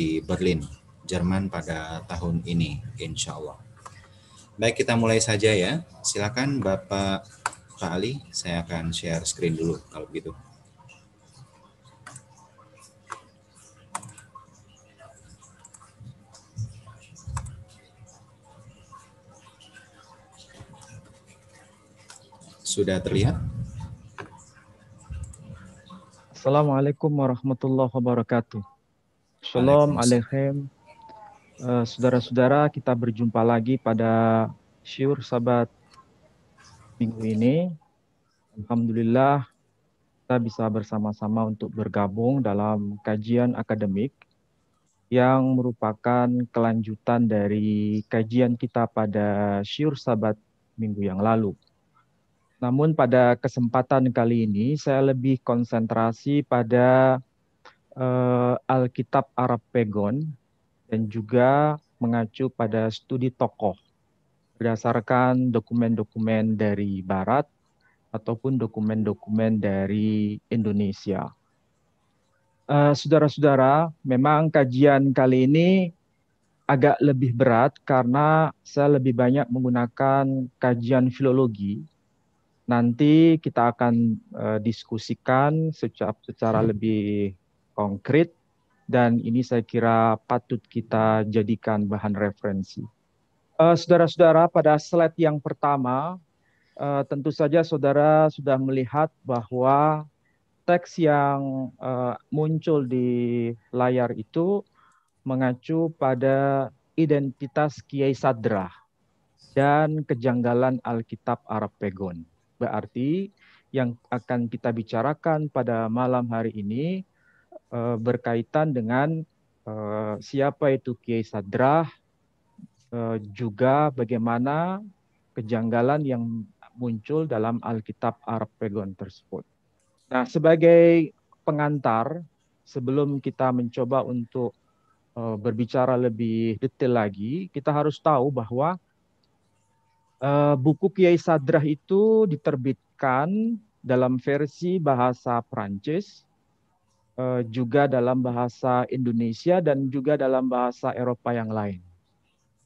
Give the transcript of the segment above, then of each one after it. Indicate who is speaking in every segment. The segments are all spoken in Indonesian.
Speaker 1: di Berlin, Jerman pada tahun ini, insya Allah. Baik, kita mulai saja ya. Silakan Bapak Pak Ali, saya akan share screen dulu kalau begitu. Sudah terlihat?
Speaker 2: Assalamualaikum warahmatullahi wabarakatuh. Shalom Alehem. Uh, eh, saudara-saudara, kita berjumpa lagi pada Syur Sabat minggu ini. Alhamdulillah, kita bisa bersama-sama untuk bergabung dalam kajian akademik yang merupakan kelanjutan dari kajian kita pada Syur Sabat minggu yang lalu. Namun pada kesempatan kali ini, saya lebih konsentrasi pada uh, Alkitab Arab Pegon dan juga mengacu pada studi tokoh berdasarkan dokumen-dokumen dari Barat ataupun dokumen-dokumen dari Indonesia. Eh, saudara-saudara, uh, memang kajian kali ini agak lebih berat karena saya lebih banyak menggunakan kajian filologi. Nanti kita akan uh, diskusikan secara, secara lebih konkret dan ini saya kira patut kita jadikan bahan referensi. Eh, saudara-saudara, uh, pada slide yang pertama, uh, tentu saja saudara sudah melihat bahwa teks yang uh, muncul di layar itu mengacu pada identitas Kiai Sadra dan kejanggalan Alkitab Arab Pegon. Berarti yang akan kita bicarakan pada malam hari ini uh, berkaitan dengan uh, siapa itu Kiai Sadrah, uh, juga bagaimana kejanggalan yang muncul dalam Alkitab Arpegon tersebut. Nah, sebagai pengantar, sebelum kita mencoba untuk uh, berbicara lebih detail lagi, kita harus tahu bahwa uh, buku Kiai Sadrah itu diterbitkan dalam versi bahasa Prancis Eh, juga dalam bahasa Indonesia dan juga dalam bahasa Eropa yang lain.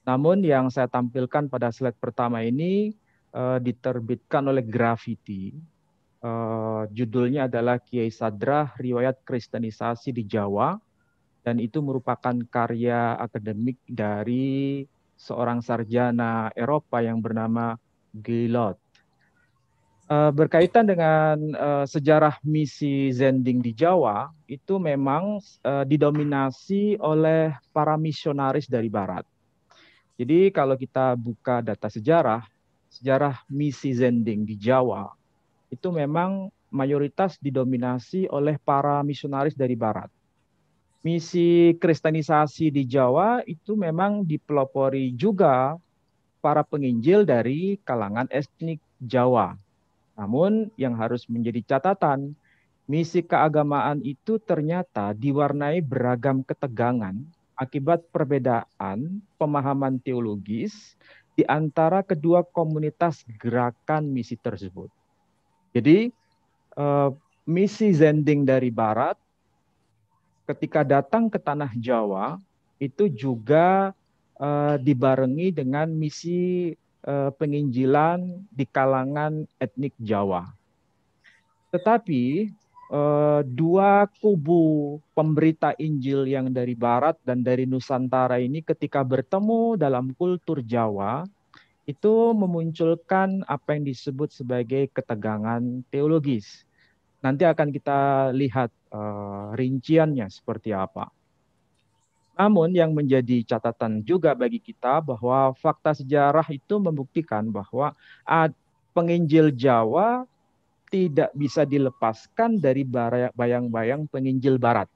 Speaker 2: Namun yang saya tampilkan pada slide pertama ini uh, diterbitkan oleh Graffiti. Uh, judulnya adalah Kiai Sadrah Riwayat Kristenisasi di Jawa dan itu merupakan karya akademik dari seorang sarjana Eropa yang bernama Gilot. Uh, berkaitan dengan uh, sejarah misi Zending di Jawa, itu memang uh, didominasi oleh para misionaris dari Barat. Jadi kalau kita buka data sejarah, sejarah misi Zending di Jawa itu memang mayoritas didominasi oleh para misionaris dari Barat. Misi kristenisasi di Jawa itu memang dipelopori juga para penginjil dari kalangan etnik Jawa namun yang harus menjadi catatan, misi keagamaan itu ternyata diwarnai beragam ketegangan akibat perbedaan pemahaman teologis di antara kedua komunitas gerakan misi tersebut. Jadi eh, misi Zending dari Barat ketika datang ke tanah Jawa itu juga eh, dibarengi dengan misi Eh, penginjilan di kalangan etnik Jawa. Tetapi eh, dua kubu pemberita Injil yang dari Barat dan dari Nusantara ini ketika bertemu dalam kultur Jawa itu memunculkan apa yang disebut sebagai ketegangan teologis. Nanti akan kita lihat eh, rinciannya seperti apa. Namun yang menjadi catatan juga bagi kita bahwa fakta sejarah itu membuktikan bahwa penginjil Jawa tidak bisa dilepaskan dari bayang-bayang penginjil barat.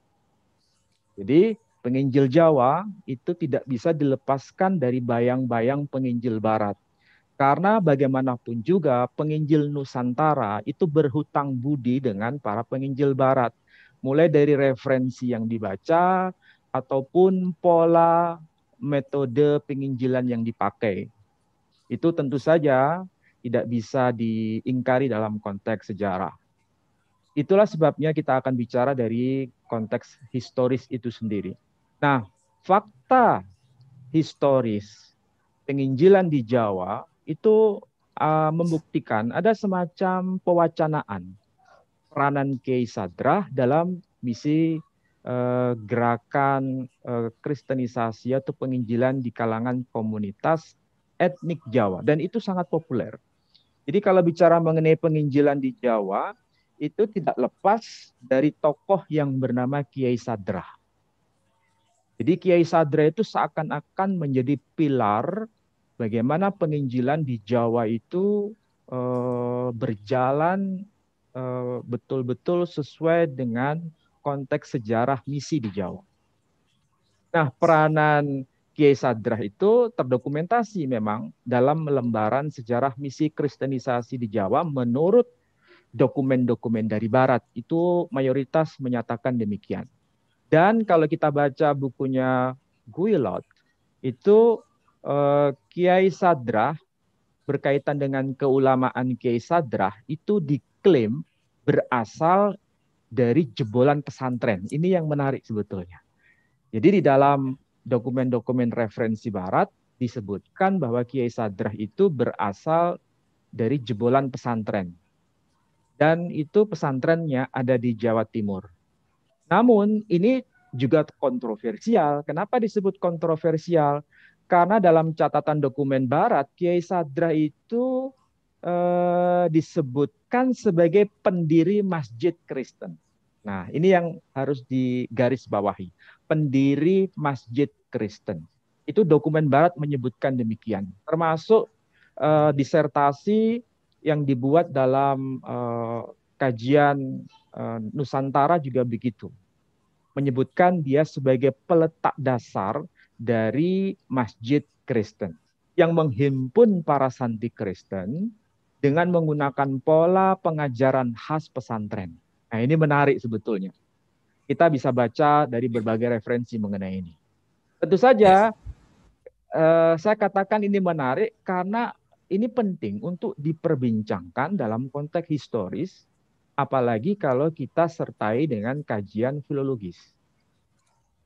Speaker 2: Jadi penginjil Jawa itu tidak bisa dilepaskan dari bayang-bayang penginjil barat. Karena bagaimanapun juga penginjil Nusantara itu berhutang budi dengan para penginjil barat. Mulai dari referensi yang dibaca, ataupun pola metode penginjilan yang dipakai. Itu tentu saja tidak bisa diingkari dalam konteks sejarah. Itulah sebabnya kita akan bicara dari konteks historis itu sendiri. Nah, fakta historis penginjilan di Jawa itu uh, membuktikan ada semacam pewacanaan peranan Kiai Sadrah dalam misi eh, gerakan eh, kristenisasi atau penginjilan di kalangan komunitas etnik Jawa dan itu sangat populer. Jadi kalau bicara mengenai penginjilan di Jawa itu tidak lepas dari tokoh yang bernama Kiai Sadra. Jadi Kiai Sadra itu seakan-akan menjadi pilar bagaimana penginjilan di Jawa itu eh, berjalan eh, betul-betul sesuai dengan konteks sejarah misi di Jawa. Nah, peranan Kiai Sadrah itu terdokumentasi memang dalam lembaran sejarah misi kristenisasi di Jawa menurut dokumen-dokumen dari Barat. Itu mayoritas menyatakan demikian. Dan kalau kita baca bukunya Guilot, itu eh, Kiai Sadrah berkaitan dengan keulamaan Kiai Sadrah itu diklaim berasal dari jebolan pesantren. Ini yang menarik sebetulnya. Jadi di dalam dokumen-dokumen referensi Barat disebutkan bahwa Kiai Sadrah itu berasal dari jebolan pesantren. Dan itu pesantrennya ada di Jawa Timur. Namun ini juga kontroversial. Kenapa disebut kontroversial? Karena dalam catatan dokumen Barat, Kiai Sadra itu Eh, disebutkan sebagai pendiri masjid Kristen. Nah, ini yang harus digarisbawahi. Pendiri masjid Kristen. Itu dokumen barat menyebutkan demikian. Termasuk eh, disertasi yang dibuat dalam eh, kajian eh, Nusantara juga begitu. Menyebutkan dia sebagai peletak dasar dari masjid Kristen yang menghimpun para santri Kristen dengan menggunakan pola pengajaran khas pesantren. Nah, ini menarik sebetulnya. Kita bisa baca dari berbagai referensi mengenai ini. Tentu saja, eh, saya katakan ini menarik karena ini penting untuk diperbincangkan dalam konteks historis, apalagi kalau kita sertai dengan kajian filologis.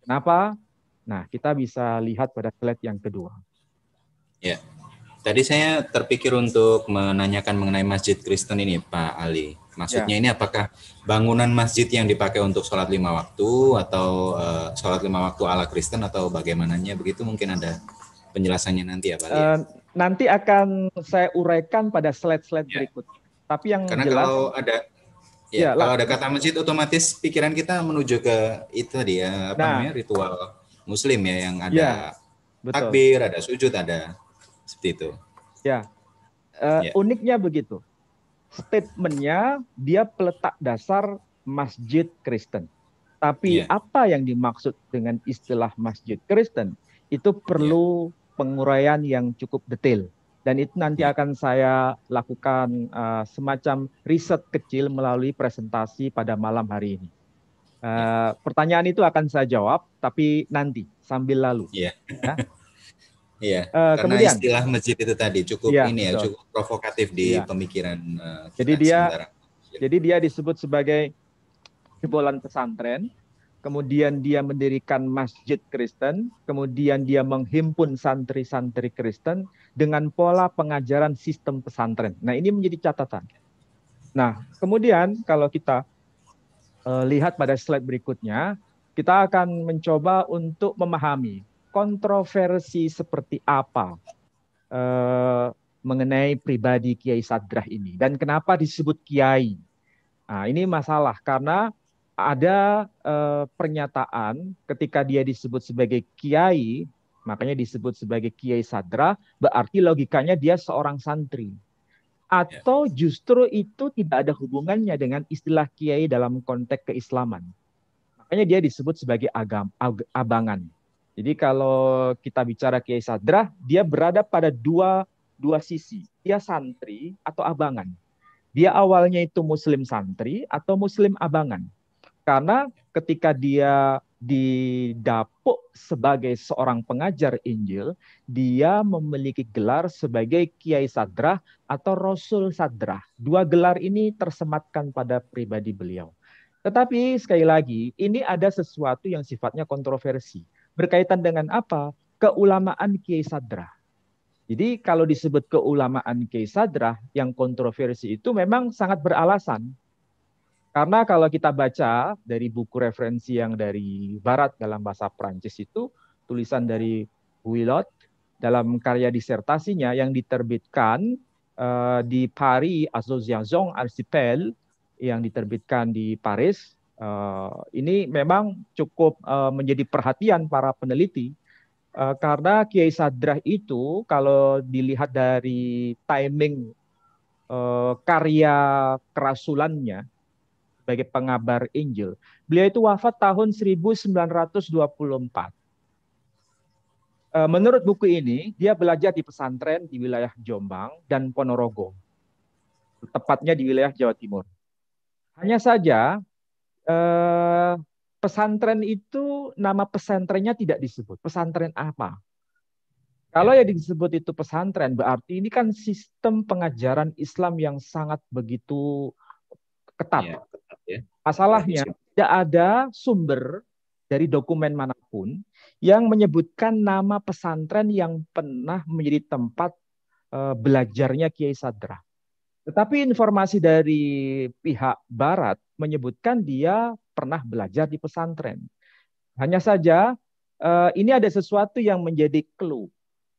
Speaker 2: Kenapa? Nah, kita bisa lihat pada slide yang kedua.
Speaker 1: Yeah. Tadi saya terpikir untuk menanyakan mengenai masjid Kristen ini, Pak Ali. Maksudnya ya. ini apakah bangunan masjid yang dipakai untuk sholat lima waktu atau uh, sholat lima waktu ala Kristen atau bagaimananya? Begitu mungkin ada penjelasannya nanti ya, Pak Ali. Uh,
Speaker 2: nanti akan saya uraikan pada slide-slide ya. berikut. Tapi yang Karena jelas, kalau ada ya, ya kalau ada
Speaker 1: kata masjid, otomatis pikiran kita menuju ke itu dia ya, apa nah, namanya ritual Muslim ya yang ada ya, betul. takbir, ada sujud, ada seperti itu.
Speaker 2: Ya. Uh, eh, yeah. Uniknya begitu. Statementnya dia peletak dasar masjid Kristen. Tapi yeah. apa yang dimaksud dengan istilah masjid Kristen itu perlu yeah. penguraian yang cukup detail. Dan itu nanti ya. akan saya lakukan uh, semacam riset kecil melalui presentasi pada malam hari ini. Uh, pertanyaan itu akan saya jawab, tapi nanti sambil lalu. Yeah. Ya. ya.
Speaker 1: Iya. Uh, karena kemudian istilah masjid itu tadi cukup iya, ini ya, betul. cukup provokatif di iya. pemikiran uh, kita Jadi dia
Speaker 2: jadi dia disebut sebagai jebolan pesantren, kemudian dia mendirikan masjid Kristen, kemudian dia menghimpun santri-santri Kristen dengan pola pengajaran sistem pesantren. Nah, ini menjadi catatan. Nah, kemudian kalau kita uh, lihat pada slide berikutnya, kita akan mencoba untuk memahami kontroversi seperti apa eh, mengenai pribadi Kiai Sadrah ini dan kenapa disebut Kiai. Nah, ini masalah karena ada eh, pernyataan ketika dia disebut sebagai Kiai, makanya disebut sebagai Kiai Sadra, berarti logikanya dia seorang santri. Atau justru itu tidak ada hubungannya dengan istilah Kiai dalam konteks keislaman. Makanya dia disebut sebagai agam, ag, abangan. Jadi kalau kita bicara Kiai Sadra, dia berada pada dua dua sisi. Dia santri atau abangan. Dia awalnya itu muslim santri atau muslim abangan. Karena ketika dia didapuk sebagai seorang pengajar Injil, dia memiliki gelar sebagai Kiai Sadra atau Rasul Sadra. Dua gelar ini tersematkan pada pribadi beliau. Tetapi sekali lagi, ini ada sesuatu yang sifatnya kontroversi berkaitan dengan apa? Keulamaan Kiai Sadra. Jadi kalau disebut keulamaan Kiai Sadra yang kontroversi itu memang sangat beralasan. Karena kalau kita baca dari buku referensi yang dari Barat dalam bahasa Prancis itu, tulisan dari Willot dalam karya disertasinya yang diterbitkan uh, di Paris Association Archipel yang diterbitkan di Paris Eh, ini memang cukup eh, menjadi perhatian para peneliti eh, karena Kiai Sadrah itu kalau dilihat dari timing karya kerasulannya sebagai pengabar Injil, beliau itu wafat tahun 1924. menurut buku ini, dia belajar di pesantren di wilayah Jombang dan Ponorogo, tepatnya di wilayah Jawa Timur. Hanya saja Eh, pesantren itu nama pesantrennya tidak disebut. Pesantren apa? Kalau ya. yang disebut itu pesantren, berarti ini kan sistem pengajaran Islam yang sangat begitu ketat. Ya, ya. Masalahnya tidak ada sumber dari dokumen manapun yang menyebutkan nama pesantren yang pernah menjadi tempat eh, belajarnya Kiai Sadra. Tetapi informasi dari pihak Barat menyebutkan dia pernah belajar di pesantren. Hanya saja eh, ini ada sesuatu yang menjadi clue.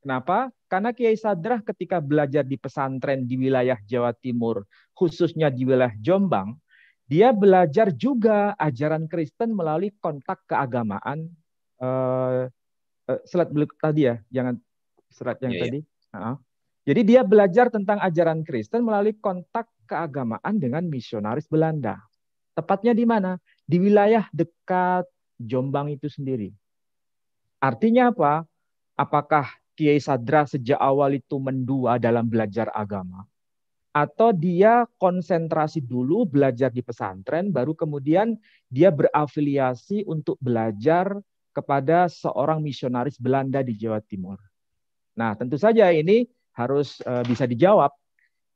Speaker 2: Kenapa? Karena Kiai Sadrah ketika belajar di pesantren di wilayah Jawa Timur, khususnya di wilayah Jombang, dia belajar juga ajaran Kristen melalui kontak keagamaan eh, eh, selat beluk tadi ya, jangan serat yang yeah, iya, iya. tadi. Yeah. Jadi dia belajar tentang ajaran Kristen melalui kontak keagamaan dengan misionaris Belanda. Tepatnya di mana? Di wilayah dekat Jombang itu sendiri. Artinya apa? Apakah Kiai Sadra sejak awal itu mendua dalam belajar agama? Atau dia konsentrasi dulu belajar di pesantren, baru kemudian dia berafiliasi untuk belajar kepada seorang misionaris Belanda di Jawa Timur. Nah, tentu saja ini harus eh, bisa dijawab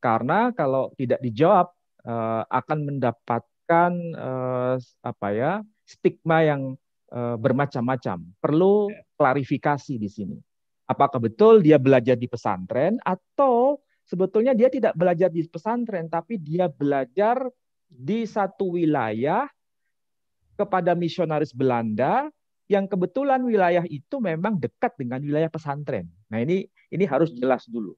Speaker 2: karena kalau tidak dijawab eh, akan mendapat kan eh, apa ya stigma yang eh, bermacam-macam. Perlu ya. klarifikasi di sini. Apakah betul dia belajar di pesantren atau sebetulnya dia tidak belajar di pesantren tapi dia belajar di satu wilayah kepada misionaris Belanda yang kebetulan wilayah itu memang dekat dengan wilayah pesantren. Nah ini ini harus hmm. jelas dulu.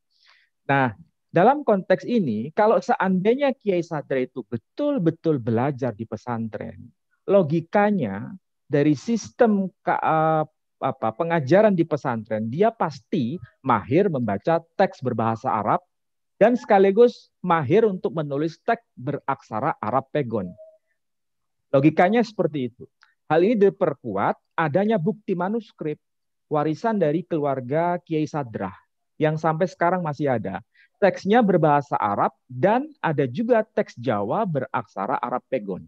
Speaker 2: Nah dalam konteks ini, kalau seandainya Kiai Sadra itu betul-betul belajar di pesantren, logikanya dari sistem ke, eh, apa, pengajaran di pesantren, dia pasti mahir membaca teks berbahasa Arab dan sekaligus mahir untuk menulis teks beraksara Arab pegon. Logikanya seperti itu. Hal ini diperkuat adanya bukti manuskrip warisan dari keluarga Kiai Sadra yang sampai sekarang masih ada. Teksnya berbahasa Arab dan ada juga teks Jawa beraksara Arab Pegon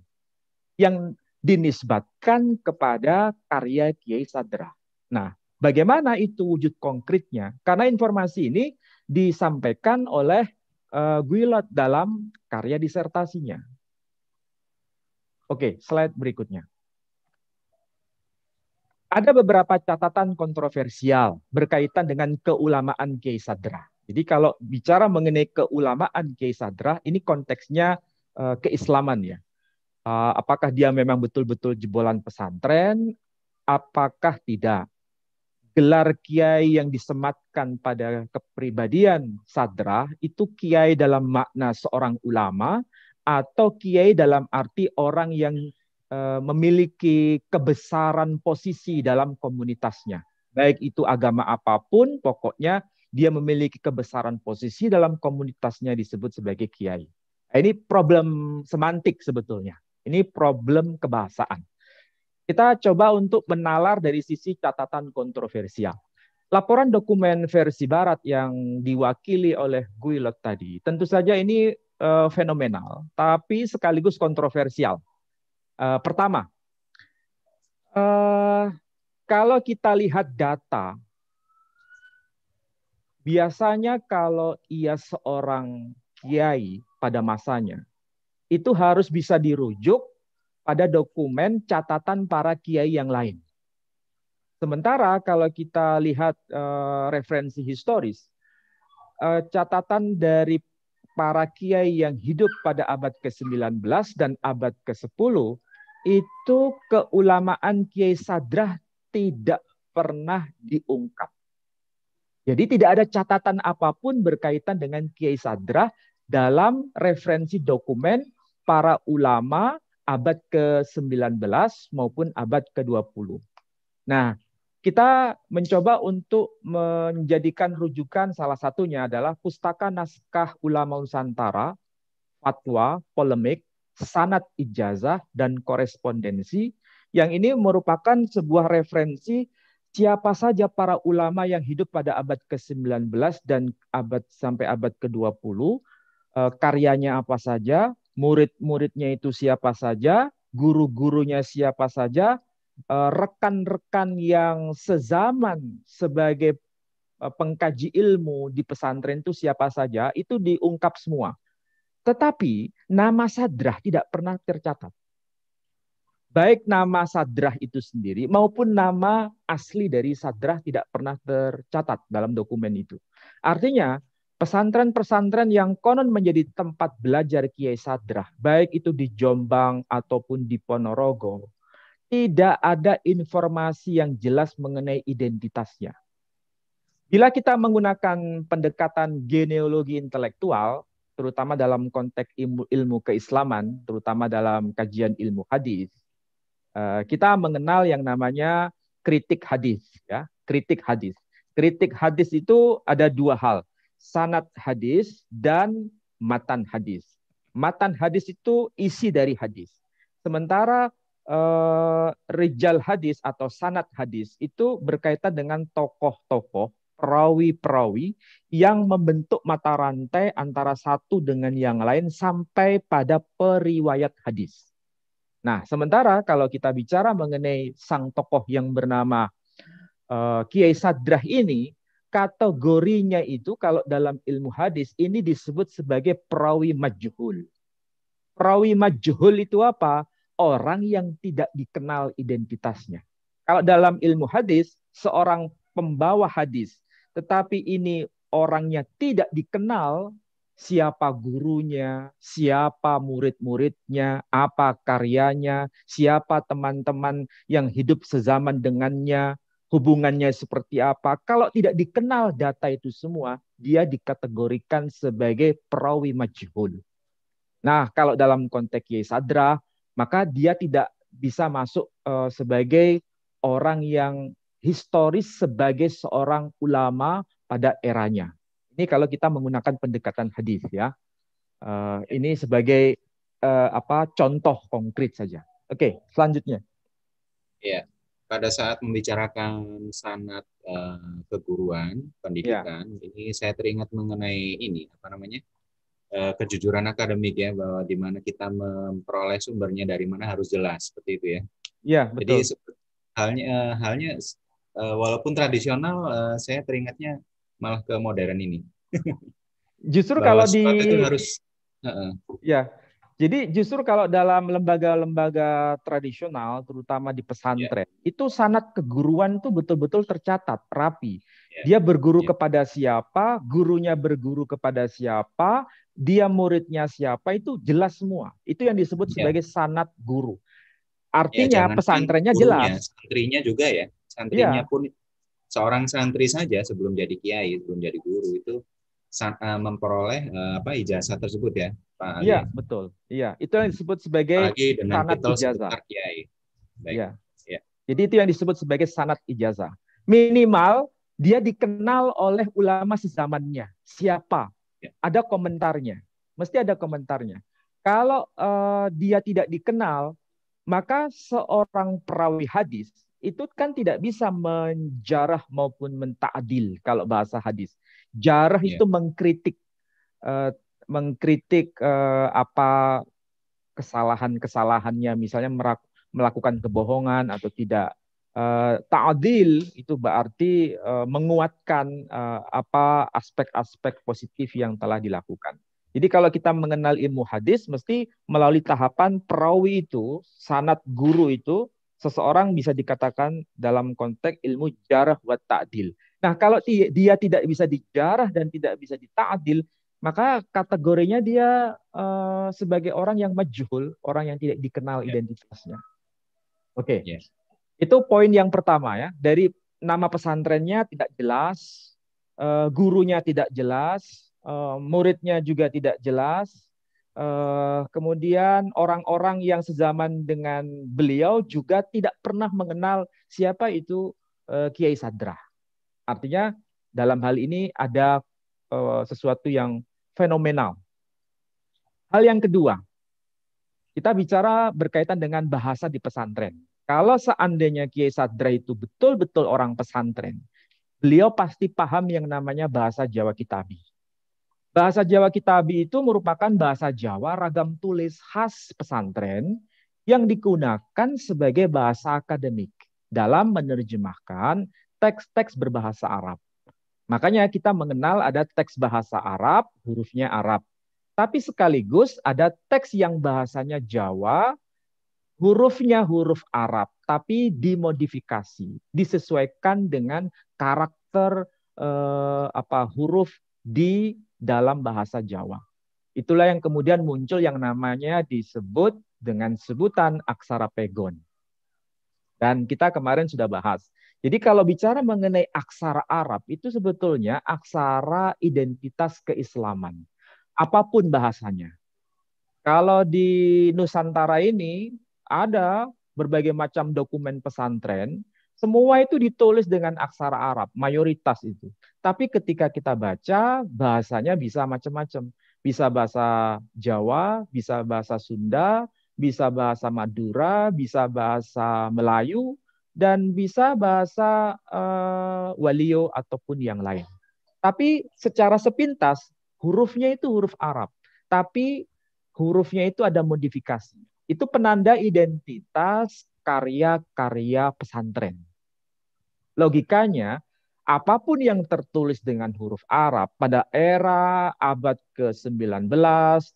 Speaker 2: yang dinisbatkan kepada karya Kiai Sadra. Nah, bagaimana itu wujud konkretnya? Karena informasi ini disampaikan oleh uh, eh, Guilot dalam karya disertasinya. Oke, slide berikutnya ada beberapa catatan kontroversial berkaitan dengan keulamaan Kiai Sadra. Jadi kalau bicara mengenai keulamaan Kiai Sadra, ini konteksnya uh, keislaman ya. Uh, apakah dia memang betul-betul jebolan pesantren? Apakah tidak? Gelar kiai yang disematkan pada kepribadian sadra itu kiai dalam makna seorang ulama atau kiai dalam arti orang yang uh, memiliki kebesaran posisi dalam komunitasnya. Baik itu agama apapun, pokoknya dia memiliki kebesaran posisi dalam komunitasnya disebut sebagai kiai. Nah, ini problem semantik sebetulnya. Ini problem kebahasaan. Kita coba untuk menalar dari sisi catatan kontroversial. Laporan dokumen versi barat yang diwakili oleh Guilot tadi, tentu saja ini uh, fenomenal, tapi sekaligus kontroversial. Uh, pertama, uh, kalau kita lihat data Biasanya kalau ia seorang kiai pada masanya, itu harus bisa dirujuk pada dokumen catatan para kiai yang lain. Sementara kalau kita lihat eh, referensi historis, eh, catatan dari para kiai yang hidup pada abad ke-19 dan abad ke-10 itu keulamaan kiai sadrah tidak pernah diungkap. Jadi tidak ada catatan apapun berkaitan dengan Kiai Sadra dalam referensi dokumen para ulama abad ke-19 maupun abad ke-20. Nah, kita mencoba untuk menjadikan rujukan salah satunya adalah pustaka naskah ulama Nusantara, fatwa, polemik, sanat ijazah, dan korespondensi yang ini merupakan sebuah referensi siapa saja para ulama yang hidup pada abad ke-19 dan abad sampai abad ke-20, eh, karyanya apa saja, murid-muridnya itu siapa saja, guru-gurunya siapa saja, eh, rekan-rekan yang sezaman sebagai eh, pengkaji ilmu di pesantren itu siapa saja, itu diungkap semua. Tetapi nama Sadrah tidak pernah tercatat baik nama sadrah itu sendiri maupun nama asli dari sadrah tidak pernah tercatat dalam dokumen itu. Artinya, pesantren-pesantren yang konon menjadi tempat belajar Kiai Sadrah, baik itu di Jombang ataupun di Ponorogo, tidak ada informasi yang jelas mengenai identitasnya. Bila kita menggunakan pendekatan genealogi intelektual, terutama dalam konteks ilmu, ilmu keislaman, terutama dalam kajian ilmu hadis, Eh, kita mengenal yang namanya kritik hadis ya kritik hadis kritik hadis itu ada dua hal sanat hadis dan matan hadis matan hadis itu isi dari hadis sementara uh, rijal hadis atau sanat hadis itu berkaitan dengan tokoh-tokoh perawi-perawi yang membentuk mata rantai antara satu dengan yang lain sampai pada periwayat hadis Nah, sementara kalau kita bicara mengenai sang tokoh yang bernama uh, Kiai Sadrah ini, kategorinya itu kalau dalam ilmu hadis ini disebut sebagai perawi majhul. Perawi majhul itu apa? Orang yang tidak dikenal identitasnya. Kalau dalam ilmu hadis, seorang pembawa hadis, tetapi ini orangnya tidak dikenal, siapa gurunya, siapa murid-muridnya, apa karyanya, siapa teman-teman yang hidup sezaman dengannya, hubungannya seperti apa. Kalau tidak dikenal data itu semua, dia dikategorikan sebagai perawi majhul. Nah, kalau dalam konteks Yesadra, maka dia tidak bisa masuk eh, sebagai orang yang historis sebagai seorang ulama pada eranya. Ini kalau kita menggunakan pendekatan hadis ya. Uh, ini sebagai uh, apa contoh konkret saja. Oke, okay, selanjutnya.
Speaker 1: Ya, pada saat membicarakan sanat uh, keguruan pendidikan, ya. ini saya teringat mengenai ini apa namanya? kejujuran akademik ya bahwa di mana kita memperoleh sumbernya dari mana harus jelas seperti itu ya. Iya, betul. Jadi halnya halnya walaupun tradisional saya teringatnya malah ke modern ini. Justru kalau di itu harus uh-uh. ya.
Speaker 2: Jadi justru kalau dalam lembaga-lembaga tradisional, terutama di pesantren, yeah. itu sanat keguruan itu betul-betul tercatat rapi. Yeah. Dia berguru yeah. kepada siapa, gurunya berguru kepada siapa, dia muridnya siapa itu jelas semua. Itu yang disebut yeah. sebagai sanat guru. Artinya yeah, pesantrennya gurunya, jelas.
Speaker 1: Santrinya juga ya. Santrinya yeah. pun seorang santri saja sebelum jadi kiai, sebelum jadi guru itu eh, memperoleh eh, apa ijazah tersebut ya, Pak. Ali? Iya, betul.
Speaker 2: Iya, itu yang disebut sebagai sanad ijazah. Iya. Ya. Jadi itu yang disebut sebagai sanat ijazah. Minimal dia dikenal oleh ulama sezamannya. Siapa? Ya. Ada komentarnya. Mesti ada komentarnya. Kalau uh, dia tidak dikenal, maka seorang perawi hadis itu kan tidak bisa menjarah maupun mentaadil kalau bahasa hadis. Jarah yeah. itu mengkritik uh, mengkritik uh, apa kesalahan-kesalahannya misalnya melakukan kebohongan atau tidak. Uh, eh, ta'adil itu berarti uh, menguatkan uh, apa aspek-aspek positif yang telah dilakukan. Jadi kalau kita mengenal ilmu hadis mesti melalui tahapan perawi itu, sanat guru itu seseorang bisa dikatakan dalam konteks ilmu jarah wa ta'dil. Nah, kalau dia tidak bisa dijarah dan tidak bisa dita'dil, maka kategorinya dia uh, sebagai orang yang majhul, orang yang tidak dikenal ya. identitasnya. Oke. Okay. Yes. Itu poin yang pertama ya. Dari nama pesantrennya tidak jelas, uh, gurunya tidak jelas, uh, muridnya juga tidak jelas, Uh, kemudian orang-orang yang sezaman dengan beliau juga tidak pernah mengenal siapa itu uh, Kiai Sadra. Artinya dalam hal ini ada uh, sesuatu yang fenomenal. Hal yang kedua, kita bicara berkaitan dengan bahasa di pesantren. Kalau seandainya Kiai Sadra itu betul-betul orang pesantren, beliau pasti paham yang namanya bahasa Jawa Kitabi. Bahasa Jawa Kitabi itu merupakan bahasa Jawa ragam tulis khas pesantren yang digunakan sebagai bahasa akademik dalam menerjemahkan teks-teks berbahasa Arab. Makanya kita mengenal ada teks bahasa Arab, hurufnya Arab. Tapi sekaligus ada teks yang bahasanya Jawa, hurufnya huruf Arab, tapi dimodifikasi, disesuaikan dengan karakter eh, apa huruf di dalam bahasa Jawa. Itulah yang kemudian muncul yang namanya disebut dengan sebutan aksara pegon. Dan kita kemarin sudah bahas. Jadi kalau bicara mengenai aksara Arab itu sebetulnya aksara identitas keislaman. Apapun bahasanya. Kalau di Nusantara ini ada berbagai macam dokumen pesantren semua itu ditulis dengan aksara Arab, mayoritas itu. Tapi ketika kita baca, bahasanya bisa macam-macam. Bisa bahasa Jawa, bisa bahasa Sunda, bisa bahasa Madura, bisa bahasa Melayu, dan bisa bahasa uh, Walio ataupun yang lain. Tapi secara sepintas, hurufnya itu huruf Arab. Tapi hurufnya itu ada modifikasi. Itu penanda identitas karya-karya pesantren Logikanya, apapun yang tertulis dengan huruf Arab pada era abad ke-19, 18, 17,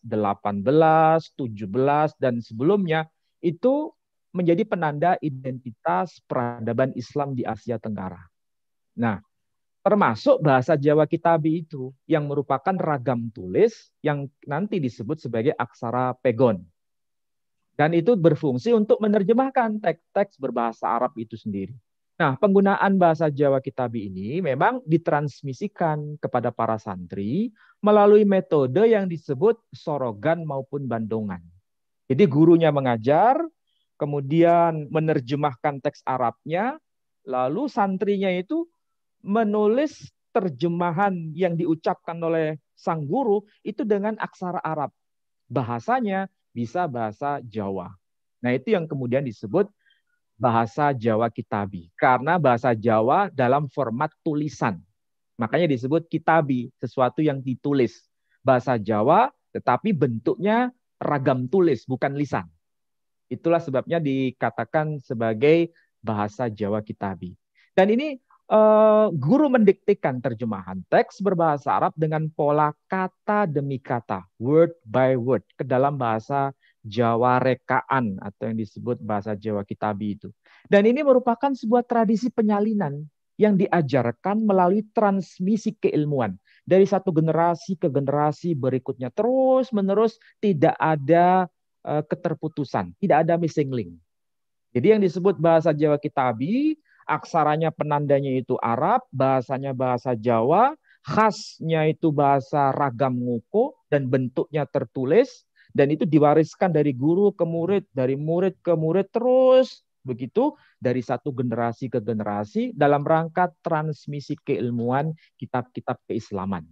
Speaker 2: dan sebelumnya itu menjadi penanda identitas peradaban Islam di Asia Tenggara. Nah, termasuk bahasa Jawa Kitabi itu yang merupakan ragam tulis yang nanti disebut sebagai aksara pegon. Dan itu berfungsi untuk menerjemahkan teks-teks berbahasa Arab itu sendiri. Nah, penggunaan bahasa Jawa Kitabi ini memang ditransmisikan kepada para santri melalui metode yang disebut sorogan maupun bandongan. Jadi gurunya mengajar, kemudian menerjemahkan teks Arabnya, lalu santrinya itu menulis terjemahan yang diucapkan oleh sang guru itu dengan aksara Arab. Bahasanya bisa bahasa Jawa. Nah, itu yang kemudian disebut bahasa Jawa Kitabi. Karena bahasa Jawa dalam format tulisan. Makanya disebut kitabi, sesuatu yang ditulis. Bahasa Jawa tetapi bentuknya ragam tulis, bukan lisan. Itulah sebabnya dikatakan sebagai bahasa Jawa Kitabi. Dan ini uh, guru mendiktikan terjemahan teks berbahasa Arab dengan pola kata demi kata, word by word, ke dalam bahasa Jawa rekaan atau yang disebut bahasa Jawa kitabi itu. Dan ini merupakan sebuah tradisi penyalinan yang diajarkan melalui transmisi keilmuan dari satu generasi ke generasi berikutnya terus menerus tidak ada eh, keterputusan, tidak ada missing link. Jadi yang disebut bahasa Jawa kitabi, aksaranya penandanya itu Arab, bahasanya bahasa Jawa, khasnya itu bahasa ragam nguko dan bentuknya tertulis dan itu diwariskan dari guru ke murid, dari murid ke murid terus begitu dari satu generasi ke generasi dalam rangka transmisi keilmuan kitab-kitab keislaman.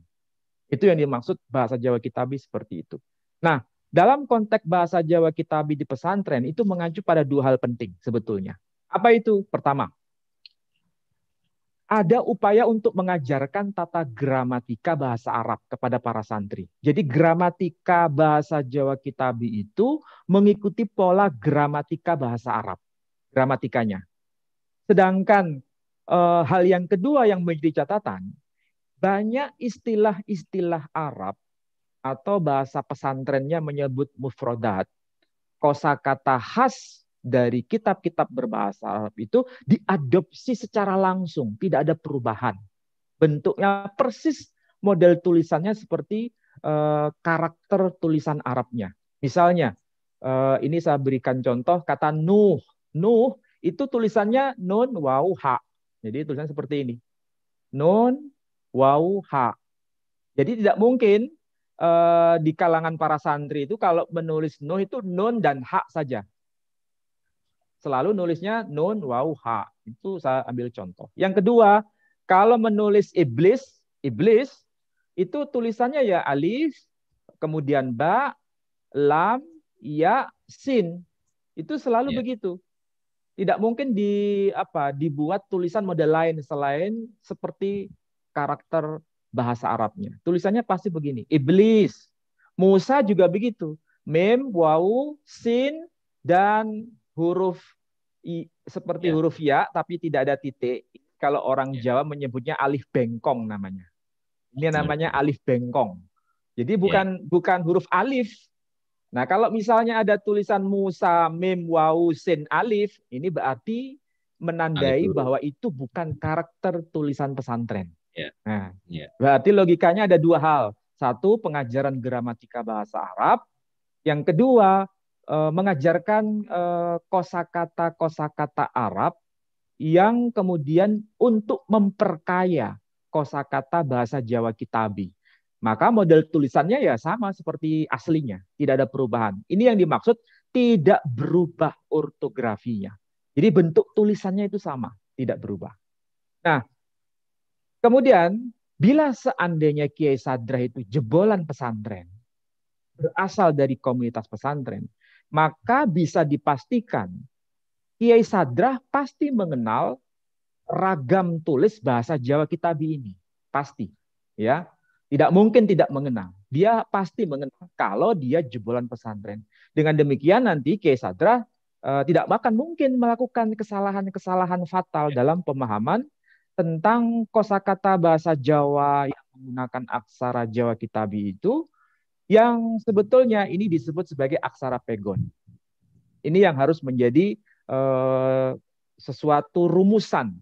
Speaker 2: Itu yang dimaksud bahasa Jawa Kitabi seperti itu. Nah, dalam konteks bahasa Jawa Kitabi di pesantren itu mengacu pada dua hal penting sebetulnya. Apa itu? Pertama, ada upaya untuk mengajarkan tata gramatika bahasa Arab kepada para santri. Jadi gramatika bahasa Jawa Kitabi itu mengikuti pola gramatika bahasa Arab, gramatikanya. Sedangkan e, hal yang kedua yang menjadi catatan, banyak istilah-istilah Arab atau bahasa pesantrennya menyebut mufrodat, Kosa kata khas dari kitab-kitab berbahasa Arab itu diadopsi secara langsung, tidak ada perubahan. Bentuknya persis model tulisannya seperti uh, karakter tulisan Arabnya. Misalnya, uh, ini saya berikan contoh kata Nuh. Nuh itu tulisannya nun waw ha. Jadi tulisannya seperti ini. Nun waw ha. Jadi tidak mungkin eh, di kalangan para santri itu kalau menulis Nuh itu nun dan ha saja selalu nulisnya nun wau ha. Itu saya ambil contoh. Yang kedua, kalau menulis iblis, iblis itu tulisannya ya alif, kemudian ba, lam, ya, sin. Itu selalu yeah. begitu. Tidak mungkin di apa dibuat tulisan model lain selain seperti karakter bahasa Arabnya. Tulisannya pasti begini, iblis. Musa juga begitu. Mem, wau, sin, dan huruf i, seperti ya. huruf ya tapi tidak ada titik. Kalau orang ya. Jawa menyebutnya alif bengkong namanya. Ini namanya ya. alif bengkong. Jadi ya. bukan ya. bukan huruf alif. Nah, kalau misalnya ada tulisan Musa, Mim, Wau, Sin, Alif, ini berarti menandai alif bahwa itu bukan karakter tulisan pesantren.
Speaker 3: Ya. Nah, ya.
Speaker 2: berarti logikanya ada dua hal. Satu, pengajaran gramatika bahasa Arab. Yang kedua, Eh, mengajarkan eh, kosakata kosakata Arab yang kemudian untuk memperkaya kosakata bahasa Jawa Kitabi. Maka model tulisannya ya sama seperti aslinya, tidak ada perubahan. Ini yang dimaksud tidak berubah ortografinya. Jadi bentuk tulisannya itu sama, tidak berubah. Nah, kemudian bila seandainya Kiai Sadra itu jebolan pesantren, berasal dari komunitas pesantren, maka bisa dipastikan Kiai Sadrah pasti mengenal ragam tulis bahasa Jawa Kitabi ini. Pasti. ya Tidak mungkin tidak mengenal. Dia pasti mengenal kalau dia jebolan pesantren. Dengan demikian nanti Kiai Sadrah eh, tidak akan mungkin melakukan kesalahan-kesalahan fatal ya. dalam pemahaman tentang kosakata bahasa Jawa yang menggunakan aksara Jawa Kitabi itu yang sebetulnya ini disebut sebagai aksara pegon. Ini yang harus menjadi uh, sesuatu rumusan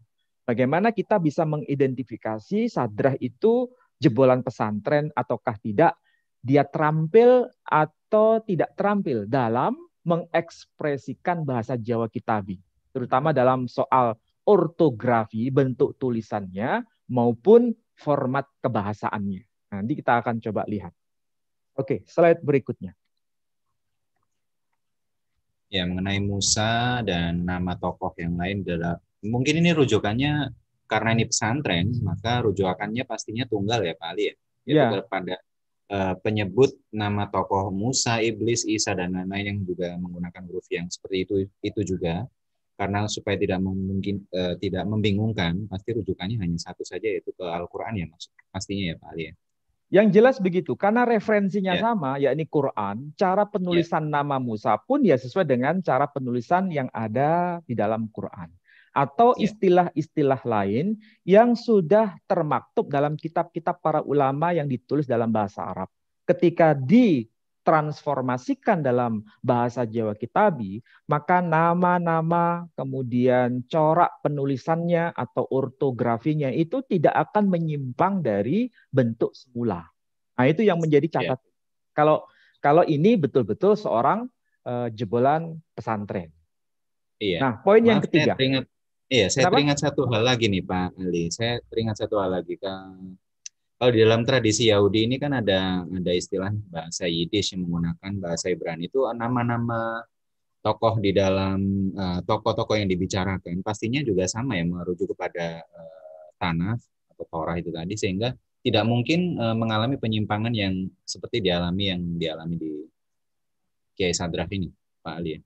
Speaker 2: bagaimana kita bisa mengidentifikasi sadrah itu jebolan pesantren ataukah tidak, dia terampil atau tidak terampil dalam mengekspresikan bahasa Jawa Kitabi, terutama dalam soal ortografi, bentuk tulisannya maupun format kebahasaannya. Nanti kita akan coba lihat. Oke, slide berikutnya.
Speaker 1: Ya, mengenai Musa dan nama tokoh yang lain adalah mungkin ini rujukannya karena ini pesantren, maka rujukannya pastinya tunggal ya Pak Ali ya. Yaitu ya. kepada uh, penyebut nama tokoh Musa, Iblis, Isa dan lain-lain yang juga menggunakan huruf yang seperti itu itu juga karena supaya tidak mungkin uh, eh, tidak membingungkan, pasti rujukannya hanya satu saja yaitu ke Al-Qur'an ya maksud pastinya ya Pak Ali ya.
Speaker 2: Yang jelas begitu, karena referensinya yeah. sama, yakni Quran, cara penulisan yeah. nama Musa pun ya sesuai dengan cara penulisan yang ada di dalam Quran. Atau ya. istilah-istilah lain yang sudah termaktub dalam kitab-kitab para ulama yang ditulis dalam bahasa Arab. Ketika di transformasikan dalam bahasa Jawa Kitabi, maka nama-nama kemudian corak penulisannya atau ortografinya itu tidak akan menyimpang dari bentuk semula. Nah, itu yang menjadi iya. catatan. Yeah. Kalau kalau ini betul-betul seorang uh, jebolan pesantren.
Speaker 1: Iya. Nah, poin Maaf, yang ketiga. Saya teringat, iya, saya Kenapa? teringat satu hal lagi nih Pak Ali. Saya teringat satu hal lagi. Kang kalau di dalam tradisi Yahudi ini kan ada ada istilah bahasa Yiddish yang menggunakan bahasa Ibrani itu nama-nama tokoh di dalam eh, tokoh-tokoh uh, yang dibicarakan pastinya juga sama ya merujuk kepada uh, tanah atau torah itu tadi sehingga tidak mungkin uh, mengalami penyimpangan yang seperti dialami yang dialami di Kiai Sadraf ini Pak Ali ya.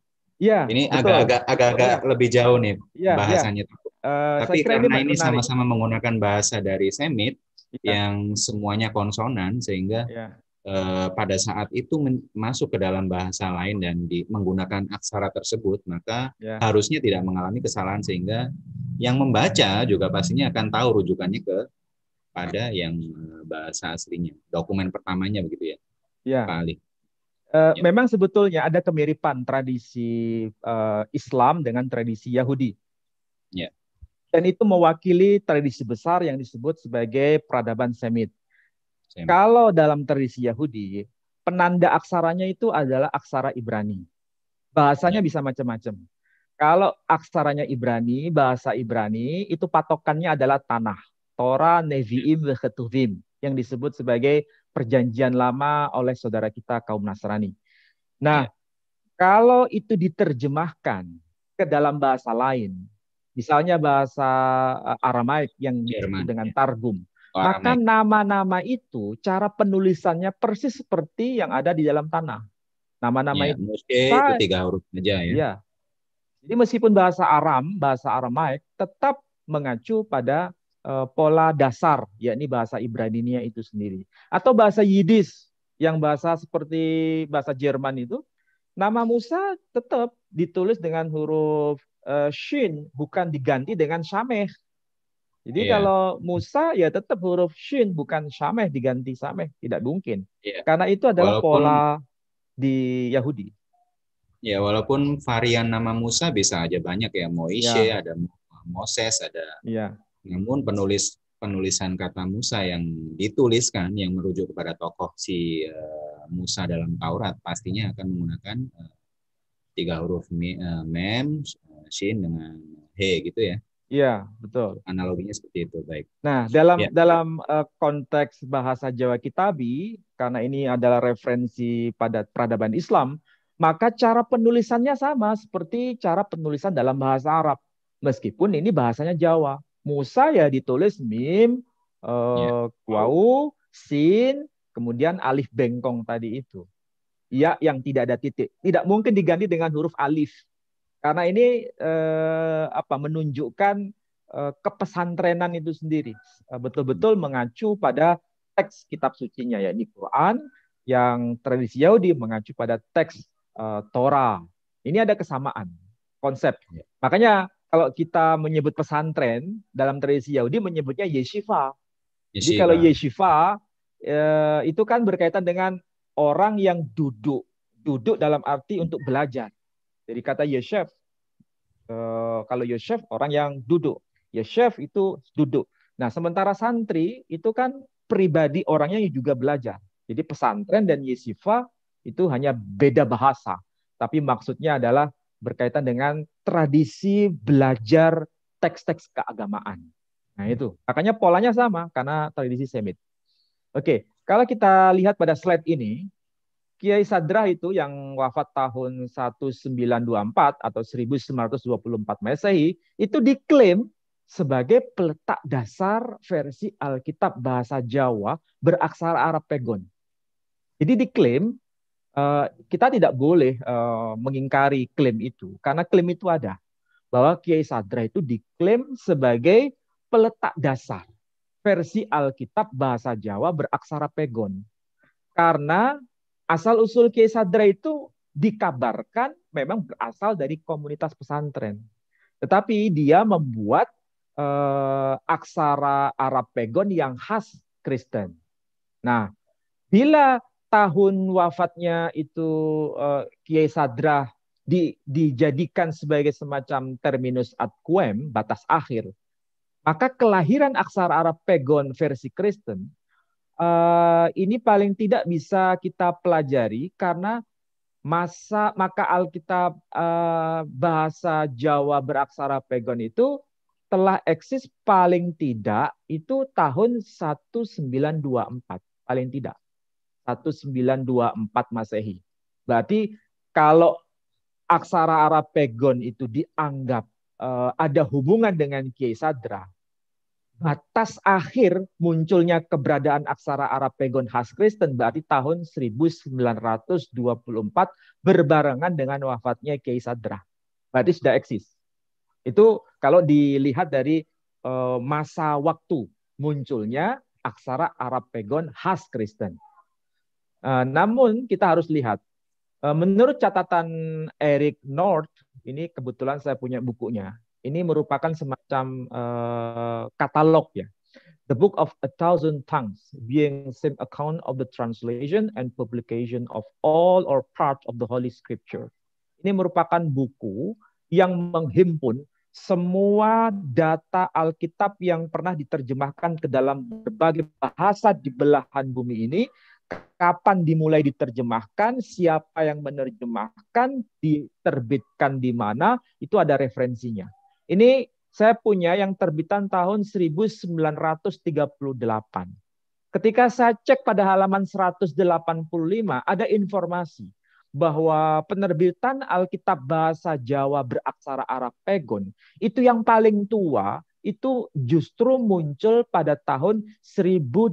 Speaker 1: Iya. Ini agak-agak agak lebih jauh nih ya, bahasanya. Ya. Uh, Tapi karena ini sama-sama menggunakan bahasa dari Semit, yeah. yang semuanya konsonan sehingga yeah. eh, pada saat itu masuk ke dalam bahasa lain dan di menggunakan aksara tersebut maka yeah. harusnya tidak mengalami kesalahan sehingga yang membaca juga pastinya akan tahu rujukannya ke pada yang eh, bahasa aslinya dokumen pertamanya begitu ya,
Speaker 2: ya. Pak Ali. Eh, ya. Memang sebetulnya ada kemiripan tradisi uh, Islam dengan tradisi Yahudi. Yeah dan itu mewakili tradisi besar yang disebut sebagai peradaban Semit. Semit. Kalau dalam tradisi Yahudi, penanda aksaranya itu adalah aksara Ibrani. Bahasanya ya. bisa macam-macam. Kalau aksaranya Ibrani, bahasa Ibrani itu patokannya adalah tanah. Torah, Nevi'im, ya. Ketuvim yang disebut sebagai perjanjian lama oleh saudara kita kaum Nasrani. Nah, ya. kalau itu diterjemahkan ke dalam bahasa lain, Misalnya bahasa eh, Aramaik yang disebut dengan ya. targum. Oh, Maka nama-nama itu cara penulisannya persis seperti yang ada di dalam tanah. Nama-nama ya, itu. Oke, itu tiga
Speaker 3: huruf saja ya. ya.
Speaker 2: Jadi meskipun bahasa Aram, bahasa Aramaik tetap mengacu pada uh, pola dasar, yakni bahasa Ibraninya itu sendiri. Atau bahasa Yiddish yang bahasa seperti bahasa Jerman itu, nama Musa tetap ditulis dengan huruf uh, shin bukan diganti dengan sameh.
Speaker 1: Jadi yeah. kalau
Speaker 2: Musa ya tetap huruf shin bukan sameh diganti sameh tidak mungkin. Yeah. Karena itu adalah walaupun, pola
Speaker 1: di Yahudi. Ya walaupun varian nama Musa bisa aja banyak ya Moise yeah. ada Moses ada. Yeah. Namun penulis penulisan kata Musa yang dituliskan yang merujuk kepada tokoh si uh, Musa dalam Taurat pastinya akan menggunakan uh, tiga huruf mem, Shin dengan He gitu ya. Iya, betul. Analoginya seperti itu, baik. Nah, dalam ya.
Speaker 2: dalam uh, konteks bahasa Jawa Kitabi, karena ini adalah referensi pada peradaban Islam, maka cara penulisannya sama seperti cara penulisan dalam bahasa Arab. Meskipun ini bahasanya Jawa. Musa ya ditulis mim, uh, ya. wau, sin, kemudian alif bengkong tadi itu. Ya yang tidak ada titik. Tidak mungkin diganti dengan huruf alif. Karena ini eh, apa menunjukkan eh, kepesantrenan itu sendiri eh, betul-betul mengacu pada teks kitab sucinya ya Quran yang tradisi Yahudi mengacu pada teks eh, Torah. Ini ada kesamaan konsep. Ya. Makanya kalau kita menyebut pesantren dalam tradisi Yahudi menyebutnya yeshiva. yeshiva. Jadi kalau yeshiva eh, itu kan berkaitan dengan orang yang duduk, duduk dalam arti untuk belajar. Jadi kata yeshef, ya eh, kalau yeshef ya orang yang duduk. Yeshef ya itu duduk. Nah, sementara santri itu kan pribadi orangnya juga belajar. Jadi pesantren dan yeshiva itu hanya beda bahasa. Tapi maksudnya adalah berkaitan dengan tradisi belajar teks-teks keagamaan. Nah itu, makanya polanya sama karena tradisi Semit. Oke, kalau kita lihat pada slide ini, Kiai Sadrah itu yang wafat tahun 1924 atau 1924 Masehi itu diklaim sebagai peletak dasar versi Alkitab bahasa Jawa beraksara Arab Pegon. Jadi diklaim eh, kita tidak boleh eh, mengingkari klaim itu karena klaim itu ada bahwa Kiai Sadra itu diklaim sebagai peletak dasar versi Alkitab bahasa Jawa beraksara pegon. Karena Asal usul Kiai Sadra itu dikabarkan memang berasal dari komunitas pesantren. Tetapi dia membuat uh, aksara Arab Pegon yang khas Kristen. Nah, bila tahun wafatnya itu uh, Kiai Sadra di, dijadikan sebagai semacam terminus ad quem, batas akhir, maka kelahiran aksara Arab Pegon versi Kristen Eh, ini paling tidak bisa kita pelajari karena masa maka Alkitab uh, bahasa Jawa beraksara pegon itu telah eksis paling tidak itu tahun 1924 paling tidak 1924 Masehi. Berarti kalau aksara Arab pegon itu dianggap uh, ada hubungan dengan Kiai Sadra, batas akhir munculnya keberadaan aksara Arab Pegon khas Kristen berarti tahun 1924 berbarengan dengan wafatnya Kiai Sadra. Berarti sudah eksis. Itu kalau dilihat dari eh, masa waktu munculnya aksara Arab Pegon khas Kristen. Eh, namun kita harus lihat eh, menurut catatan Eric Nord ini kebetulan saya punya bukunya. Ini merupakan semangat semacam uh, eh, katalog ya. The Book of a Thousand Tongues being same account of the translation and publication of all or part of the Holy Scripture. Ini merupakan buku yang menghimpun semua data Alkitab yang pernah diterjemahkan ke dalam berbagai bahasa di belahan bumi ini, kapan dimulai diterjemahkan, siapa yang menerjemahkan, diterbitkan di mana, itu ada referensinya. Ini saya punya yang terbitan tahun 1938. Ketika saya cek pada halaman 185 ada informasi bahwa penerbitan Alkitab bahasa Jawa beraksara Arab Pegon itu yang paling tua itu justru muncul pada tahun 1893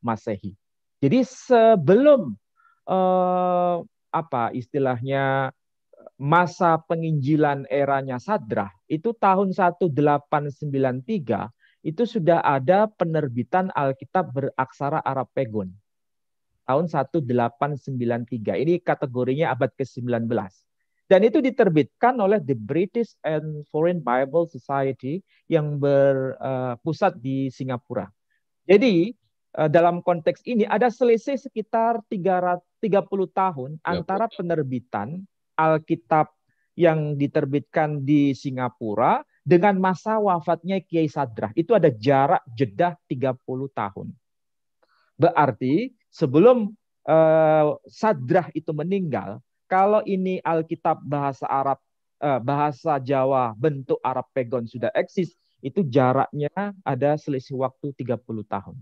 Speaker 2: Masehi. Jadi sebelum eh, apa istilahnya masa penginjilan eranya Sadrah itu tahun 1893 itu sudah ada penerbitan Alkitab beraksara Arab Pegon. Tahun 1893. Ini kategorinya abad ke-19. Dan itu diterbitkan oleh the British and Foreign Bible Society yang berpusat eh, di Singapura. Jadi eh, dalam konteks ini ada selisih sekitar 30 tahun antara penerbitan Alkitab yang diterbitkan di Singapura dengan masa wafatnya Kiai Sadrah. Itu ada jarak jeda 30 tahun. Berarti sebelum eh, Sadrah itu meninggal, kalau ini Alkitab bahasa Arab eh, bahasa Jawa bentuk Arab pegon sudah eksis, itu jaraknya ada selisih waktu 30 tahun.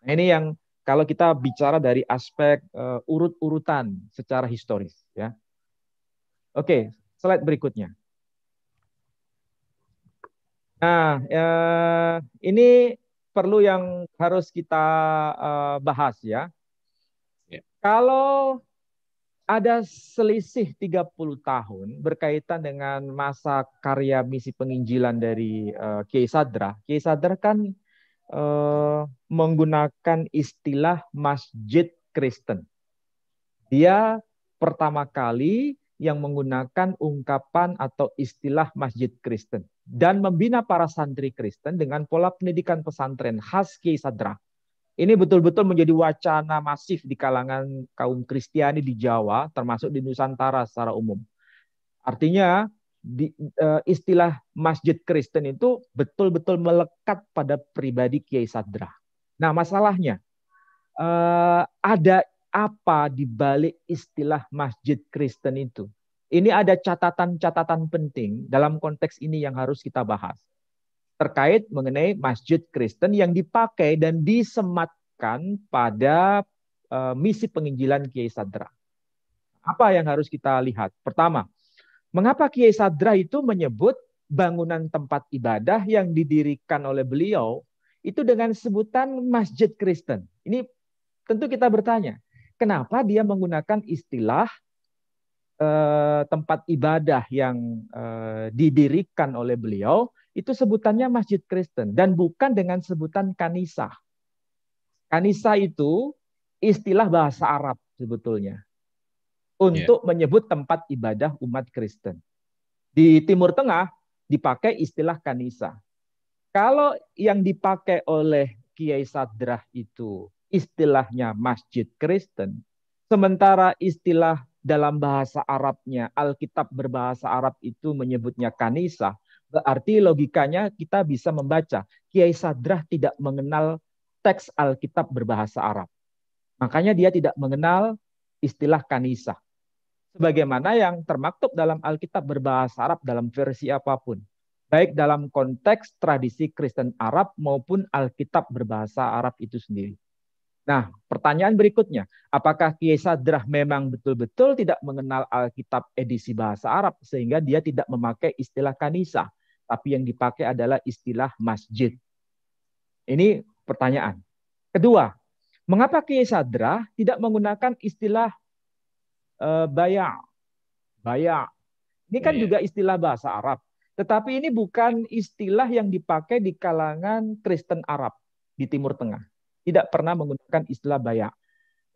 Speaker 2: Nah, ini yang kalau kita bicara dari aspek uh, urut-urutan secara historis ya. Oke, slide berikutnya. Nah, uh, ini perlu yang harus kita uh, bahas ya. Yeah. Kalau ada selisih 30 tahun berkaitan dengan masa karya misi penginjilan dari uh, Kiai Sadra. Kiai Sadra kan eh, menggunakan istilah masjid Kristen. Dia pertama kali yang menggunakan ungkapan atau istilah masjid Kristen dan membina para santri Kristen dengan pola pendidikan pesantren khas Kiai Ini betul-betul menjadi wacana masif di kalangan kaum Kristiani di Jawa, termasuk di Nusantara secara umum. Artinya, di, uh, istilah masjid Kristen itu betul-betul melekat pada pribadi Kiai Sadra. Nah, masalahnya uh, ada apa di balik istilah masjid Kristen itu? Ini ada catatan-catatan penting dalam konteks ini yang harus kita bahas terkait mengenai masjid Kristen yang dipakai dan disematkan pada uh, misi penginjilan Kiai Sadra. Apa yang harus kita lihat? Pertama, Mengapa Kiai Sadra itu menyebut bangunan tempat ibadah yang didirikan oleh beliau itu dengan sebutan Masjid Kristen? Ini tentu kita bertanya, kenapa dia menggunakan istilah eh, tempat ibadah yang eh, didirikan oleh beliau itu sebutannya Masjid Kristen dan bukan dengan sebutan kanisa. Kanisa itu istilah bahasa Arab sebetulnya. Iya. untuk yeah. menyebut tempat ibadah umat Kristen. Di Timur Tengah dipakai istilah kanisa. Kalau yang dipakai oleh Kiai Sadrah itu istilahnya masjid Kristen, sementara istilah dalam bahasa Arabnya, Alkitab berbahasa Arab itu menyebutnya kanisa, berarti logikanya kita bisa membaca Kiai Sadrah tidak mengenal teks Alkitab berbahasa Arab. Makanya dia tidak mengenal istilah kanisa sebagaimana yang termaktub dalam Alkitab berbahasa Arab dalam versi apapun, baik dalam konteks tradisi Kristen Arab maupun Alkitab berbahasa Arab itu sendiri. Nah, pertanyaan berikutnya, apakah Kiesadrah memang betul-betul tidak mengenal Alkitab edisi bahasa Arab sehingga dia tidak memakai istilah kanisa, tapi yang dipakai adalah istilah masjid? Ini pertanyaan. Kedua, mengapa Kiesadrah tidak menggunakan istilah Eh, bayak. Bayak. Ini kan yeah. juga istilah bahasa Arab. Tetapi ini bukan istilah yang dipakai di kalangan Kristen Arab di Timur Tengah. Tidak pernah menggunakan istilah bayak.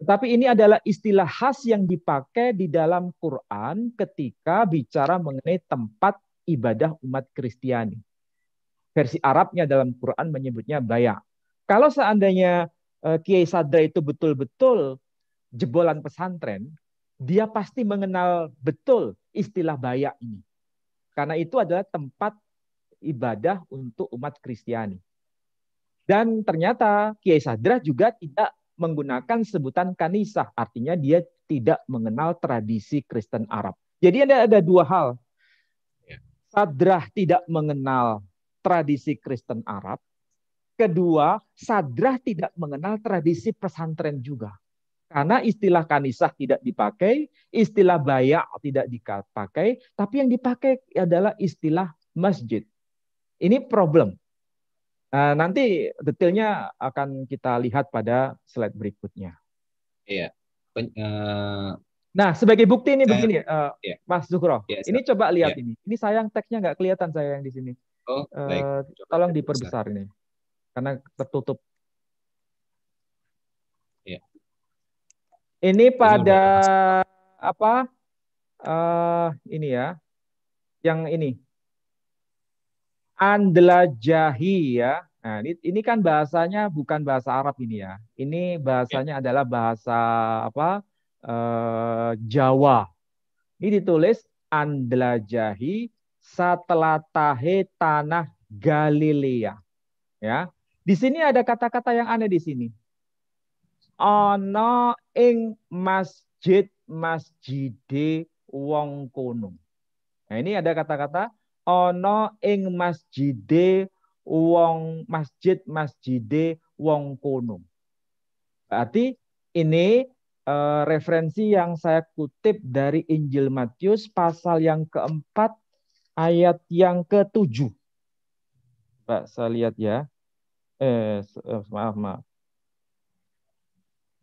Speaker 2: Tetapi ini adalah istilah khas yang dipakai di dalam Quran ketika bicara mengenai tempat ibadah umat Kristiani. Versi Arabnya dalam Quran menyebutnya bayak. Kalau seandainya eh, Kiai Sadra itu betul-betul jebolan pesantren, dia pasti mengenal betul istilah bayak ini. Karena itu adalah tempat ibadah untuk umat Kristiani. Dan ternyata Kiai Sadra juga tidak menggunakan sebutan kanisah, artinya dia tidak mengenal tradisi Kristen Arab. Jadi ada ada dua hal. Ya. Sadrah tidak mengenal tradisi Kristen Arab. Kedua, Sadrah tidak mengenal tradisi pesantren juga. Karena istilah kanisah tidak dipakai, istilah bayak tidak dipakai, tapi yang dipakai adalah istilah masjid. Ini problem. Nah, nanti detailnya akan kita lihat pada slide berikutnya. Iya. Pen, uh, nah, sebagai bukti ini saya, begini, uh, iya. Mas Zuhro. Iya, ini coba lihat iya. ini. Ini sayang teksnya nggak kelihatan saya yang di sini.
Speaker 3: Oh, Uh,
Speaker 2: tolong diperbesar besar. ini, karena tertutup Ini pada apa? Uh, ini ya. Yang ini. Andelajahi ya. Nah, ini, ini kan bahasanya bukan bahasa Arab ini ya. Ini bahasanya ya. adalah bahasa apa? Uh, Jawa. Ini ditulis Andelajahi Satelatahe Tanah Galilea. Ya. Di sini ada kata-kata yang aneh di sini ana ing masjid masjide wong kono. Nah, ini ada kata-kata ana ing masjide wong masjid masjide wong kono. Berarti ini uh, referensi yang saya kutip dari Injil Matius pasal yang keempat ayat yang ketujuh.
Speaker 1: Pak, saya lihat ya. Eh, eh maaf, maaf.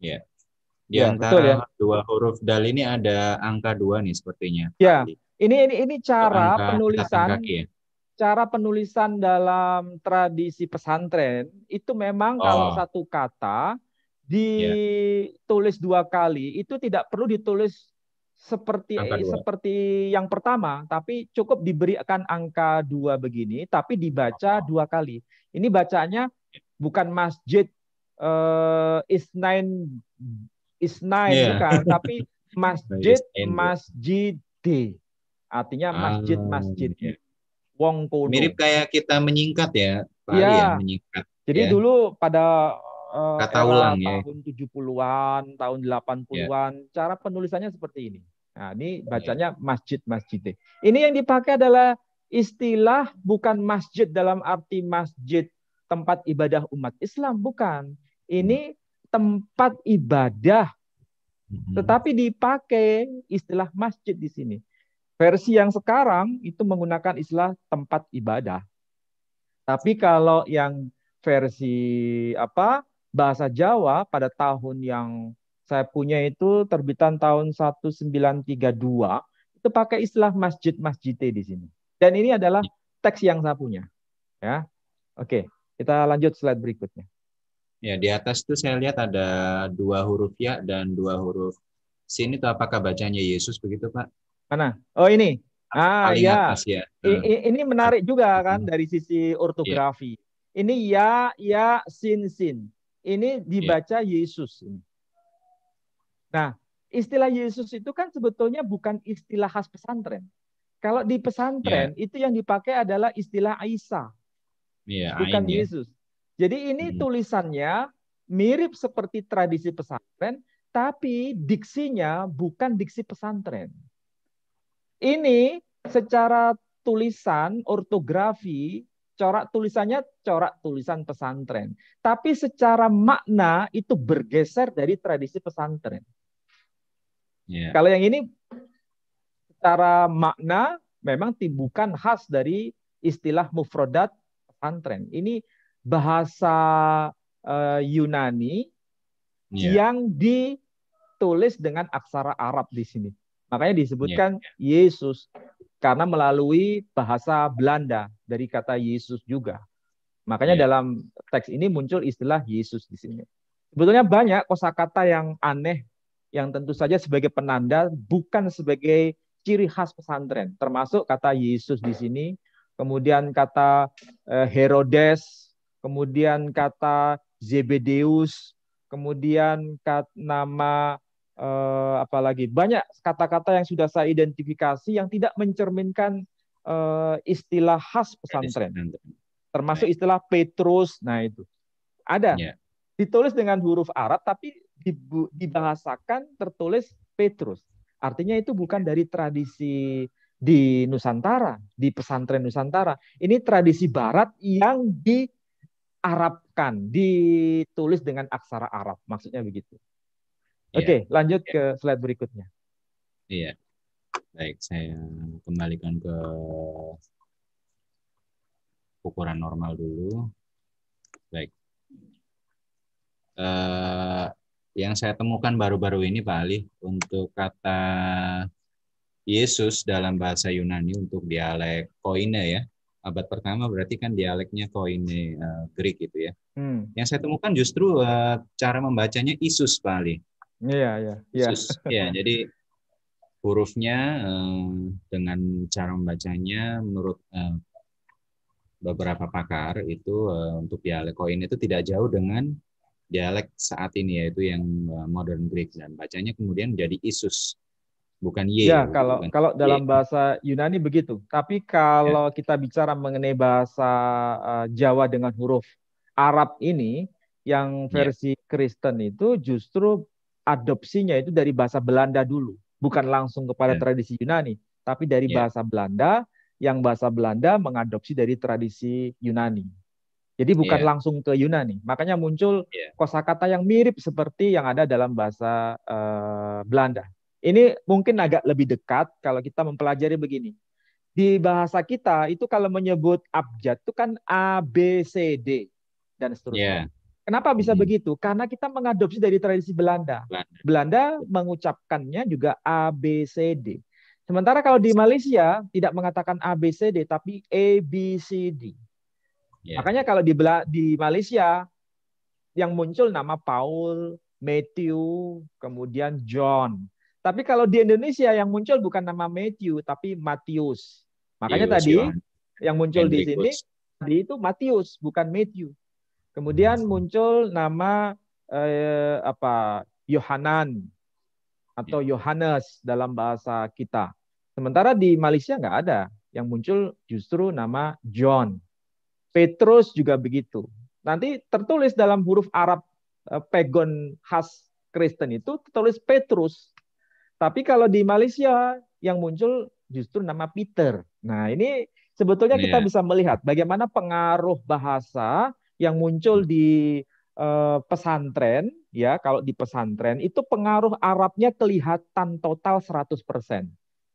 Speaker 1: Iya. Di ya, ya antara betul ya. dua huruf dal ini ada angka dua nih sepertinya. Ya.
Speaker 2: Ini ini ini cara angka, penulisan kaki ya. cara penulisan dalam tradisi pesantren itu memang oh. kalau satu kata ya. ditulis yeah. dua kali itu tidak perlu ditulis seperti eh, seperti yang pertama, tapi cukup diberikan angka dua begini, tapi dibaca oh. dua kali. Ini bacanya ya. bukan masjid uh, eh, isnain isnain yeah. bukan tapi masjid masjid artinya ah, masjid masjid ah, wong kuno mirip kayak
Speaker 1: kita menyingkat ya Pak ya. Iya. menyingkat jadi ya. dulu
Speaker 2: pada uh, kata ulang ya tahun 70-an tahun 80-an ya. cara penulisannya seperti ini nah ini iya. bacanya masjid masjid ini yang dipakai adalah istilah bukan masjid dalam arti masjid tempat ibadah umat Islam bukan ini tempat ibadah. Tetapi dipakai istilah masjid di sini. Versi yang sekarang itu menggunakan istilah tempat ibadah. Tapi kalau yang versi apa bahasa Jawa pada tahun yang saya punya itu terbitan tahun 1932 itu pakai istilah masjid masjid di sini. Dan ini adalah iya. teks yang saya punya. Ya. Oke, kita lanjut slide berikutnya.
Speaker 1: Ya, di atas itu saya lihat ada dua huruf ya dan dua huruf sin itu apakah bacanya Yesus begitu, Pak? Mana? Oh, ini. Ah, Paling ya. Atas, ya. I,
Speaker 2: ini menarik juga kan dari sisi ortografi. Ya. Ini ya, ya, sin, sin. Ini dibaca ya. Yesus. Nah, istilah Yesus itu kan sebetulnya bukan istilah khas pesantren. Kalau di pesantren ya. itu yang dipakai adalah istilah Aisyah
Speaker 3: Ya, bukan ya. Yesus.
Speaker 2: Jadi ini hmm. tulisannya mirip seperti tradisi pesantren, tapi diksinya bukan diksi pesantren. Ini secara tulisan ortografi, corak tulisannya corak tulisan pesantren. Tapi secara makna itu bergeser dari tradisi pesantren. Yeah. Kalau yang ini secara makna memang bukan khas dari istilah mufrodat pesantren. Ini bahasa uh, Yunani yeah. yang ditulis dengan aksara Arab di sini. Makanya disebutkan yeah. Iya. Yesus karena melalui bahasa Belanda dari kata Yesus juga. Makanya yeah. dalam teks ini muncul istilah Yesus di sini. Sebetulnya banyak kosakata yang aneh yang tentu saja sebagai penanda bukan sebagai ciri khas pesantren, termasuk kata Yesus di sini, kemudian kata eh, Herodes kemudian kata Zebedeus, kemudian kata, nama eh, apalagi banyak kata-kata yang sudah saya identifikasi yang tidak mencerminkan eh, istilah khas iya, pesantren, termasuk istilah Petrus. Nah itu ada iya. ditulis dengan huruf Arab tapi dibahasakan tertulis Petrus. Artinya itu bukan iya. dari tradisi di Nusantara, di pesantren Nusantara. Ini tradisi Barat yang di diarabkan, ditulis dengan aksara Arab. Maksudnya begitu. Iya. Oke, okay, ya. lanjut ya. ke slide berikutnya.
Speaker 1: Iya. Baik, saya kembalikan ke ukuran normal dulu. Baik. Eh, yang saya temukan baru-baru ini Pak Ali untuk kata Yesus dalam bahasa Yunani untuk dialek koine ya abad pertama berarti kan dialeknya koine uh, Greek gitu ya. Hmm. Yang saya temukan justru uh, cara membacanya Isus paling. Iya, iya iya. Isus. Iya jadi hurufnya uh, dengan cara membacanya menurut uh, beberapa pakar itu uh, untuk dialek koine itu tidak jauh dengan dialek saat ini yaitu yang modern Greek dan bacanya kemudian menjadi Isus bukan Y. Ya, kalau bukan kalau dalam
Speaker 2: bahasa Yunani begitu. Tapi kalau ya. kita bicara mengenai bahasa uh, Jawa dengan huruf Arab ini yang ya. versi ya. Kristen itu justru adopsinya itu dari bahasa Belanda dulu, bukan langsung kepada ya. tradisi Yunani, tapi dari ya. bahasa Belanda yang bahasa Belanda mengadopsi dari tradisi Yunani. Jadi bukan yeah. langsung ke Yunani. Makanya muncul yeah. kosakata yang mirip seperti yang ada dalam bahasa uh, Belanda. Ini mungkin agak lebih dekat kalau kita mempelajari begini. Di bahasa kita itu kalau menyebut abjad itu kan A, B, C, D dan seterusnya. Yeah. Kenapa bisa hmm. begitu? Karena kita mengadopsi dari tradisi Belanda. Belanda. Belanda mengucapkannya juga A, B, C, D. Sementara kalau di Malaysia tidak mengatakan A, B, C, D tapi A, B, C, D. Yeah. Makanya kalau di Bela di Malaysia yang muncul nama Paul, Matthew, kemudian John. Tapi kalau di Indonesia yang muncul bukan nama Matthew tapi Matius. Makanya tadi Yohan. yang muncul Henry di sini tadi itu Matius bukan Matthew. Kemudian hmm. muncul nama eh, apa Yohanan atau ya. Yohanes dalam bahasa kita. Sementara di Malaysia nggak ada. Yang muncul justru nama John. Petrus juga begitu. Nanti tertulis dalam huruf Arab eh, pegon khas Kristen itu tertulis Petrus. Tapi kalau di Malaysia yang muncul justru nama Peter. Nah, ini sebetulnya yeah. kita iya. bisa melihat bagaimana pengaruh bahasa yang muncul di uh, pesantren ya, kalau di pesantren itu pengaruh Arabnya kelihatan total 100%.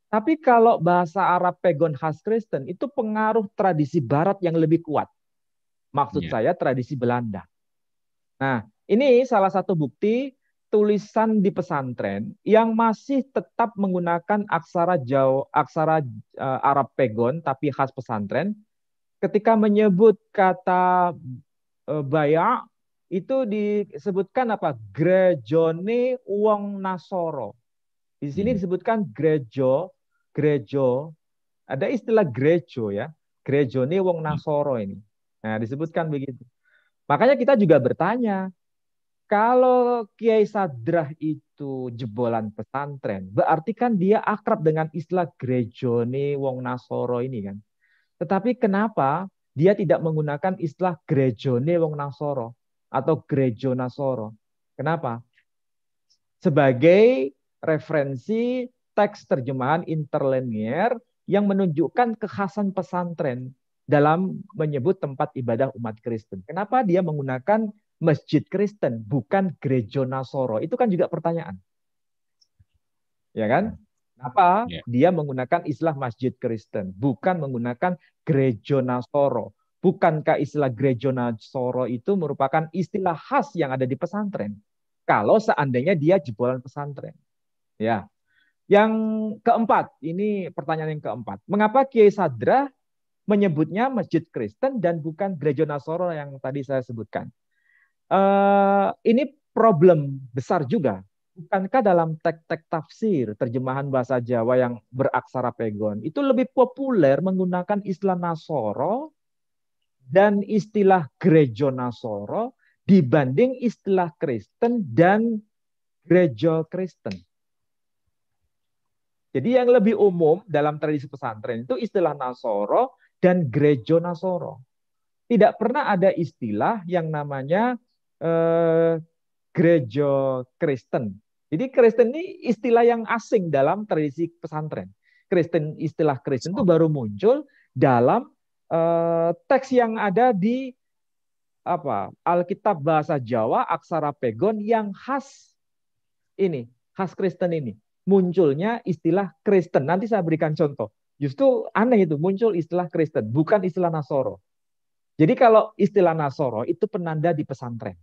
Speaker 2: Tapi kalau bahasa Arab pegon khas Kristen itu pengaruh tradisi barat yang lebih kuat. Maksud yeah. saya tradisi Belanda. Nah, ini salah satu bukti tulisan di pesantren yang masih tetap menggunakan aksara Jawa, aksara uh, Arab pegon tapi khas pesantren ketika menyebut kata uh, eh, bayak itu disebutkan apa? Grejone wong Nasoro. Di sini hmm. disebutkan grejo, grejo. Ada istilah grejo ya. Grejone wong hmm. Nasoro ini. Nah, disebutkan begitu. Makanya kita juga bertanya, kalau Kiai Sadrah itu jebolan pesantren, berarti kan dia akrab dengan istilah grejone wong Nasoro ini kan. Tetapi kenapa dia tidak menggunakan istilah grejone wong Nasoro atau grejo Nasoro? Kenapa? Sebagai referensi teks terjemahan interlinear yang menunjukkan kekhasan pesantren dalam menyebut tempat ibadah umat Kristen. Kenapa dia menggunakan masjid Kristen, bukan gereja Nasoro. Itu kan juga pertanyaan. Ya kan? Ya. apa yeah. dia menggunakan istilah masjid Kristen, bukan menggunakan gereja Nasoro? Bukankah istilah gereja Nasoro itu merupakan istilah khas yang ada di pesantren? Kalau seandainya dia jebolan pesantren. Ya. Yang keempat, ini pertanyaan yang keempat. Mengapa Kiai Sadra menyebutnya masjid Kristen dan bukan gereja Nasoro yang tadi saya sebutkan? Eh, ini problem besar juga. Bukankah dalam teks-teks tafsir terjemahan bahasa Jawa yang beraksara pegon itu lebih populer menggunakan istilah nasoro dan istilah gerejo nasoro dibanding istilah Kristen dan gerejo Kristen. Jadi yang lebih umum dalam tradisi pesantren itu istilah nasoro dan gerejo nasoro. Tidak pernah ada istilah yang namanya eh, gereja Kristen. Jadi Kristen ini istilah yang asing dalam tradisi pesantren. Kristen istilah Kristen itu baru muncul dalam eh, teks yang ada di apa Alkitab bahasa Jawa aksara pegon yang khas ini khas Kristen ini munculnya istilah Kristen nanti saya berikan contoh justru aneh itu muncul istilah Kristen bukan istilah Nasoro jadi kalau istilah Nasoro itu penanda di pesantren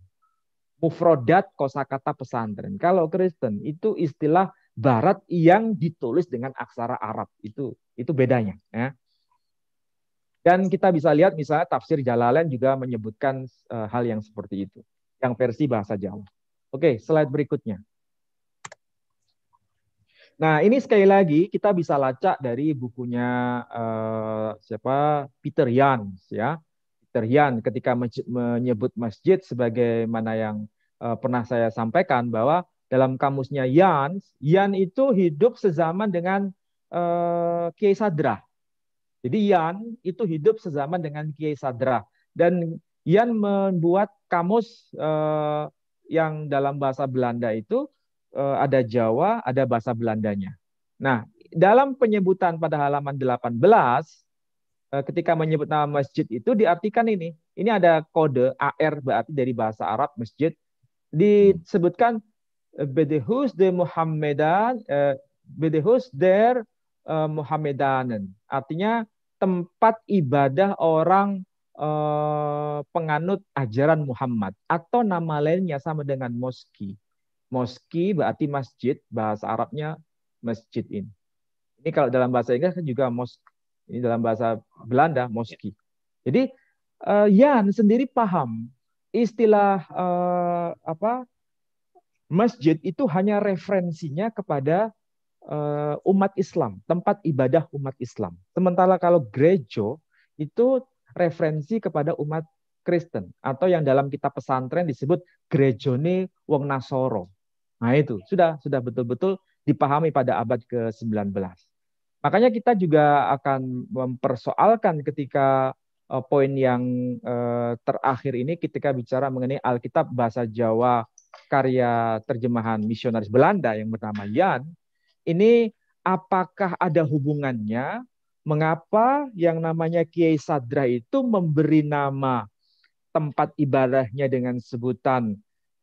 Speaker 2: mufrodat kosakata pesantren. Kalau Kristen itu istilah Barat yang ditulis dengan aksara Arab itu itu bedanya. Ya. Dan kita bisa lihat misalnya tafsir Jalalain juga menyebutkan eh, hal yang seperti itu, yang versi bahasa Jawa. Oke, slide berikutnya. Nah, ini sekali lagi kita bisa lacak dari bukunya e, siapa Peter Yans ya. Peter Yan ketika menyebut masjid sebagaimana yang Eh, pernah saya sampaikan bahwa dalam kamusnya Yan, Yan itu hidup sezaman dengan uh, Kiai Sadra. Jadi Yan itu hidup sezaman dengan Kiai Sadra dan Yan membuat kamus uh, yang dalam bahasa Belanda itu uh, ada Jawa, ada bahasa Belandanya. Nah, dalam penyebutan pada halaman 18 ketika menyebut nama masjid itu diartikan ini. Ini ada kode AR berarti dari bahasa Arab masjid disebutkan eh, bedehus de Muhammadan eh, bedehus der eh, Muhammadanen. Artinya tempat ibadah orang penganut ajaran Muhammad atau nama lainnya sama dengan moski. Moski berarti masjid, bahasa Arabnya masjid ini. Ini kalau dalam bahasa Inggris kan juga mosk Ini dalam bahasa Belanda moski. Jadi Yan sendiri paham istilah uh, apa masjid itu hanya referensinya kepada uh, umat Islam, tempat ibadah umat Islam. Sementara kalau gerejo itu referensi kepada umat Kristen atau yang dalam kitab pesantren disebut gerejone wong Nasoro. Nah itu sudah sudah betul-betul dipahami pada abad ke-19. Makanya kita juga akan mempersoalkan ketika Eh, poin yang eh, terakhir ini ketika bicara mengenai Alkitab bahasa Jawa karya terjemahan misionaris Belanda yang bernama Jan, ini apakah ada hubungannya mengapa yang namanya Kiai Sadra itu memberi nama tempat ibadahnya dengan sebutan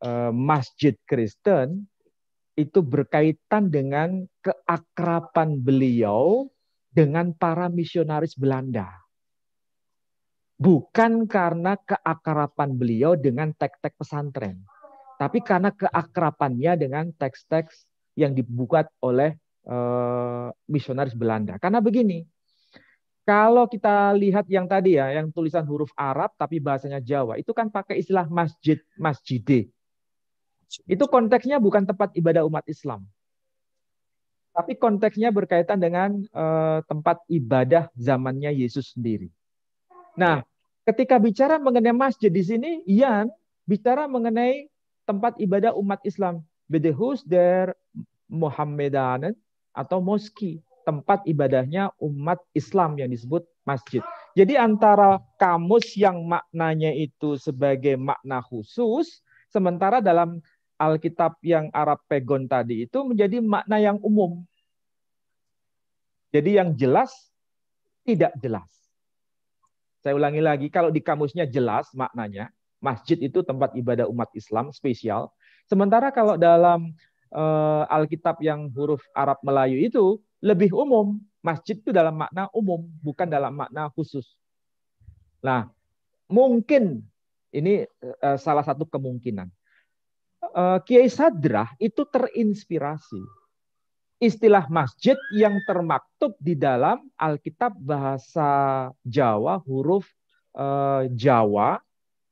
Speaker 2: eh, Masjid Kristen itu berkaitan dengan keakrapan beliau dengan para misionaris Belanda bukan karena keakrapan beliau dengan teks-teks pesantren, tapi karena keakrapannya dengan teks-teks yang dibuat oleh uh, misionaris Belanda. Karena begini, kalau kita lihat yang tadi ya, yang tulisan huruf Arab tapi bahasanya Jawa, itu kan pakai istilah masjid, masjid Itu konteksnya bukan tempat ibadah umat Islam. Tapi konteksnya berkaitan dengan uh, tempat ibadah zamannya Yesus sendiri. Nah, Ketika bicara mengenai masjid di sini, Ian bicara mengenai tempat ibadah umat Islam. Bedehus der Muhammadan atau moski, tempat ibadahnya umat Islam yang disebut masjid. Jadi antara kamus yang maknanya itu sebagai makna khusus, sementara dalam Alkitab yang Arab Pegon tadi itu menjadi makna yang umum. Jadi yang jelas tidak jelas. Saya ulangi lagi, kalau di kamusnya jelas maknanya, masjid itu tempat ibadah umat Islam spesial. Sementara kalau dalam uh, Alkitab yang huruf Arab Melayu itu lebih umum, masjid itu dalam makna umum, bukan dalam makna khusus. Nah, mungkin ini uh, salah satu kemungkinan. Uh, Kiai Sadrah itu terinspirasi istilah masjid yang termaktub di dalam Alkitab bahasa Jawa huruf eh, Jawa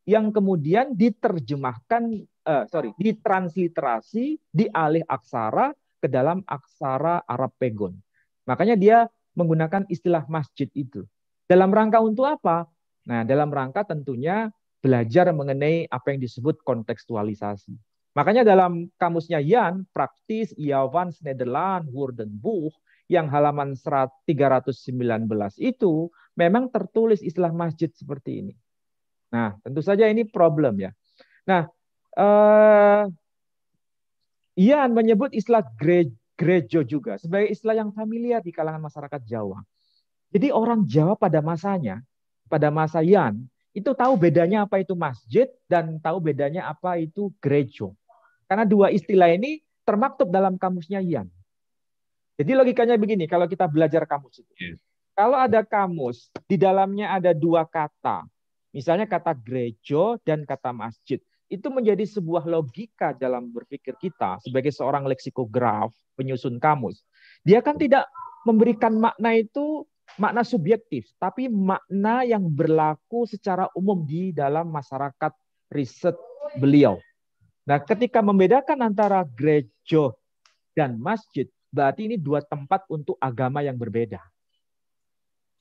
Speaker 2: yang kemudian diterjemahkan eh, sorry ditransliterasi dialih aksara ke dalam aksara Arab Pegon. Makanya dia menggunakan istilah masjid itu. Dalam rangka untuk apa? Nah, dalam rangka tentunya belajar mengenai apa yang disebut kontekstualisasi. Makanya dalam kamusnya Yan, praktis Iavan dan Buch yang halaman 319 itu memang tertulis istilah masjid seperti ini. Nah, tentu saja ini problem ya. Nah, eh, Ian menyebut istilah gere, gerejo juga sebagai istilah yang familiar di kalangan masyarakat Jawa. Jadi orang Jawa pada masanya, pada masa Ian, itu tahu bedanya apa itu masjid dan tahu bedanya apa itu gerejo. Karena dua istilah ini termaktub dalam kamusnya Yan. Jadi logikanya begini, kalau kita belajar kamus itu. Yes. Iya. Kalau ada kamus, di dalamnya ada dua kata. Misalnya kata gerejo dan kata masjid. Itu menjadi sebuah logika dalam berpikir kita sebagai seorang leksikograf, penyusun kamus. Dia kan tidak memberikan makna itu makna subjektif, tapi makna yang berlaku secara umum di dalam masyarakat riset beliau. Nah, ketika membedakan antara gereja dan masjid, berarti ini dua tempat untuk agama yang berbeda.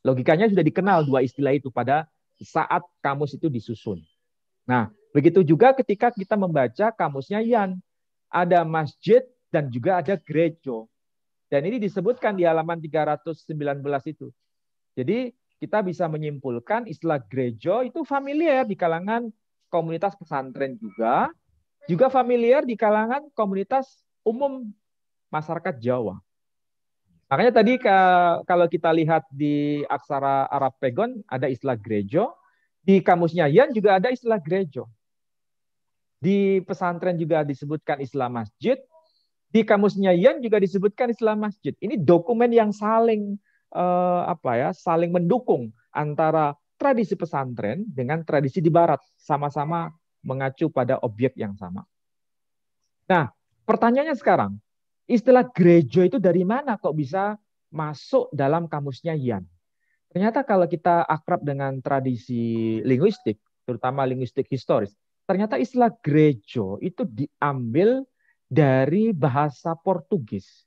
Speaker 2: Logikanya sudah dikenal dua istilah itu pada saat kamus itu disusun. Nah, begitu juga ketika kita membaca kamusnya Yan, ada masjid dan juga ada gereja. Dan ini disebutkan di halaman 319 itu. Jadi kita bisa menyimpulkan istilah gereja itu familiar di kalangan komunitas pesantren juga, juga familiar di kalangan komunitas umum masyarakat Jawa. Makanya tadi kalau kita lihat di aksara Arab Pegon ada istilah gerejo, di kamusnya Yan juga ada istilah gerejo. Di pesantren juga disebutkan istilah masjid, di kamusnya Yan juga disebutkan istilah masjid. Ini dokumen yang saling eh, apa ya, saling mendukung antara tradisi pesantren dengan tradisi di barat, sama-sama mengacu pada objek yang sama. Nah, pertanyaannya sekarang, istilah gerejo itu dari mana kok bisa masuk dalam kamusnya Yan? Ternyata kalau kita akrab dengan tradisi linguistik, terutama linguistik historis, ternyata istilah gerejo itu diambil dari bahasa Portugis.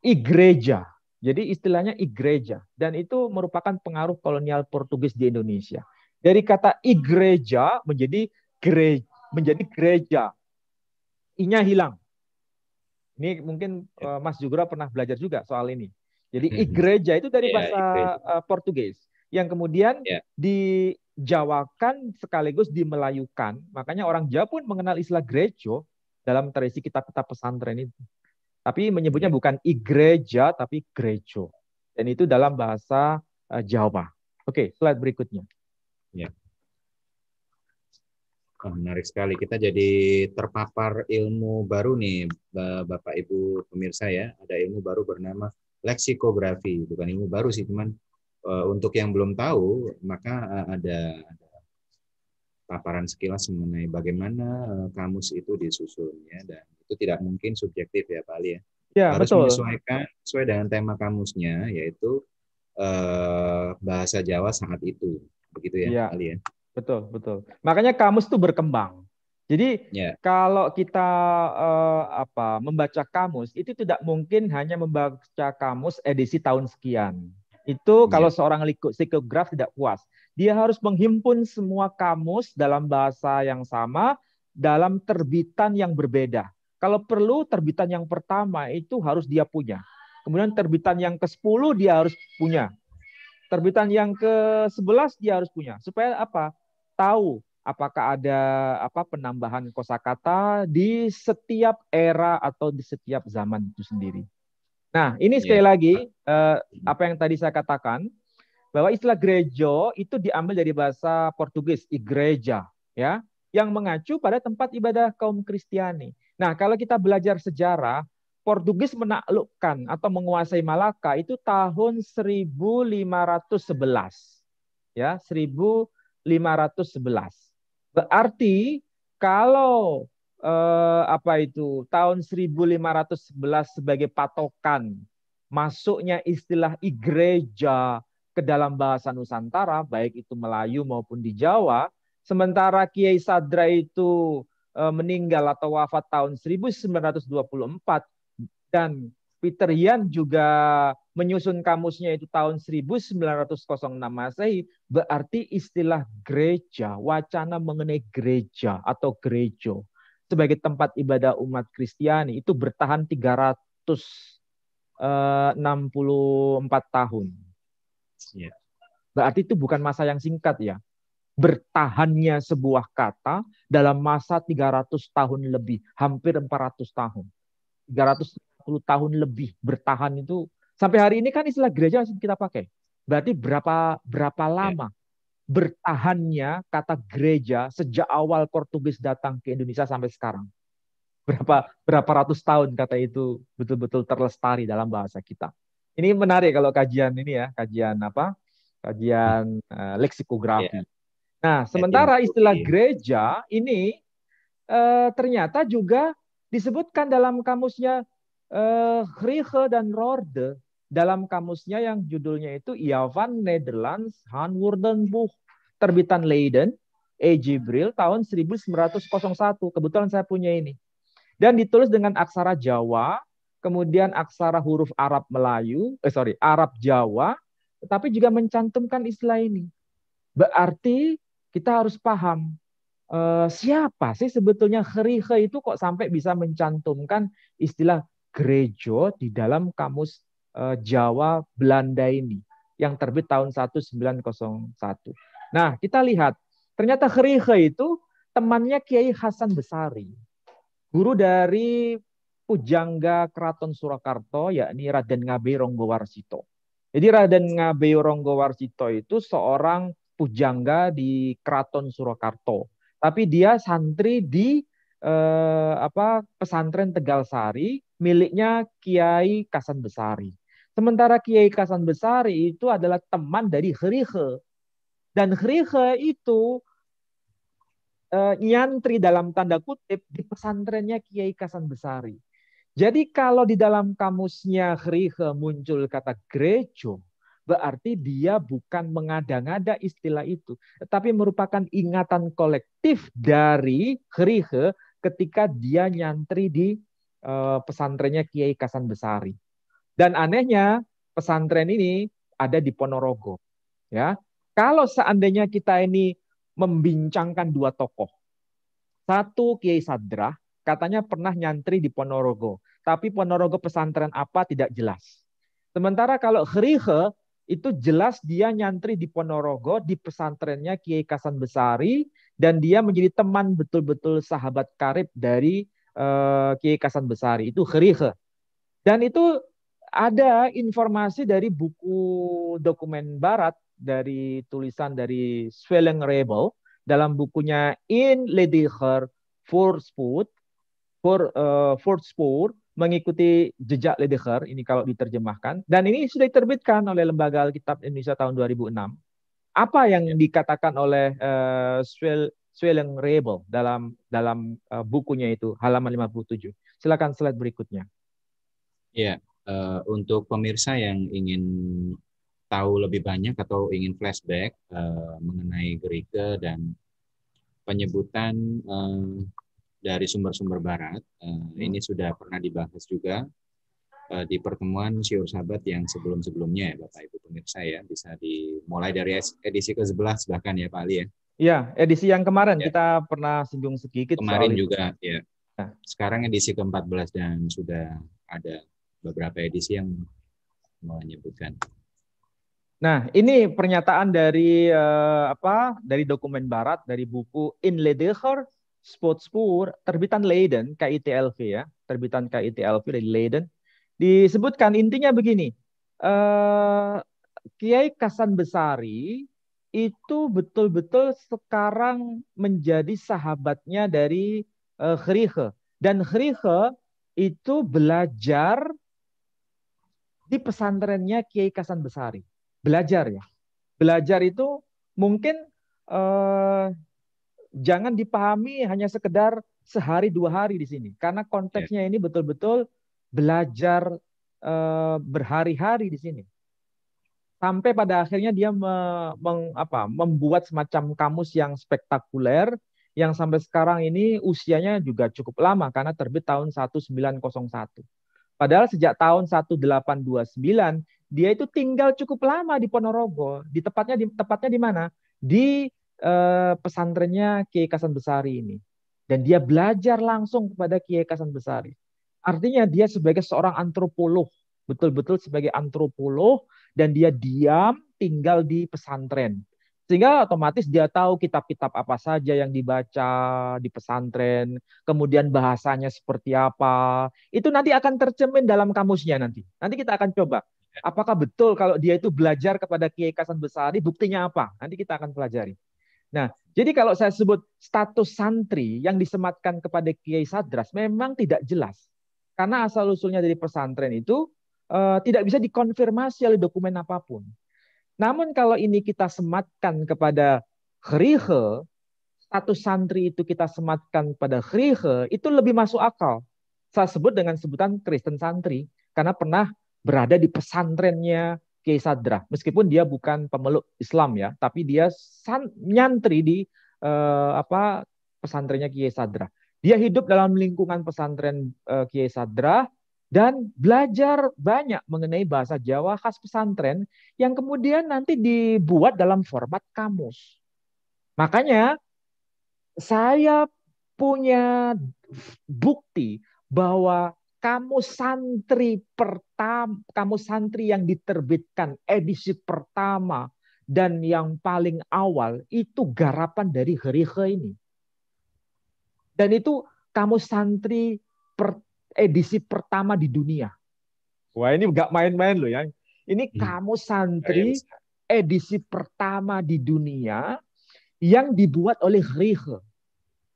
Speaker 2: Igreja. Jadi istilahnya igreja. Dan itu merupakan pengaruh kolonial Portugis di Indonesia. Dari kata igreja menjadi gereja, menjadi gereja. I-nya hilang. Ini mungkin uh, Mas Jugra pernah belajar juga soal ini. Jadi igreja mhm. itu dari ya, bahasa uh, Portugis yang kemudian yeah. dijawakan sekaligus dimelayukan. Makanya orang Jawa pun mengenal istilah gerejo dalam tradisi kitab-kitab pesantren itu. Tapi menyebutnya ya. bukan bukan igreja tapi gerejo. Dan itu dalam bahasa eh, Jawa. Oke, slide berikutnya.
Speaker 1: Ya. Oh, menarik sekali. Kita jadi terpapar ilmu baru nih, Bapak Ibu pemirsa ya. Ada ilmu baru bernama leksikografi. Bukan ilmu baru sih, cuman uh, untuk yang belum tahu, maka uh, ada, ada paparan sekilas mengenai bagaimana uh, kamus itu disusun ya. Dan itu tidak mungkin subjektif ya, Pak Ali ya. Ya, Harus betul. menyesuaikan sesuai dengan tema kamusnya, yaitu uh, bahasa Jawa saat itu begitu ya, ya. Ali ya. Betul, betul.
Speaker 2: Makanya kamus itu berkembang.
Speaker 1: Jadi ya.
Speaker 2: kalau kita uh, apa membaca kamus itu tidak mungkin hanya membaca kamus edisi tahun sekian. Itu iya. kalau seorang psikograf tidak puas. Dia harus menghimpun semua kamus dalam bahasa yang sama dalam terbitan yang berbeda. Kalau perlu terbitan yang pertama itu harus dia punya. Kemudian terbitan yang ke-10 dia harus punya. Terbitan yang ke-11 dia harus punya. Supaya apa? Tahu apakah ada apa penambahan kosakata di setiap era atau di setiap zaman itu sendiri.
Speaker 3: Nah, ini sekali yeah. lagi
Speaker 2: eh, apa yang tadi saya katakan bahwa istilah gerejo itu diambil dari bahasa Portugis igreja ya yang mengacu pada tempat ibadah kaum Kristiani. Nah, kalau kita belajar sejarah Portugis menaklukkan atau menguasai Malaka itu tahun 1511. Ya, 1511. Berarti kalau eh, apa itu tahun 1511 sebagai patokan masuknya istilah igreja ke dalam bahasa Nusantara baik itu Melayu maupun di Jawa, sementara Kiai Sadra itu eh, meninggal atau wafat tahun 1924, dan Peter juga menyusun kamusnya itu tahun 1906 Masehi, berarti istilah gereja, wacana mengenai gereja atau gerejo sebagai tempat ibadah umat Kristiani itu bertahan 364 eh, tahun. Ya. Berarti itu bukan masa yang singkat ya. Bertahannya sebuah kata dalam masa 300 tahun lebih, hampir 400 tahun. 300 tahun lebih bertahan itu sampai hari ini kan istilah gereja masih kita pakai. Berarti berapa berapa iya. lama bertahannya kata gereja sejak awal Portugis datang ke Indonesia sampai sekarang? Berapa berapa ratus tahun kata itu betul-betul terlestari dalam bahasa kita. Ini menarik kalau kajian ini ya, kajian apa? Kajian uh, leksikografi. Ya. Nah, sementara istilah gereja ini uh, ternyata juga disebutkan dalam kamusnya Griege eh, dan Rorde dalam kamusnya yang judulnya itu Iavan Nederlands Handwoordenbuch terbitan Leiden E. Jibril tahun 1901. Kebetulan saya punya ini. Dan ditulis dengan aksara Jawa, kemudian aksara huruf Arab Melayu, eh sorry, Arab Jawa, tetapi juga mencantumkan istilah ini. Berarti kita harus paham eh, siapa sih sebetulnya Khrihe itu kok sampai bisa mencantumkan istilah Gerejo di dalam kamus eh, Jawa Belanda ini yang terbit tahun 1901. Nah, kita lihat ternyata Herihe itu temannya Kiai Hasan Besari, guru dari pujangga Keraton Surakarta yakni Raden Ngabe Ronggowarsito. Jadi Raden Ngabe Ronggowarsito itu seorang pujangga di Keraton Surakarta, tapi dia santri di eh, apa pesantren Tegal Sari miliknya Kiai Kasan Besari. Sementara Kiai Kasan Besari itu adalah teman dari Hrihe. Dan Hrihe itu eh, nyantri dalam tanda kutip di pesantrennya Kiai Kasan Besari. Jadi kalau di dalam kamusnya Hrihe muncul kata gerejo, berarti dia bukan mengada-ngada istilah itu, tetapi merupakan ingatan kolektif dari Hrihe ketika dia nyantri di eh, pesantrennya Kiai Kasan Besari. Dan anehnya pesantren ini ada di Ponorogo. Ya, kalau seandainya kita ini membincangkan dua tokoh, satu Kiai Sadra katanya pernah nyantri di Ponorogo, tapi Ponorogo pesantren apa tidak jelas. Sementara kalau Khrihe itu jelas dia nyantri di Ponorogo di pesantrennya Kiai Kasan Besari dan dia menjadi teman betul-betul sahabat karib dari uh, Kiai Kasan Besari itu Kherihe. Dan itu ada informasi dari buku dokumen barat dari tulisan dari Sweleng Rebel dalam bukunya In Lediger for uh, mengikuti jejak Lediger ini kalau diterjemahkan dan ini sudah diterbitkan oleh Lembaga Alkitab Indonesia tahun 2006 apa yang dikatakan oleh uh, eh, Swell Swelling Rebel dalam dalam uh, bukunya itu halaman 57. Silakan slide berikutnya.
Speaker 1: Ya, uh, untuk pemirsa yang ingin tahu lebih banyak atau ingin flashback uh, mengenai Gerike dan penyebutan uh, dari sumber-sumber barat, uh, ini sudah pernah dibahas juga Eh, di pertemuan siur Sahabat yang sebelum-sebelumnya ya Bapak Ibu pemirsa ya bisa dimulai dari edisi ke-11 bahkan ya Pak Ali ya.
Speaker 2: Iya, edisi yang kemarin ya. kita pernah singgung sedikit Kemarin juga
Speaker 1: itu. ya. Nah. Sekarang edisi ke-14 dan sudah ada beberapa edisi yang menyebutkan.
Speaker 2: Nah, ini pernyataan dari eh, apa? Dari dokumen barat dari buku In Ledecher Spotspur terbitan Leiden KITLV ya, terbitan KITLV dari Leiden disebutkan intinya begini. Eh, Kiai Kasan Besari itu betul-betul sekarang menjadi sahabatnya dari eh, Khrihe. Dan Khrihe itu belajar di pesantrennya Kiai Kasan Besari. Belajar ya. Belajar itu mungkin eh, jangan dipahami hanya sekedar sehari dua hari di sini karena konteksnya iya. ini betul-betul belajar eh, berhari-hari di sini. Sampai pada akhirnya dia me, meng, apa, membuat semacam kamus yang spektakuler yang sampai sekarang ini usianya juga cukup lama karena terbit tahun 1901. Padahal sejak tahun 1829 dia itu tinggal cukup lama di Ponorogo, di tepatnya di tepatnya di mana? Di eh, pesantrennya Kiai Kasan Besari ini. Dan dia belajar langsung kepada Kiai Kasan Besari. Artinya dia sebagai seorang antropolog, betul-betul sebagai antropolog dan dia diam tinggal di pesantren. Sehingga otomatis dia tahu kitab-kitab apa saja yang dibaca di pesantren, kemudian bahasanya seperti apa. Itu nanti akan tercemin dalam kamusnya nanti. Nanti kita akan coba. Apakah betul kalau dia itu belajar kepada Kiai Kasan Besari, buktinya apa? Nanti kita akan pelajari. Nah, jadi kalau saya sebut status santri yang disematkan kepada Kiai Sadras memang tidak jelas. Karena asal usulnya dari pesantren itu eh, tidak bisa dikonfirmasi oleh dokumen apapun. Namun kalau ini kita sematkan kepada khrihe, status santri itu kita sematkan pada khrihe, itu lebih masuk akal. Saya sebut dengan sebutan Kristen santri karena pernah berada di pesantrennya Kiai Sadra. Meskipun dia bukan pemeluk Islam ya, tapi dia san, nyantri di eh, apa pesantrennya Kiai Sadra. Dia hidup dalam lingkungan pesantren uh, Kiai Sadra dan belajar banyak mengenai bahasa Jawa khas pesantren yang kemudian nanti dibuat dalam format kamus. Makanya saya punya bukti bahwa kamus santri pertama, kamus santri yang diterbitkan edisi pertama dan yang paling awal itu garapan dari Herihe ini. Dan itu kamu santri per, edisi eh, pertama di dunia. Wah ini nggak main-main loh ya. Ini hmm. kamu santri iya, edisi eh, pertama di dunia yang dibuat oleh Rihe.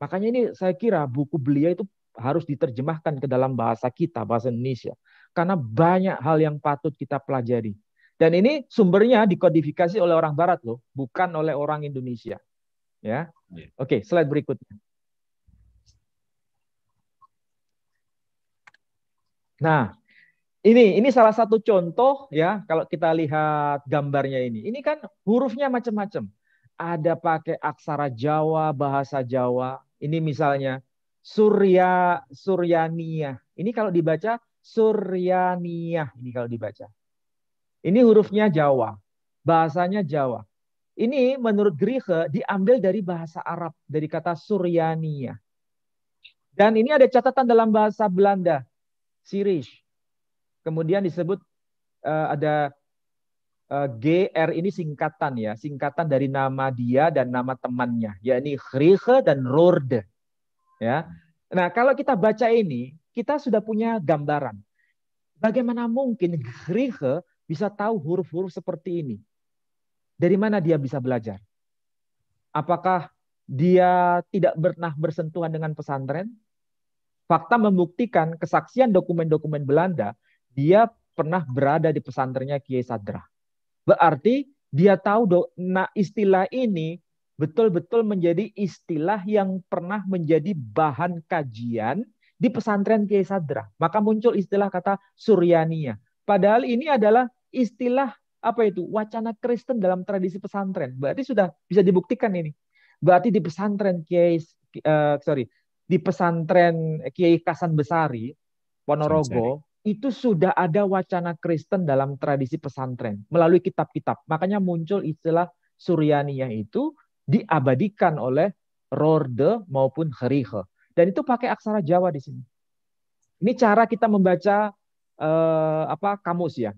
Speaker 2: Makanya ini saya kira buku beliau itu harus diterjemahkan ke dalam bahasa kita, bahasa Indonesia. Karena banyak hal yang patut kita pelajari. Dan ini sumbernya dikodifikasi oleh orang Barat loh, bukan oleh orang Indonesia.
Speaker 3: Ya, iya.
Speaker 2: oke, okay, slide berikutnya. Nah, ini ini salah satu contoh ya kalau kita lihat gambarnya ini. Ini kan hurufnya macam-macam. Ada pakai aksara Jawa, bahasa Jawa. Ini misalnya Surya Suryania. Ini kalau dibaca Suryania. Ini kalau dibaca. Ini hurufnya Jawa. Bahasanya Jawa. Ini menurut Griege diambil dari bahasa Arab, dari kata Suryania. Dan ini ada catatan dalam bahasa Belanda. Sirish. Kemudian disebut uh, ada uh, eh, GR ini singkatan ya, singkatan dari nama dia dan nama temannya, yakni Khrihe dan Rorde. Ya. Nah, kalau kita baca ini, kita sudah punya gambaran. Bagaimana mungkin Khrihe bisa tahu huruf-huruf seperti ini? Dari mana dia bisa belajar? Apakah dia tidak pernah bersentuhan dengan pesantren? fakta membuktikan kesaksian dokumen-dokumen Belanda, dia pernah berada di pesantrennya Kiai Sadra. Berarti dia tahu do, nah istilah ini betul-betul menjadi istilah yang pernah menjadi bahan kajian di pesantren Kiai Sadra. Maka muncul istilah kata Suryania. Padahal ini adalah istilah apa itu wacana Kristen dalam tradisi pesantren. Berarti sudah bisa dibuktikan ini. Berarti di pesantren Kiai uh, sorry di pesantren Kiai Kasan Besari Ponorogo itu sudah ada wacana Kristen dalam tradisi pesantren melalui kitab-kitab. Makanya muncul istilah Suryaniya itu diabadikan oleh Rorde maupun Herihe. Dan itu pakai aksara Jawa di sini. Ini cara kita membaca eh, apa kamus ya.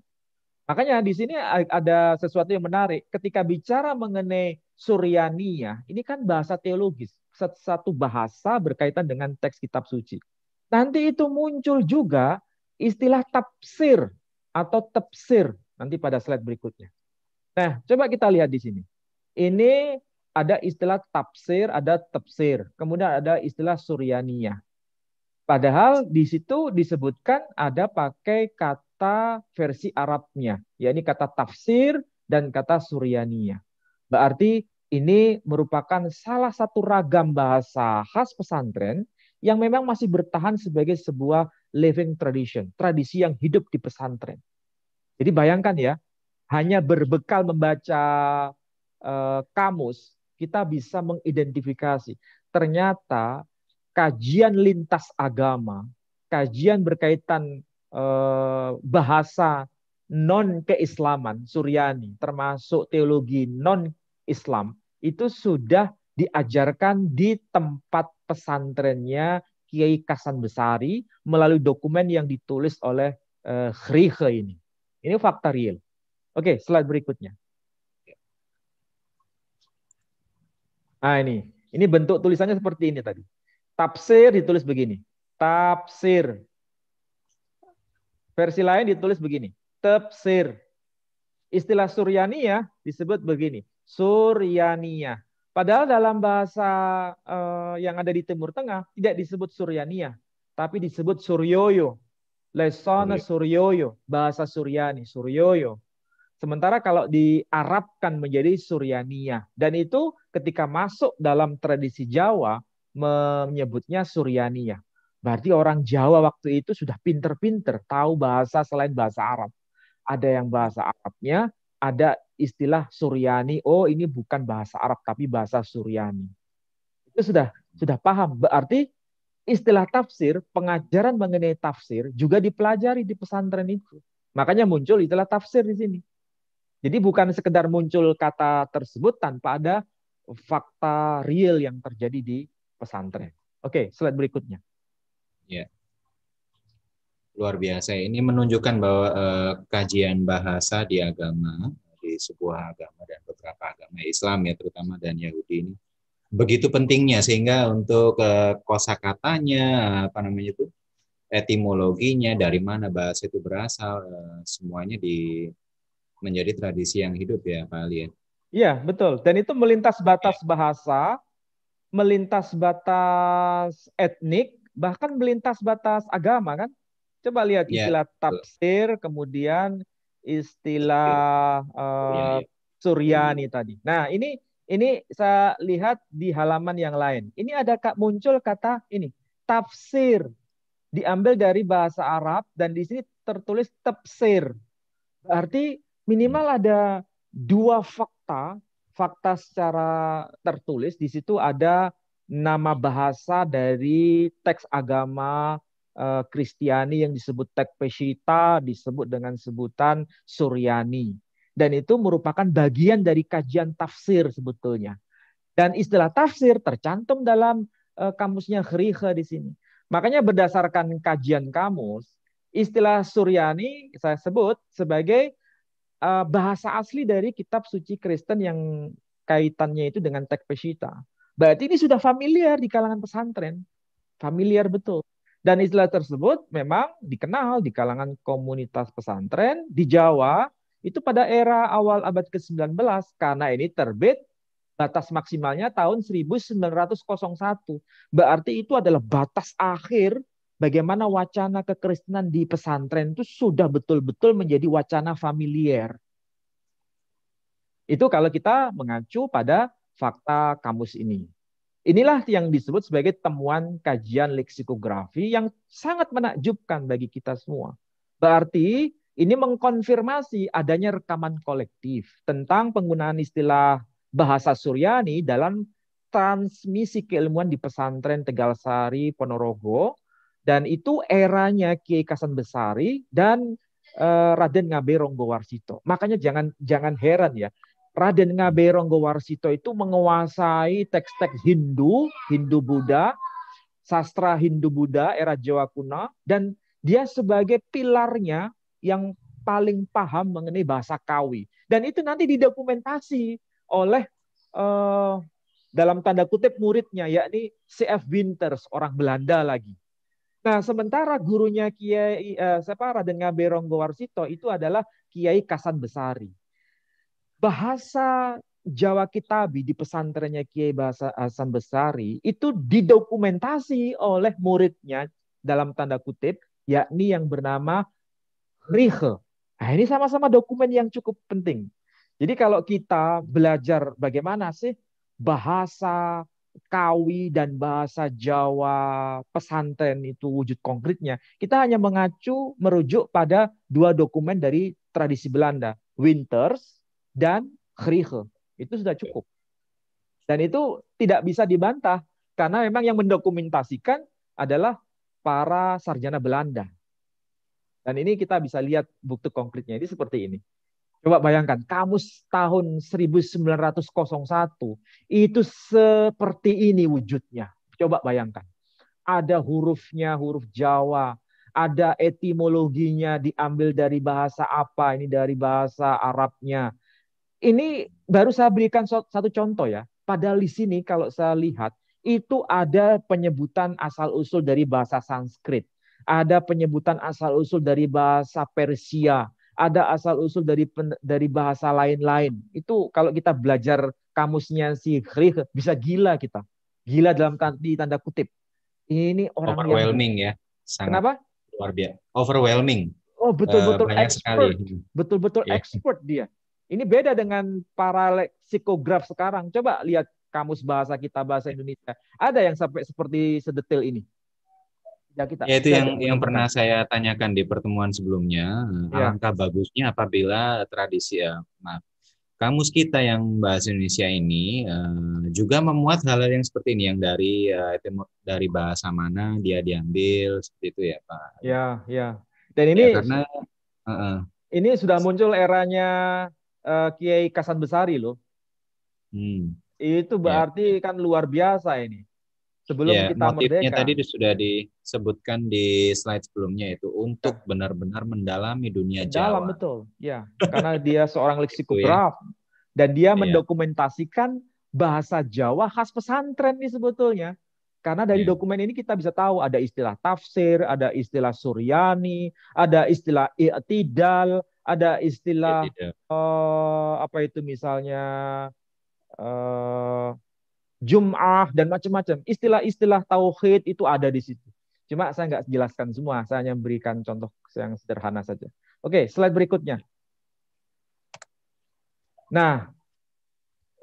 Speaker 2: Makanya di sini ada sesuatu yang menarik. Ketika bicara mengenai Suryaniyah, ini kan bahasa teologis satu bahasa berkaitan dengan teks kitab suci. Nanti itu muncul juga istilah tafsir atau tafsir nanti pada slide berikutnya. Nah, coba kita lihat di sini. Ini ada istilah tafsir, ada tafsir. Kemudian ada istilah suryaniyah. Padahal di situ disebutkan ada pakai kata versi Arabnya, yakni kata tafsir dan kata suryaniyah. Berarti ini merupakan salah satu ragam bahasa khas pesantren yang memang masih bertahan sebagai sebuah living tradition, tradisi yang hidup di pesantren. Jadi bayangkan ya, hanya berbekal membaca eh, kamus, kita bisa mengidentifikasi. Ternyata kajian lintas agama, kajian berkaitan eh, bahasa non keislaman Suryani termasuk teologi non Islam itu sudah diajarkan di tempat pesantrennya Kiai Kasan Besari melalui dokumen yang ditulis oleh uh, eh, Khrihe ini. Ini fakta real. Oke, slide berikutnya. Ah ini, ini bentuk tulisannya seperti ini tadi. Tafsir ditulis begini. Tafsir. Versi lain ditulis begini. Tafsir. Istilah Suryani ya disebut begini. Suryaniyah. Padahal dalam bahasa uh, yang ada di Timur Tengah tidak disebut Suryaniyah, tapi disebut Suryoyo. Lesona Suryoyo, bahasa Suryani, Suryoyo. Sementara kalau diarabkan menjadi Suryaniyah. Dan itu ketika masuk dalam tradisi Jawa menyebutnya Suryaniyah. Berarti orang Jawa waktu itu sudah pinter-pinter tahu bahasa selain bahasa Arab. Ada yang bahasa Arabnya, ada istilah Suryani, oh ini bukan bahasa Arab tapi bahasa Suryani. Itu sudah sudah paham. Berarti istilah tafsir, pengajaran mengenai tafsir juga dipelajari di pesantren itu. Makanya muncul istilah tafsir di sini. Jadi bukan sekedar muncul kata tersebut tanpa ada fakta real yang terjadi di pesantren. Oke, slide berikutnya.
Speaker 1: Ya. Luar biasa. Ini menunjukkan bahwa eh, kajian bahasa di agama dari sebuah agama dan beberapa agama Islam ya terutama dan Yahudi ini begitu pentingnya sehingga untuk uh, kosakatanya apa namanya itu etimologinya dari mana bahasa itu berasal uh, semuanya di menjadi tradisi yang hidup ya Pak Ali ya.
Speaker 2: Iya, betul. Dan itu melintas batas iya. bahasa, melintas batas etnik, bahkan melintas batas agama kan? Coba lihat iya, istilah ya, tafsir, kemudian istilah uh, iya, iya. eh, iya, Suryani hmm. tadi. Nah, ini ini saya lihat di halaman yang lain. Ini ada kak muncul kata ini, tafsir. Diambil dari bahasa Arab dan di sini tertulis tafsir. Berarti minimal hmm. ada dua fakta, fakta secara tertulis di situ ada nama bahasa dari teks agama Eh, Kristiani yang disebut Tek Peshita, disebut dengan sebutan Suryani. Dan itu merupakan bagian dari kajian tafsir sebetulnya. Dan istilah tafsir tercantum dalam eh, kamusnya Hriha di sini. Makanya berdasarkan kajian kamus, istilah Suryani saya sebut sebagai eh, bahasa asli dari kitab suci Kristen yang kaitannya itu dengan Tek Peshita. Berarti ini sudah familiar di kalangan pesantren. Familiar betul. Dan istilah tersebut memang dikenal di kalangan komunitas pesantren di Jawa itu pada era awal abad ke-19 karena ini terbit batas maksimalnya tahun 1901. Berarti itu adalah batas akhir bagaimana wacana kekristenan di pesantren itu sudah betul-betul menjadi wacana familiar. Itu kalau kita mengacu pada fakta kamus ini. Inilah yang disebut sebagai temuan kajian leksikografi yang sangat menakjubkan bagi kita semua. Berarti ini mengkonfirmasi adanya rekaman kolektif tentang penggunaan istilah bahasa Suryani dalam transmisi keilmuan di pesantren Tegal Sari Ponorogo dan itu eranya Kiai Kasan Besari dan Raden eh, Raden Ngabe Warsito. Makanya jangan jangan heran ya Raden Ngabe Warsito itu menguasai teks-teks Hindu, Hindu-Buddha, sastra Hindu-Buddha era Jawa Kuno, dan dia sebagai pilarnya yang paling paham mengenai bahasa Kawi. Dan itu nanti didokumentasi oleh uh, dalam tanda kutip muridnya yakni CF Winters, orang Belanda lagi. Nah, sementara gurunya Kiai eh, siapa Raden Ngabe Warsito itu adalah Kiai Kasan Besari bahasa Jawa Kitabi di pesantrennya Kiai Bahasa Hasan Besari itu didokumentasi oleh muridnya dalam tanda kutip yakni yang bernama Rihe. Nah, ini sama-sama dokumen yang cukup penting. Jadi kalau kita belajar bagaimana sih bahasa Kawi dan bahasa Jawa pesantren itu wujud konkretnya, kita hanya mengacu merujuk pada dua dokumen dari tradisi Belanda, Winters dan khrihe. Itu sudah cukup. Dan itu tidak bisa dibantah karena memang yang mendokumentasikan adalah para sarjana Belanda. Dan ini kita bisa lihat bukti konkretnya. Ini seperti ini. Coba bayangkan, kamus tahun 1901 itu seperti ini wujudnya. Coba bayangkan. Ada hurufnya, huruf Jawa, ada etimologinya diambil dari bahasa apa, ini dari bahasa Arabnya, ini baru saya berikan satu contoh ya. Pada di sini kalau saya lihat itu ada penyebutan asal-usul dari bahasa Sanskrit, ada penyebutan asal-usul dari bahasa Persia, ada asal-usul dari dari bahasa lain-lain. Itu kalau kita belajar kamusnya si Khrih bisa gila kita. Gila dalam di tanda kutip. Ini orang overwhelming
Speaker 1: yang... ya. Sangat Kenapa? Luar biasa. Overwhelming. Oh, betul-betul uh, expert.
Speaker 2: Betul-betul yeah. expert dia. Ini beda dengan para leksikograf sekarang. Coba lihat kamus bahasa kita bahasa Indonesia. Ada yang sampai seperti sedetail ini. Ya, kita. ya itu yang yang pernah
Speaker 1: saya tanyakan di pertemuan sebelumnya. Ya. Alangkah bagusnya apabila tradisi ya, maaf nah, kamus kita yang bahasa Indonesia ini uh, juga memuat hal-hal yang seperti ini yang dari uh, dari bahasa mana dia diambil seperti itu ya Pak.
Speaker 2: Ya, ya.
Speaker 1: Dan ini ya, karena uh.
Speaker 2: ini sudah muncul eranya uh, Kiai Kasan Besari loh. Hmm. Itu ya. berarti yeah. kan luar biasa ini.
Speaker 1: Sebelum yeah, kita motifnya merdeka. tadi sudah disebutkan di slide sebelumnya itu untuk ya. benar-benar mendalami dunia Jawa. Dalam
Speaker 3: betul, ya.
Speaker 1: Karena dia
Speaker 2: seorang leksikograf ya. dan dia ya. mendokumentasikan bahasa Jawa khas pesantren ini sebetulnya. Karena dari yeah. dokumen ini kita bisa tahu ada istilah tafsir, ada istilah suryani, ada istilah i'tidal, ada istilah ya, uh, apa itu misalnya uh, Jum'ah dan macam-macam. Istilah-istilah tauhid itu ada di situ. Cuma saya nggak jelaskan semua, saya hanya berikan contoh yang sederhana saja. Oke, slide berikutnya. Nah,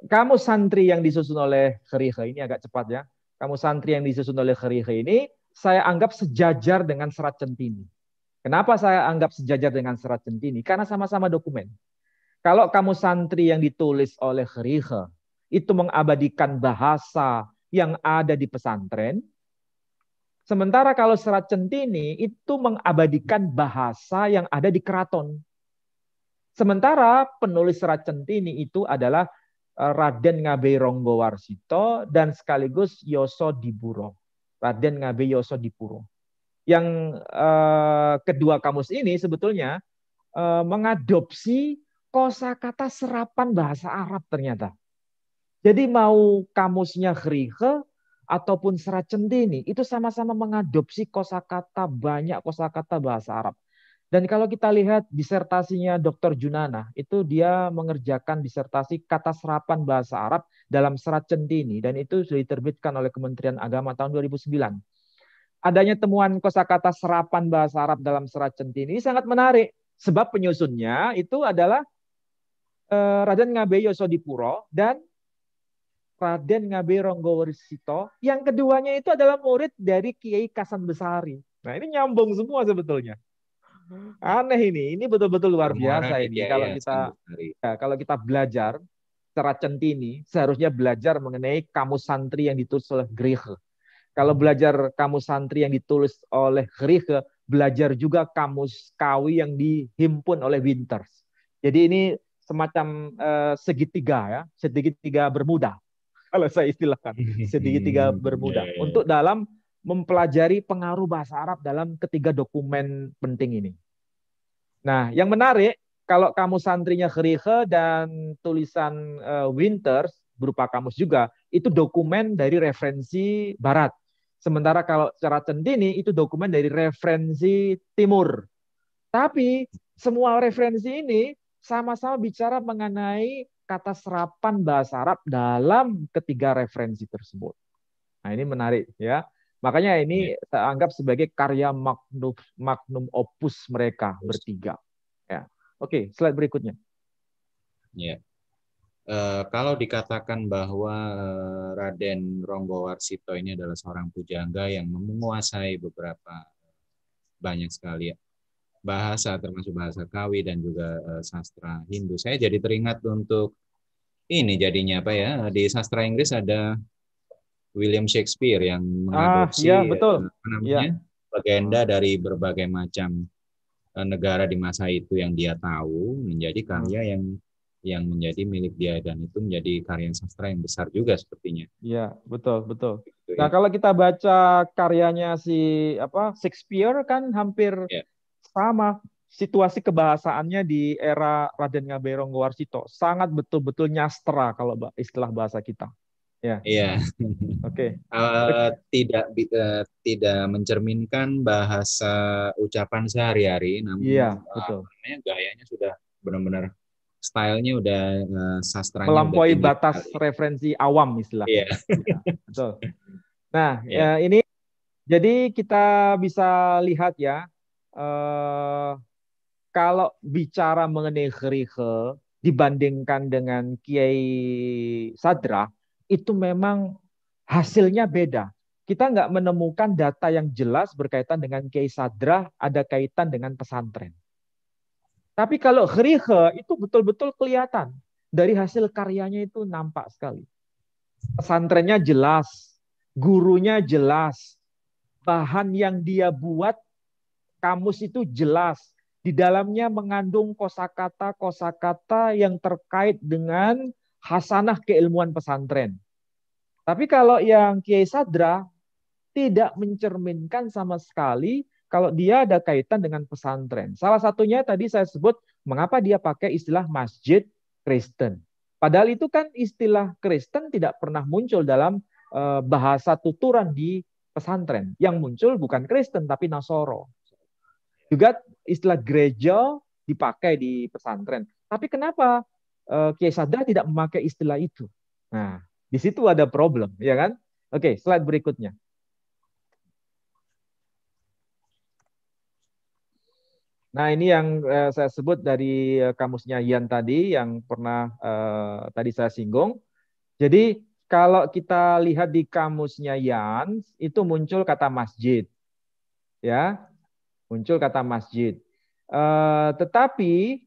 Speaker 2: kamu santri yang disusun oleh Khariha ini agak cepat ya. Kamu santri yang disusun oleh Khariha ini, saya anggap sejajar dengan serat centini. Kenapa saya anggap sejajar dengan serat centini? Karena sama-sama dokumen. Kalau kamu santri yang ditulis oleh Rihe, itu mengabadikan bahasa yang ada di pesantren. Sementara kalau serat centini itu mengabadikan bahasa yang ada di keraton. Sementara penulis serat centini itu adalah eh, Raden Ngabe Ronggowarsito dan sekaligus Yoso Dipuro. Raden Ngabe Yoso Dipuro yang eh, kedua kamus ini sebetulnya eh, mengadopsi kosakata serapan bahasa Arab ternyata. Jadi mau kamusnya Khrihe ataupun Seracendini itu sama-sama mengadopsi kosakata banyak kosakata bahasa Arab. Dan kalau kita lihat disertasinya Dr. Junana, itu dia mengerjakan disertasi kata serapan bahasa Arab dalam serat centini dan itu sudah diterbitkan oleh Kementerian Agama tahun 2009 adanya temuan kosakata serapan bahasa Arab dalam serat centini ini sangat menarik sebab penyusunnya itu adalah eh, Raden Ngabe Yosodipuro dan Raden Ngabe Ronggowarsito yang keduanya itu adalah murid dari Kiai Kasan Besari. Nah, ini nyambung semua sebetulnya. Aneh ini, ini betul-betul luar biasa ini. Ya, kalau kita ya, kalau kita belajar serat centini, seharusnya belajar mengenai kamus santri yang ditulis oleh Grieche kalau belajar kamus santri yang ditulis oleh Rieke, belajar juga kamus kawi yang dihimpun oleh Winters. Jadi ini semacam uh, segitiga ya, segitiga bermuda. Kalau saya istilahkan, segitiga bermuda. Yeah, yeah. Untuk dalam mempelajari pengaruh bahasa Arab dalam ketiga dokumen penting ini. Nah, yang menarik kalau kamus santrinya Geriche dan tulisan uh, Winters berupa kamus juga, itu dokumen dari referensi barat. Sementara kalau secara centini itu dokumen dari referensi timur. Tapi semua referensi ini sama-sama bicara mengenai kata serapan bahasa Arab dalam ketiga referensi tersebut. Nah, ini menarik ya. Makanya ini saya anggap sebagai karya magnum, magnum opus mereka bertiga. Ya. Oke, slide berikutnya.
Speaker 3: Ya.
Speaker 1: Eh, kalau dikatakan bahwa eh, Raden Ronggowarsito ini adalah seorang pujangga yang menguasai beberapa eh, banyak sekali ya, bahasa termasuk bahasa Kawi dan juga sastra Hindu. Saya jadi teringat untuk ini jadinya apa ya di sastra Inggris ada William Shakespeare yang mengadopsi ah, ya, betul. Apa namanya ya. legenda dari berbagai macam negara di masa itu yang dia tahu menjadi karya hmm. yang yang menjadi milik dia dan itu menjadi karya sastra yang besar juga sepertinya.
Speaker 3: Iya,
Speaker 2: betul, betul. Gitu, ya. nah, ya. kalau kita baca karyanya si apa Shakespeare kan hampir ya. sama situasi kebahasaannya di era Raden Ngaberong Ronggowarsito sangat betul-betul nyastra kalau istilah bahasa kita.
Speaker 1: Ya. Iya. Oke. Eh, tidak uh, tidak mencerminkan bahasa ucapan sehari-hari, namun iya, eh, betul.
Speaker 3: Uh, gayanya sudah
Speaker 1: benar-benar stylenya udah uh, eh, sastra melampaui batas kali.
Speaker 2: referensi awam istilahnya. Yeah. ya, Nah yeah. ya, eh, ini jadi kita bisa lihat ya uh, kalau bicara mengenai kerihe dibandingkan dengan Kiai Sadra itu memang hasilnya beda. Kita nggak menemukan data yang jelas berkaitan dengan Kiai Sadra ada kaitan dengan pesantren. Tapi kalau gerihe itu betul-betul kelihatan. Dari hasil karyanya itu nampak sekali. Pesantrennya jelas, gurunya jelas, bahan yang dia buat kamus itu jelas. Di dalamnya mengandung kosakata-kosakata yang terkait dengan hasanah keilmuan pesantren. Tapi kalau yang Kiai Sadra tidak mencerminkan sama sekali kalau dia ada kaitan dengan pesantren. Salah satunya tadi saya sebut mengapa dia pakai istilah masjid Kristen. Padahal itu kan istilah Kristen tidak pernah muncul dalam eh, bahasa tuturan di pesantren. Yang muncul bukan Kristen tapi Nasoro. Juga istilah gereja dipakai di pesantren. Tapi kenapa eh, Kiai Sadra tidak memakai istilah itu? Nah, di situ ada problem, ya kan? Oke, slide berikutnya. Nah, ini yang uh, saya sebut dari uh, kamusnya Ian tadi yang pernah uh, tadi saya singgung. Jadi, kalau kita lihat di kamusnya Ian, itu muncul kata masjid. Ya. Muncul kata masjid. Uh, tetapi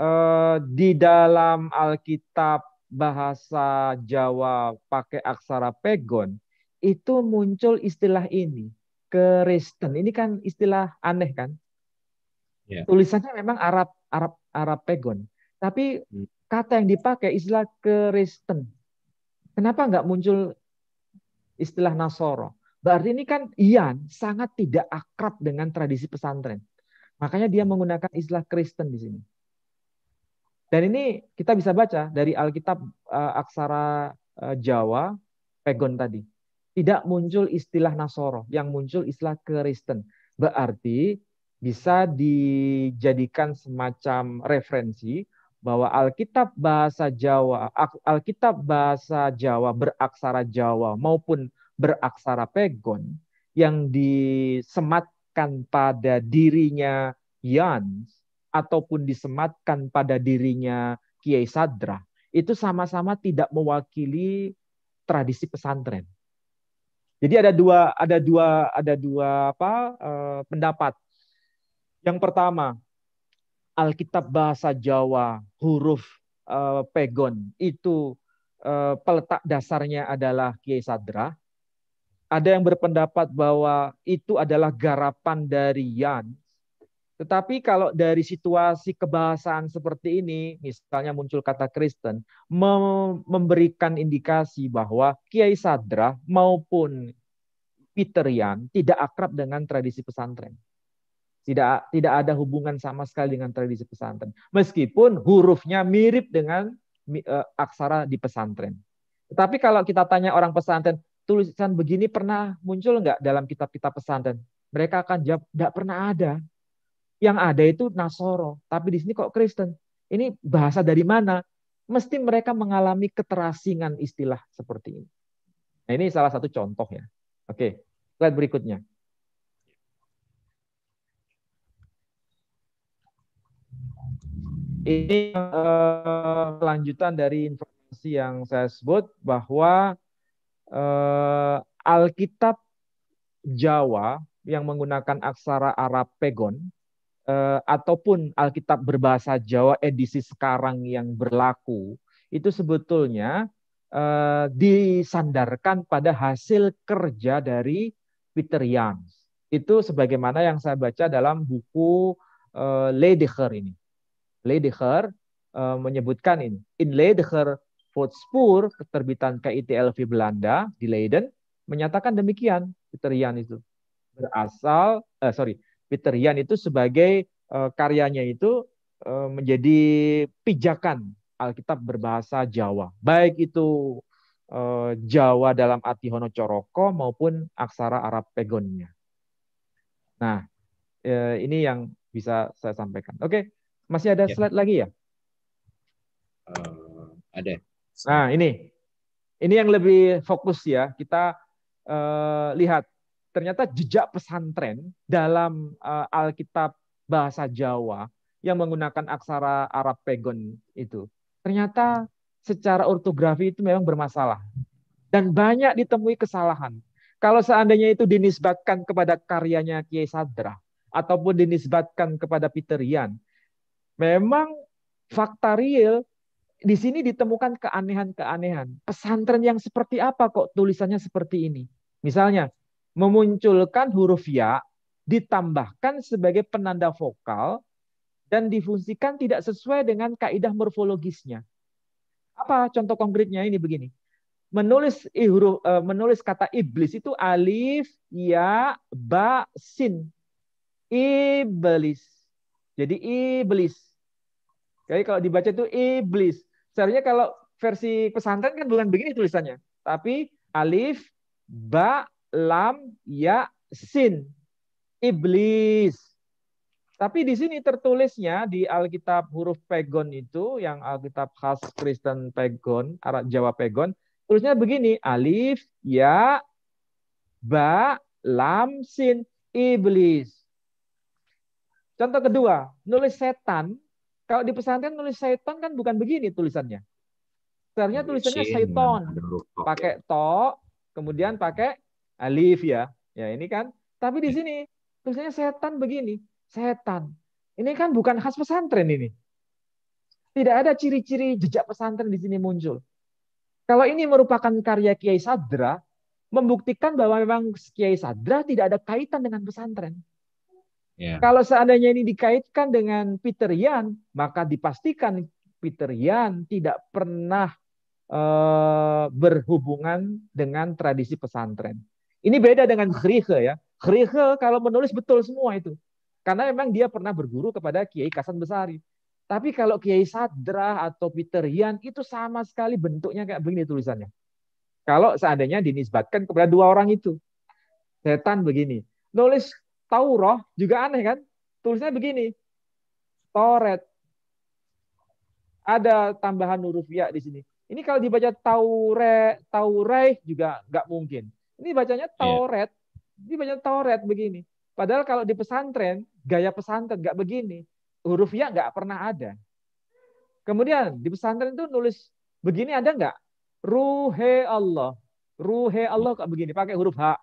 Speaker 2: uh, di dalam Alkitab bahasa Jawa pakai aksara pegon itu muncul istilah ini, Kristen. Ini kan istilah aneh kan?
Speaker 3: yeah. tulisannya
Speaker 2: memang Arab Arab Arab pegon, tapi hmm. kata yang dipakai istilah Kristen. Kenapa nggak muncul istilah Nasoro? Berarti ini kan Ian sangat tidak akrab dengan tradisi pesantren. Makanya dia menggunakan istilah Kristen di sini. Dan ini kita bisa baca dari Alkitab eh, aksara eh, Jawa pegon tadi. Tidak muncul istilah Nasoro, yang muncul istilah Kristen. Berarti bisa dijadikan semacam referensi bahwa Alkitab bahasa Jawa, Alkitab bahasa Jawa beraksara Jawa maupun beraksara Pegon yang disematkan pada dirinya Yans ataupun disematkan pada dirinya Kiai Sadra itu sama-sama tidak mewakili tradisi pesantren. Jadi ada dua ada dua ada dua apa eh, pendapat yang pertama, Alkitab bahasa Jawa huruf uh, pegon itu uh, peletak dasarnya adalah Kiai Sadra. Ada yang berpendapat bahwa itu adalah garapan dari Yan. Tetapi kalau dari situasi kebahasaan seperti ini, misalnya muncul kata Kristen, memberikan indikasi bahwa Kiai Sadra maupun Peter Yan tidak akrab dengan tradisi pesantren. Tidak tidak ada hubungan sama sekali dengan tradisi pesantren. Meskipun hurufnya mirip dengan uh, aksara di pesantren. Tetapi kalau kita tanya orang pesantren, tulisan begini pernah muncul nggak dalam kitab-kitab pesantren? Mereka akan jawab, nggak pernah ada. Yang ada itu Nasoro, tapi di sini kok Kristen. Ini bahasa dari mana? Mesti mereka mengalami keterasingan istilah seperti ini. Nah, ini salah satu contoh ya. Oke, slide berikutnya. Ini uh, lanjutan dari informasi yang saya sebut bahwa uh, Alkitab Jawa yang menggunakan aksara Arab Pegon uh, eh, ataupun Alkitab berbahasa Jawa edisi sekarang yang berlaku itu sebetulnya uh, disandarkan pada hasil kerja dari Peter Young. Itu sebagaimana yang saya baca dalam buku uh, Ledecher ini. Ledeher uh, eh, menyebutkan ini. In Ledeher Voetspoor, keterbitan KITLV Belanda di Leiden, menyatakan demikian Peter Jan itu. Berasal, eh, sorry, Peter Jan itu sebagai uh, karyanya itu uh, menjadi pijakan Alkitab berbahasa Jawa. Baik itu uh, Jawa dalam arti Hono Coroko maupun aksara Arab Pegonnya. Nah, ini yang bisa saya sampaikan. Oke, masih ada ya. slide lagi ya? Uh, ada. Nah ini, ini yang lebih fokus ya. Kita uh, lihat ternyata jejak pesantren dalam uh, Alkitab bahasa Jawa yang menggunakan aksara Arab Pegon itu ternyata secara ortografi itu memang bermasalah dan banyak ditemui kesalahan. Kalau seandainya itu dinisbatkan kepada karyanya Kiai Sadra ataupun dinisbatkan kepada Peterian memang fakta real di sini ditemukan keanehan-keanehan. Pesantren yang seperti apa kok tulisannya seperti ini? Misalnya, memunculkan huruf ya ditambahkan sebagai penanda vokal dan difungsikan tidak sesuai dengan kaidah morfologisnya. Apa contoh konkretnya ini begini. Menulis huruf eh, menulis kata iblis itu alif, ya, ba, sin. Iblis. Jadi iblis jadi kalau dibaca itu iblis. Seharusnya kalau versi pesantren kan bukan begini tulisannya. Tapi alif, ba, lam, ya, sin. Iblis. Tapi di sini tertulisnya di Alkitab huruf pegon itu, yang Alkitab khas Kristen pegon, Arab Jawa pegon, tulisnya begini, alif, ya, ba, lam, sin, iblis. Contoh kedua, nulis setan kalau di pesantren nulis setan kan bukan begini tulisannya. Seharusnya tulisannya setan, Pakai ya. to, kemudian pakai alif ya. Ya ini kan. Tapi di iya. sini tulisannya setan begini. Setan. Ini kan bukan khas pesantren ini. Tidak ada ciri-ciri jejak pesantren di sini muncul. Kalau ini merupakan karya Kiai Sadra, membuktikan bahwa memang Kiai Sadra tidak ada kaitan dengan pesantren.
Speaker 3: Ya.
Speaker 1: Kalau
Speaker 2: seandainya ini dikaitkan dengan Peter Yan, maka dipastikan Peter Yan tidak pernah uh, berhubungan dengan tradisi pesantren. Ini beda dengan Geriche ya. Geriche kalau menulis betul semua itu. Karena memang dia pernah berguru kepada Kiai Kasan Besari. Tapi kalau Kiai Sadra atau Peter Yan itu sama sekali bentuknya kayak begini tulisannya. Kalau seandainya dinisbatkan kepada dua orang itu. Setan begini. Nulis Taurah juga aneh kan? Tulisnya begini. Toret. Ada tambahan huruf ya di sini. Ini kalau dibaca Taure, Taureh juga nggak mungkin. Ini bacanya iya. Tauret. Yeah. Ini bacanya Tauret begini. Padahal kalau di pesantren, gaya pesantren nggak begini. Huruf ya nggak pernah ada. Kemudian di pesantren itu nulis begini ada nggak? Ruhe Allah. Ruhe Allah kok begini, pakai huruf H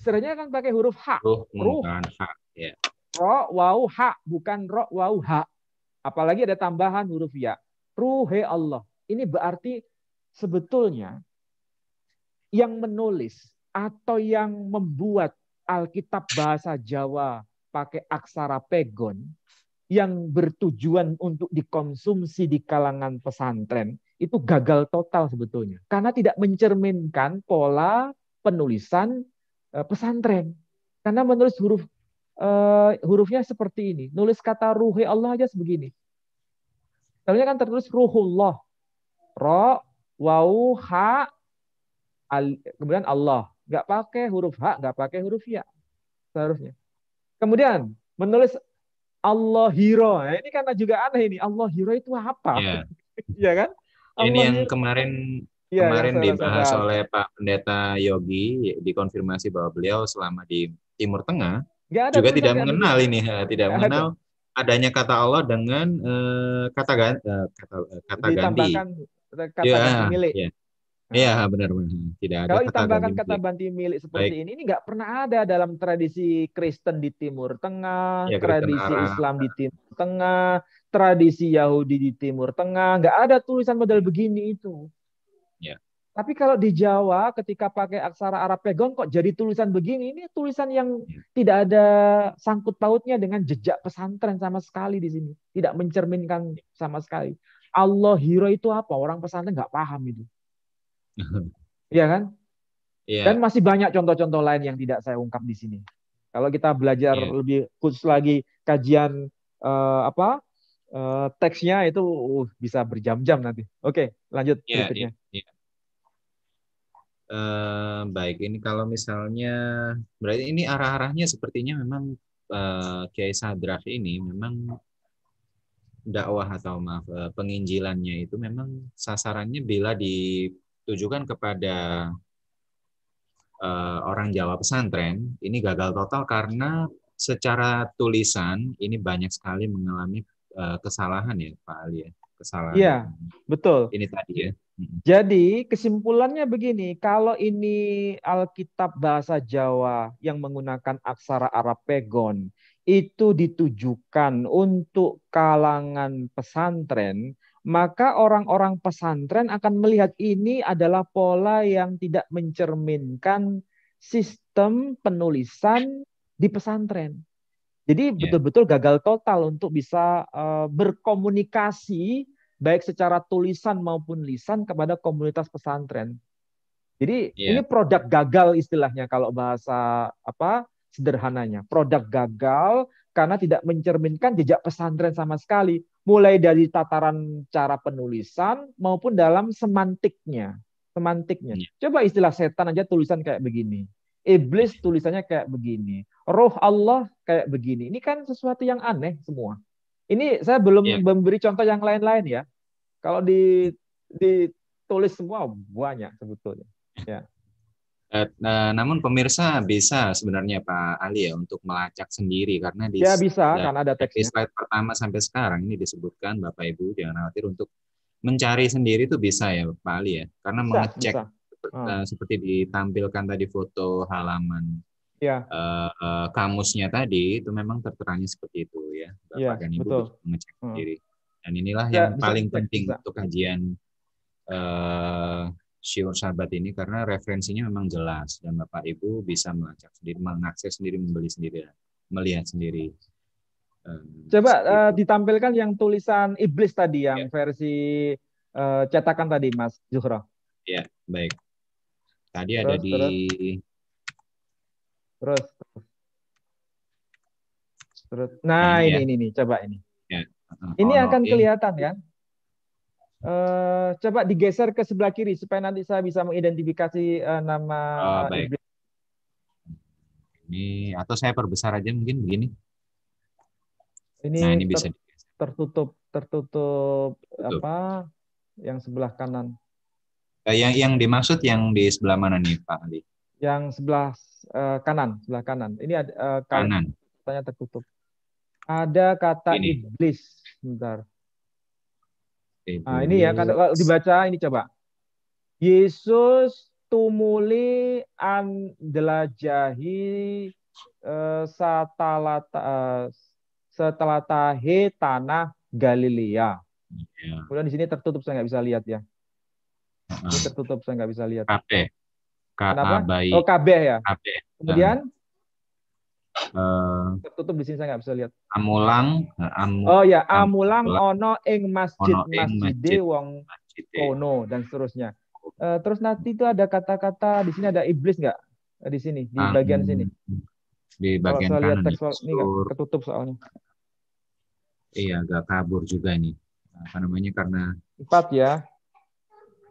Speaker 2: sebenarnya kan pakai huruf H. Ruh, hmm, ruh. Kan,
Speaker 3: H. Yeah.
Speaker 2: Ro, wau, ha. Bukan ro, wau, ha. Apalagi ada tambahan huruf ya. Ruhe Allah. Ini berarti sebetulnya yang menulis atau yang membuat Alkitab bahasa Jawa pakai aksara pegon yang bertujuan untuk dikonsumsi di kalangan pesantren itu gagal total sebetulnya karena tidak mencerminkan pola penulisan Eh, pesantren. Karena menulis huruf uh, hurufnya seperti ini. Nulis kata ruhi Allah aja sebegini. Sebenarnya kan tertulis ruhullah. Ro, wau, ha, al, kemudian Allah. Nggak pakai huruf ha, nggak pakai huruf ya. Seharusnya. Kemudian menulis Allah hero. Nah, ini karena juga aneh ini. Allah hero itu apa? Iya yeah. kan?
Speaker 1: Allah ini yang hero. kemarin Ya, Kemarin dibahas sampaikan. oleh Pak Pendeta Yogi, dikonfirmasi bahwa beliau selama di Timur Tengah
Speaker 3: ada,
Speaker 2: juga tidak kan. mengenal
Speaker 1: ini, ya, tidak Gak mengenal adanya kata Allah dengan uh, kata ganti, uh, eh, kata, uh, kata ganti. Kata ya, ah, ganti milik. Ya. Iya benar benar tidak ada. Kalau ditambahkan kata
Speaker 2: ganti milik seperti Baik. ini, ini nggak pernah ada dalam tradisi Kristen di Timur Tengah, ya, tradisi Arab. Islam di Timur Tengah, tradisi Yahudi di Timur Tengah, nggak ada tulisan model begini itu. Ya. Tapi kalau di Jawa ketika pakai aksara Arab pegon kok jadi tulisan begini? Ini tulisan yang ya. tidak ada sangkut pautnya dengan jejak pesantren sama sekali di sini. Tidak mencerminkan ya. sama sekali. Allah hero itu apa? Orang pesantren nggak paham itu. Iya kan? Ya. Dan masih banyak contoh-contoh lain yang tidak saya ungkap di sini. Kalau kita belajar ya. lebih khusus lagi kajian uh, apa uh, teksnya itu uh, bisa berjam-jam nanti. Oke, okay, lanjut
Speaker 1: yeah, berikutnya. Yeah, yeah. Uh, baik, ini kalau misalnya berarti ini arah-arahnya sepertinya memang uh, Kiai Sadraf ini memang dakwah atau maaf uh, penginjilannya itu memang sasarannya bila ditujukan kepada uh, orang Jawa pesantren ini gagal total karena secara tulisan ini banyak sekali mengalami Eh, kesalahan ya Pak Ali ya kesalahan. Iya, betul. Ini tadi ya.
Speaker 2: Jadi kesimpulannya begini, kalau ini Alkitab bahasa Jawa yang menggunakan aksara Arab pegon itu ditujukan untuk kalangan pesantren, maka orang-orang pesantren akan melihat ini adalah pola yang tidak mencerminkan sistem penulisan di pesantren. Jadi betul iya. betul-betul gagal total untuk bisa uh, berkomunikasi baik secara tulisan maupun lisan kepada komunitas pesantren. Jadi yeah. ini produk gagal istilahnya kalau bahasa apa sederhananya. Produk gagal karena tidak mencerminkan jejak pesantren sama sekali, mulai dari tataran cara penulisan maupun dalam semantiknya. Semantiknya. Yeah. Coba istilah setan aja tulisan kayak begini. Iblis tulisannya kayak begini. Roh Allah kayak begini. Ini kan sesuatu yang aneh semua. Ini saya belum yeah. memberi contoh yang lain-lain ya. Kalau di ditulis semua banyak sebetulnya. Ya.
Speaker 1: Nah, namun pemirsa bisa sebenarnya Pak Ali ya untuk melacak sendiri karena di, ya, bisa, ya, karena ada teksnya. di slide pertama sampai sekarang ini disebutkan Bapak Ibu jangan khawatir untuk mencari sendiri itu bisa ya Pak Ali ya karena bisa, mengecek bisa uh, seperti ditampilkan tadi foto halaman ya. uh, uh, kamusnya tadi itu memang terterangnya seperti itu ya bapak ya, dan ibu mengecek hmm. sendiri dan inilah ya, yang bisa, paling bisa, penting bisa. untuk kajian uh, sabat sahabat ini karena referensinya memang jelas dan bapak ibu bisa melacak sendiri mengakses sendiri membeli sendiri melihat sendiri coba uh,
Speaker 2: ditampilkan yang tulisan iblis tadi yang ya. versi uh, cetakan tadi mas Zuhro
Speaker 1: ya baik Tadi terus, ada di terus.
Speaker 2: terus terus. Nah, nah, ini, ini ya. ini ini coba ini. Ya. Oh, ini akan okay. kelihatan kan? Uh, coba digeser ke sebelah kiri supaya nanti saya bisa mengidentifikasi uh, nama oh,
Speaker 1: Ini atau saya perbesar aja mungkin begini. Ini, nah, ini ter bisa digeser.
Speaker 2: tertutup tertutup Tutup. apa yang sebelah kanan.
Speaker 1: Eh, yang yang dimaksud yang di sebelah mana nih Pak Ali?
Speaker 2: Yang sebelah uh, kanan, sebelah kanan. Ini ada uh, kanan. Tanya tertutup. Ada kata ini. iblis. Bentar. Iblis. Nah, ini ya kalau dibaca ini coba. Yesus tumuli andelajahi uh, satalata tanah Galilea. Ya. Kemudian di sini tertutup saya nggak bisa lihat ya. Ini tertutup saya nggak bisa lihat. KB.
Speaker 3: Kenapa?
Speaker 2: Oh
Speaker 1: KB ya. KB. Kemudian uh, eh,
Speaker 2: tertutup di sini saya nggak bisa lihat.
Speaker 1: Amulang. Amu, oh ya, amulang, amulang ono
Speaker 2: ing masjid ono ing masjid masjid. wong kono dan seterusnya. Uh, terus nanti itu ada kata-kata di sini ada iblis nggak? Di sini di um, bagian sini. Hmm.
Speaker 1: Di bagian Kalau saya lihat tekstual ini nggak
Speaker 2: ketutup soalnya.
Speaker 1: Iya, agak kabur juga ini. Apa namanya karena
Speaker 2: empat ya?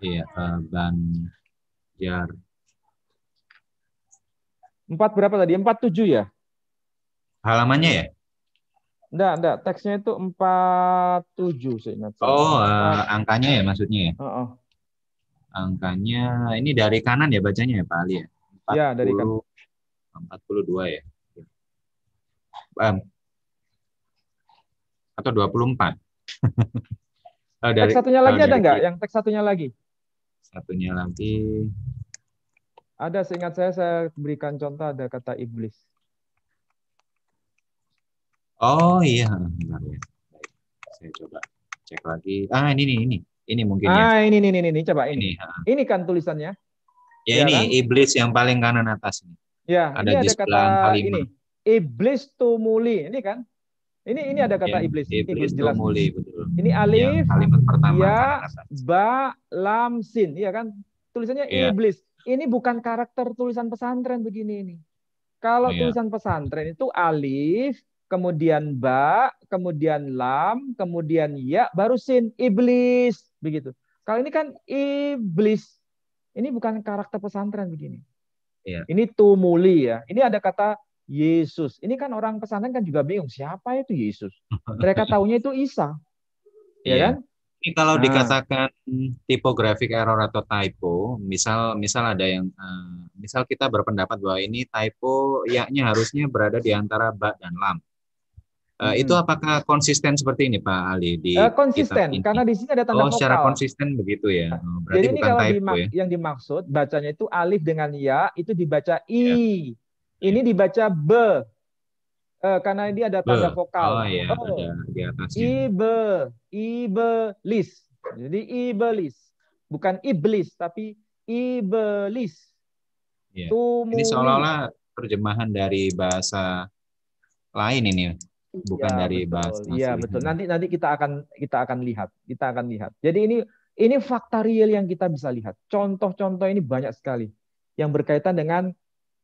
Speaker 1: Iya, uh, eh, Banjar.
Speaker 2: Empat berapa tadi? Empat tujuh ya?
Speaker 1: Halamannya ya?
Speaker 2: Enggak, enggak. Teksnya itu empat tujuh saya ingat. Oh, uh,
Speaker 1: angkanya ya maksudnya ya? Uh -uh. Angkanya, ini dari kanan ya bacanya ya Pak Ali ya? Iya dari kanan. Empat puluh dua ya? Um, atau dua puluh empat? Eh, teks satunya lagi ada nggak? Yang teks satunya lagi? Satunya lagi.
Speaker 2: Ada seingat saya, saya berikan contoh ada kata iblis.
Speaker 1: Oh iya, benar ya. Baik. Saya coba cek lagi. Ah ini ini ini. Ini mungkin ya. ah,
Speaker 2: ini, ini, ini, ini. Coba ini. Ini, ini kan tulisannya.
Speaker 1: Ya, ya ini kan? iblis yang paling kanan atas ini.
Speaker 2: Ya, ada ini ada kata ini. Iblis tumuli. Ini kan ini ini ada kata iya, iblis. Iblis, iblis jelas. Muli, betul. Ini iya, alif, ya, pertama, ya ba, lam, sin, iya kan? Tulisannya ya. iblis. Ini bukan karakter tulisan pesantren begini ini. Kalau ya. tulisan pesantren itu alif, kemudian ba, kemudian lam, kemudian ya, baru sin, iblis, begitu. Kalau ini kan iblis. Ini bukan karakter pesantren begini. Ya. Ini tumuli ya. Ini ada kata Yesus. Ini kan orang pesantren kan juga bingung siapa itu Yesus. Mereka taunya itu Isa.
Speaker 1: Iya, iya, iya. kan? Ini kalau nah. dikatakan tipografik error atau typo, misal misal ada yang uh, misal kita berpendapat bahwa ini typo yaknya harusnya berada di antara ba dan lam. Uh, hmm. Itu apakah konsisten seperti ini Pak Ali di uh, konsisten
Speaker 2: karena di sini ada tanda oh, vokal. secara
Speaker 1: konsisten begitu ya. Nah, oh, berarti Jadi ini bukan kalau typo ya.
Speaker 2: yang dimaksud bacanya itu alif dengan ya itu dibaca i. Yeah ini dibaca be. Eh, karena ini ada tanda be. vokal. Oh iya, oh. ada di atasnya. Ibe, ibelis. Jadi ibelis. Bukan iblis, tapi ibelis.
Speaker 1: Ya. Ini seolah-olah terjemahan dari bahasa lain ini, bukan ya, dari bahasa. Iya betul. Hmm. Nanti
Speaker 2: nanti kita akan kita akan lihat, kita akan lihat. Jadi ini ini fakta real yang kita bisa lihat. Contoh-contoh ini banyak sekali yang berkaitan dengan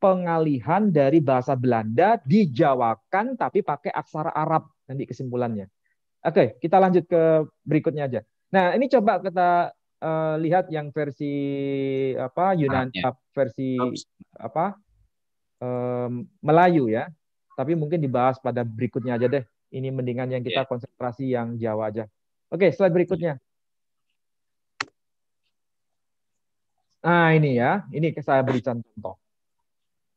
Speaker 2: pengalihan dari bahasa Belanda dijawakan tapi pakai aksara Arab nanti kesimpulannya. Oke, kita lanjut ke berikutnya aja. Nah, ini coba kita uh, lihat yang versi apa Yunan ya. versi Oops. apa um, Melayu ya. Tapi mungkin dibahas pada berikutnya aja deh. Ini mendingan yang kita yeah. konsentrasi yang Jawa aja. Oke, slide berikutnya. Nah, ini ya. Ini saya beri contoh.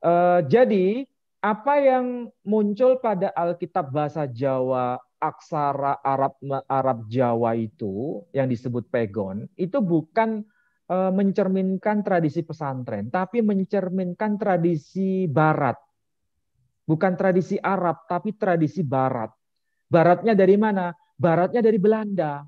Speaker 2: Eh, jadi apa yang muncul pada Alkitab bahasa Jawa aksara Arab Arab Jawa itu yang disebut pegon itu bukan eh, mencerminkan tradisi pesantren tapi mencerminkan tradisi barat. Bukan tradisi Arab tapi tradisi barat. Baratnya dari mana? Baratnya dari Belanda.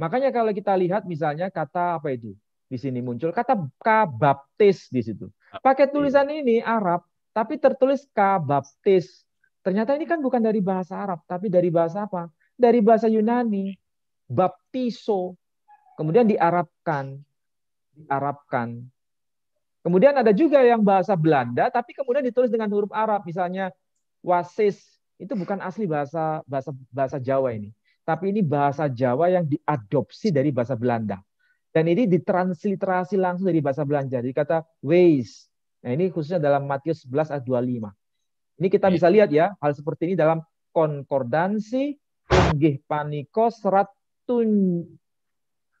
Speaker 2: Makanya kalau kita lihat misalnya kata apa itu? Di sini muncul kata kabaptis di situ. Ah, Pakai iya. tulisan ini Arab, tapi tertulis kabaptis. Ternyata ini kan bukan dari bahasa Arab, tapi dari bahasa apa? Dari bahasa Yunani, baptiso. Kemudian diarabkan, diarabkan. Kemudian ada juga yang bahasa Belanda, tapi kemudian ditulis dengan huruf Arab, misalnya wasis. Itu bukan asli bahasa bahasa bahasa Jawa ini, tapi ini bahasa Jawa yang diadopsi dari bahasa Belanda. Dan ini ditransliterasi langsung dari bahasa Belanda. Jadi kata ways. Nah ini khususnya dalam Matius 11 ayat 25. Ini kita iya. bisa lihat ya, hal seperti ini dalam konkordansi, inggih paniko, serat tun,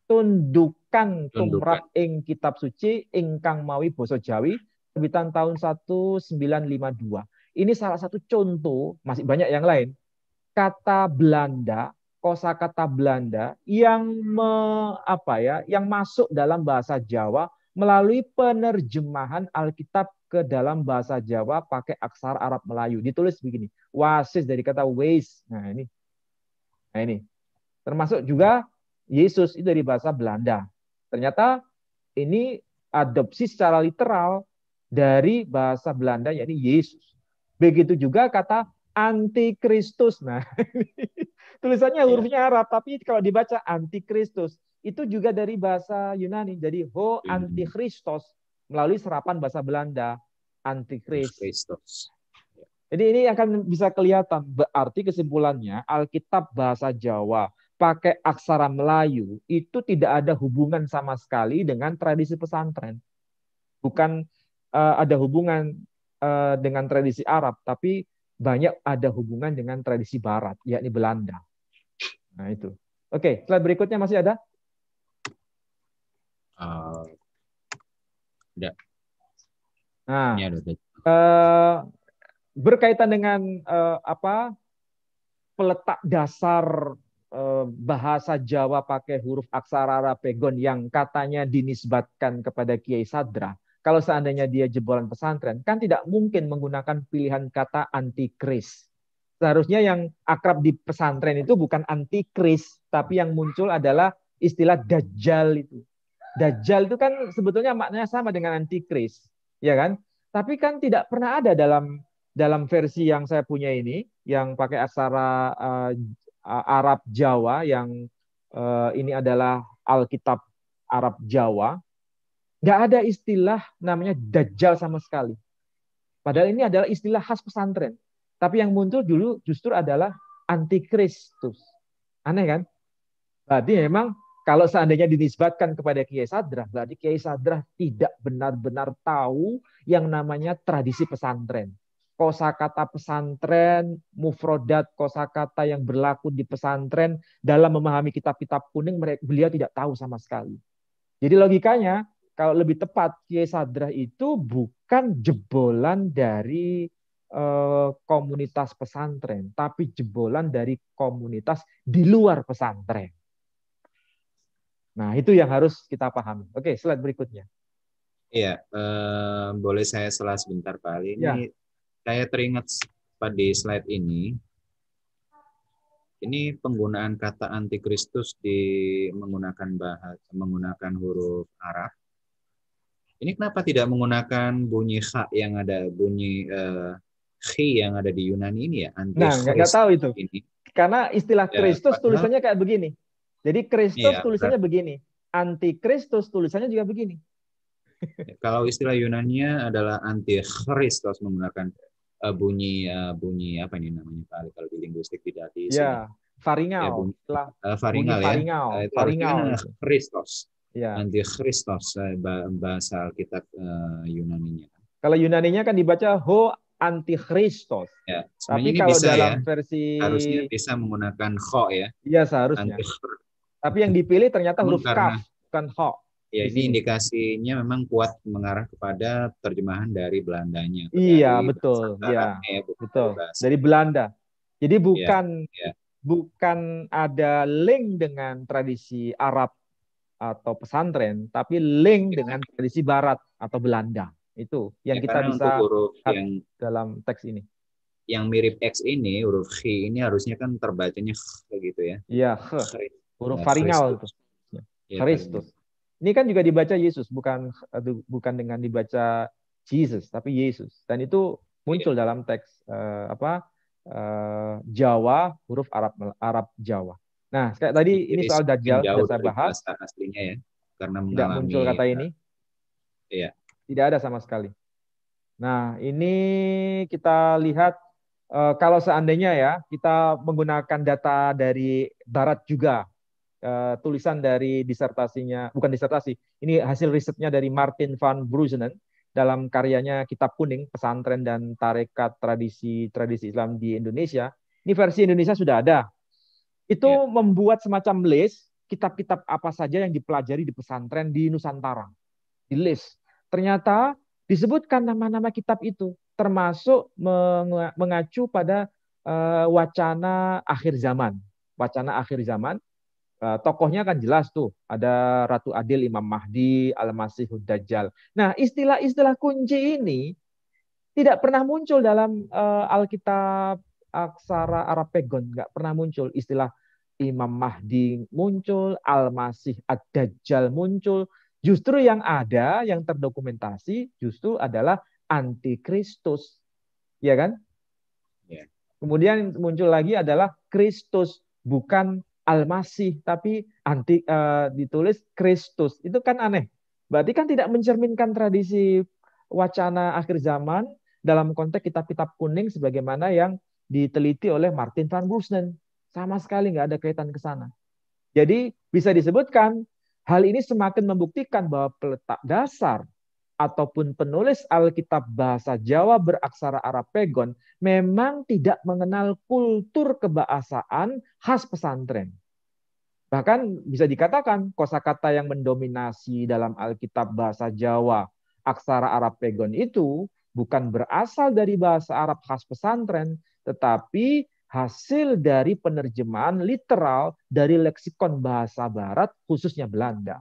Speaker 2: tundukan tumrap ing kitab suci, ingkang mawi boso jawi, terbitan tahun 1952. Ini salah satu contoh, masih banyak yang lain, kata Belanda kosakata Belanda yang me, apa ya, yang masuk dalam bahasa Jawa melalui penerjemahan Alkitab ke dalam bahasa Jawa pakai aksara Arab Melayu. Ditulis begini, wasis dari kata ways. Nah ini, nah ini. Termasuk juga Yesus itu dari bahasa Belanda. Ternyata ini adopsi secara literal dari bahasa Belanda yakni Yesus. Begitu juga kata antikristus. Nah, ini Tulisannya iya. hurufnya Arab, tapi kalau dibaca antikristus itu juga dari bahasa Yunani. Jadi ho hmm. antikristos melalui serapan bahasa Belanda antikristus. Ya. Jadi ini akan bisa kelihatan berarti kesimpulannya Alkitab bahasa Jawa pakai aksara Melayu itu tidak ada hubungan sama sekali dengan tradisi pesantren. Bukan uh, ada hubungan uh, dengan tradisi Arab, tapi banyak ada hubungan dengan tradisi Barat, yakni Belanda. Nah itu. Oke, slide berikutnya masih ada? Uh, Nah, ini ada. Uh, berkaitan dengan uh, apa peletak dasar uh, bahasa Jawa pakai huruf aksara Rapegon yang katanya dinisbatkan kepada Kiai Sadra. Kalau seandainya dia jebolan pesantren, kan tidak mungkin menggunakan pilihan kata antikris seharusnya yang akrab di pesantren itu bukan antikris, tapi yang muncul adalah istilah dajjal itu. Dajjal itu kan sebetulnya maknanya sama dengan antikris, ya kan? Tapi kan tidak pernah ada dalam dalam versi yang saya punya ini, yang pakai aksara uh, Arab Jawa, yang uh, ini adalah Alkitab Arab Jawa, nggak ada istilah namanya dajjal sama sekali. Padahal ini adalah istilah khas pesantren tapi yang muncul dulu justru adalah antikristus. Aneh kan? Berarti memang kalau seandainya dinisbatkan kepada Kiai Sadrah, berarti Kiai Sadrah tidak benar-benar tahu yang namanya tradisi pesantren. Kosa kata pesantren, mufrodat kosa kata yang berlaku di pesantren dalam memahami kitab-kitab kuning mereka beliau tidak tahu sama sekali. Jadi logikanya kalau lebih tepat Kiai Sadrah itu bukan jebolan dari Eh, komunitas pesantren, tapi jebolan dari komunitas di luar pesantren. Nah, itu yang harus kita pahami. Oke, slide berikutnya.
Speaker 1: Iya, eh, boleh saya selas sebentar, Pak Ali. Ini ya. saya teringat pada slide ini. Ini penggunaan kata antikristus di menggunakan bahasa menggunakan huruf Arab. Ini kenapa tidak menggunakan bunyi hak yang ada bunyi eh, khi yang ada di Yunani ini ya anti Nah, nggak tahu itu. Ini.
Speaker 2: Karena istilah ya, Kristus ya, tulisannya kayak begini.
Speaker 1: Jadi Kristus ya, tulisannya
Speaker 2: begini, anti Kristus tulisannya juga begini.
Speaker 1: Ya, kalau istilah Yunannya adalah anti Kristus menggunakan uh, bunyi uh, bunyi apa ini namanya Pak kalau di linguistik tidak di ya, sini. Ya, faringal. Ya, bunyi, uh, eh, faringal, bunyi faringal ya. Faringal. faringal. Kristus. Ya. Anti Kristus bahasa Alkitab uh, Yunaninya.
Speaker 2: Kalau Yunaninya kan dibaca ho Kristus.
Speaker 1: Ya, Tapi kalau bisa ya. dalam ya. versi harusnya bisa menggunakan kho ya. Iya seharusnya. Anti
Speaker 2: Tapi yang dipilih ternyata huruf kaf
Speaker 1: bukan kho. Ya ini indikasinya memang kuat mengarah kepada terjemahan dari Belandanya. Iya dari betul. Iya betul. Bahasa. Dari
Speaker 2: Belanda. Jadi iya, bukan ya, ya. bukan ada link dengan tradisi Arab atau pesantren, tapi link iya. dengan tradisi Barat atau Belanda. Itu yang ya, kita bisa huruf
Speaker 1: yang dalam teks ini. Yang mirip X ini huruf h ini harusnya kan terbacanya gitu ya.
Speaker 2: Iya, huruf ya, faringal itu.
Speaker 1: Ya, ya, Kristus.
Speaker 2: Ini kan juga dibaca Yesus, bukan bukan dengan dibaca Jesus, tapi Yesus. Dan itu muncul dalam teks eh, apa eh, Jawa huruf Arab Arab Jawa. Nah, kayak tadi Jadi, ini soal dajjal sudah saya bahas
Speaker 1: aslinya ya, karena mengalami Tidak muncul kata ini. Iya.
Speaker 2: Tidak ada sama sekali. Nah, ini kita lihat uh, kalau seandainya ya kita menggunakan data dari barat juga uh, tulisan dari disertasinya bukan disertasi ini hasil risetnya dari Martin van Bruzenen dalam karyanya Kitab Kuning Pesantren dan Tarekat Tradisi Tradisi Islam di Indonesia ini versi Indonesia sudah ada itu ya. membuat semacam list kitab-kitab apa saja yang dipelajari di pesantren di Nusantara di list Ternyata disebutkan nama-nama kitab itu, termasuk mengacu pada eh, wacana akhir zaman. Wacana akhir zaman, eh, tokohnya kan jelas tuh, ada Ratu Adil, Imam Mahdi, Al-Masihud Dajjal. Nah, istilah-istilah kunci ini tidak pernah muncul dalam eh, Alkitab aksara Arab Pegon, nggak pernah muncul istilah Imam Mahdi muncul, Al-Masih Ad-Dajjal muncul, Justru yang ada, yang terdokumentasi justru adalah antikristus. Ya kan? Ya. Kemudian muncul lagi adalah Kristus bukan Almasih tapi anti uh, ditulis Kristus. Itu kan aneh. Berarti kan tidak mencerminkan tradisi wacana akhir zaman dalam konteks kitab-kitab kuning sebagaimana yang diteliti oleh Martin van Brusnen. Sama sekali nggak ada kaitan ke sana. Jadi bisa disebutkan Hal ini semakin membuktikan bahwa peletak dasar ataupun penulis Alkitab bahasa Jawa beraksara Arab Pegon memang tidak mengenal kultur kebahasaan khas pesantren. Bahkan bisa dikatakan kosakata yang mendominasi dalam Alkitab bahasa Jawa aksara Arab Pegon itu bukan berasal dari bahasa Arab khas pesantren, tetapi hasil dari penerjemahan literal dari leksikon bahasa barat khususnya Belanda.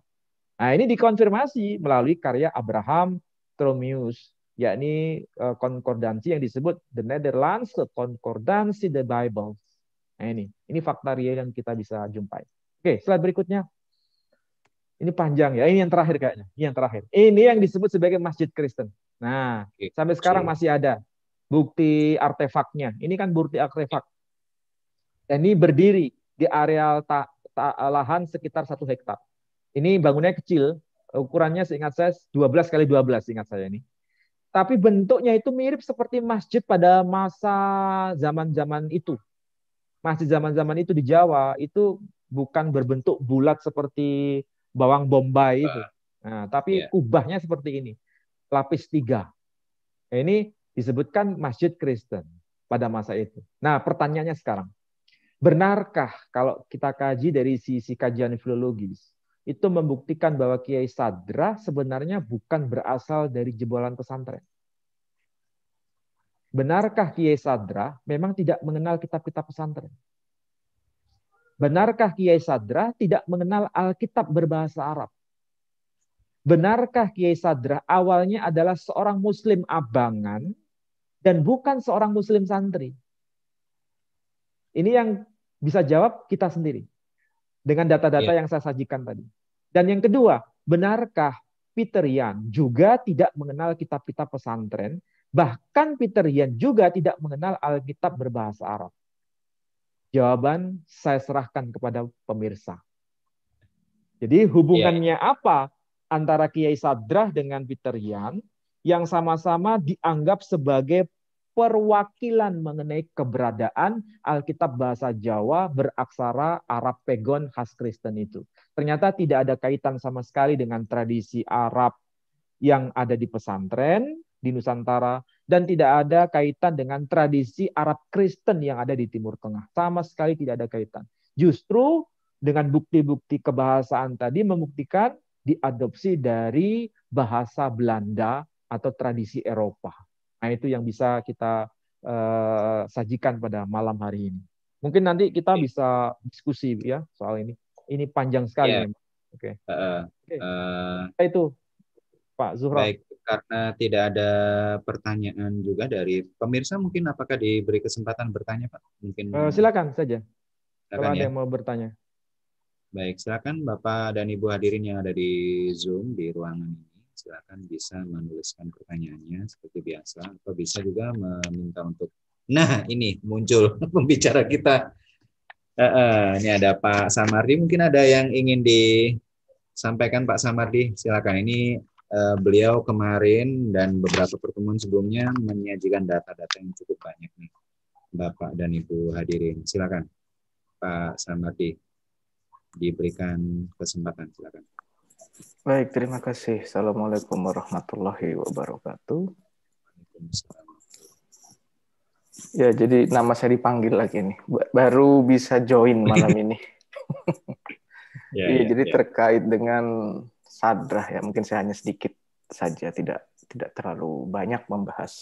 Speaker 2: Nah, ini dikonfirmasi melalui karya Abraham Tromius, yakni eh, konkordansi yang disebut The Netherlands Concordancy the Bible. Nah, ini ini fakta real yang kita bisa jumpai. Oke, slide berikutnya. Ini panjang ya, ini yang terakhir kayaknya, ini yang terakhir. Ini yang disebut sebagai Masjid Kristen. Nah, sampai sekarang masih ada bukti artefaknya. Ini kan bukti artefak ini berdiri di areal ta, ta, lahan sekitar satu hektar. Ini bangunnya kecil, ukurannya seingat saya 12 kali 12 seingat saya ini. Tapi bentuknya itu mirip seperti masjid pada masa zaman-zaman itu. Masjid zaman-zaman itu di Jawa itu bukan berbentuk bulat seperti bawang bombay itu. Nah, tapi yeah. kubahnya seperti ini. Lapis tiga. Ini disebutkan masjid Kristen pada masa itu. Nah, pertanyaannya sekarang benarkah kalau kita kaji dari sisi kajian filologis itu membuktikan bahwa Kiai Sadra sebenarnya bukan berasal dari jebolan pesantren. Benarkah Kiai Sadra memang tidak mengenal kitab-kitab pesantren? Benarkah Kiai Sadra tidak mengenal Alkitab berbahasa Arab? Benarkah Kiai Sadra awalnya adalah seorang muslim abangan dan bukan seorang muslim santri? Ini yang bisa jawab kita sendiri dengan data-data ya. yang saya sajikan tadi. Dan yang kedua, benarkah Peter Yan juga tidak mengenal kitab-kitab pesantren, bahkan Peter Yan juga tidak mengenal Alkitab berbahasa Arab? Jawaban saya serahkan kepada pemirsa. Jadi hubungannya yeah. Iya. apa antara Kiai Sadrah dengan Peter Yan yang sama-sama dianggap sebagai perwakilan mengenai keberadaan Alkitab bahasa Jawa beraksara Arab Pegon khas Kristen itu. Ternyata tidak ada kaitan sama sekali dengan tradisi Arab yang ada di pesantren di Nusantara dan tidak ada kaitan dengan tradisi Arab Kristen yang ada di Timur Tengah. Sama sekali tidak ada kaitan. Justru dengan bukti-bukti kebahasaan tadi membuktikan diadopsi dari bahasa Belanda atau tradisi Eropa Nah, itu yang bisa kita uh, sajikan pada malam hari ini. Mungkin nanti kita iya. bisa diskusi ya soal ini. Ini panjang sekali. Yeah. Iya.
Speaker 1: Oke. Okay. Uh, uh, okay. Eh, nah, itu Pak Zuhra. Baik, karena tidak ada pertanyaan juga dari pemirsa, mungkin apakah diberi kesempatan bertanya, Pak? Mungkin. Uh,
Speaker 2: silakan saja. Silakan, kalau ya. ada yang mau bertanya.
Speaker 1: Baik, silakan Bapak dan Ibu hadirin yang ada di Zoom di ruangan ini silakan bisa menuliskan pertanyaannya seperti biasa atau bisa juga meminta untuk nah ini muncul pembicara kita uh, uh, ini ada Pak Samardi mungkin ada yang ingin disampaikan Pak Samardi silakan ini uh, beliau kemarin dan beberapa pertemuan sebelumnya menyajikan data-data yang cukup banyak nih Bapak dan Ibu hadirin silakan Pak Samardi diberikan kesempatan silakan. Baik, terima kasih. Assalamualaikum warahmatullahi wabarakatuh.
Speaker 4: Ya, jadi nama saya dipanggil lagi nih. Baru bisa join malam ini. ya, iya, ya, jadi ya. terkait dengan sadrah ya, mungkin saya hanya sedikit saja tidak tidak terlalu banyak membahas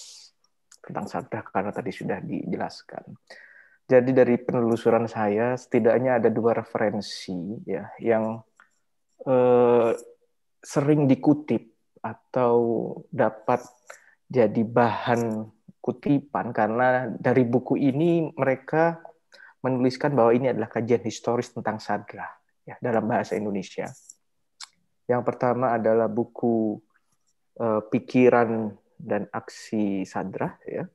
Speaker 4: tentang sadrah karena tadi sudah dijelaskan. Jadi dari penelusuran saya setidaknya ada dua referensi ya yang Eh, sering dikutip atau dapat jadi bahan kutipan karena dari buku ini mereka menuliskan bahwa ini adalah kajian historis tentang sadra ya dalam bahasa Indonesia. Yang pertama adalah buku eh, Pikiran dan Aksi Sadra ya.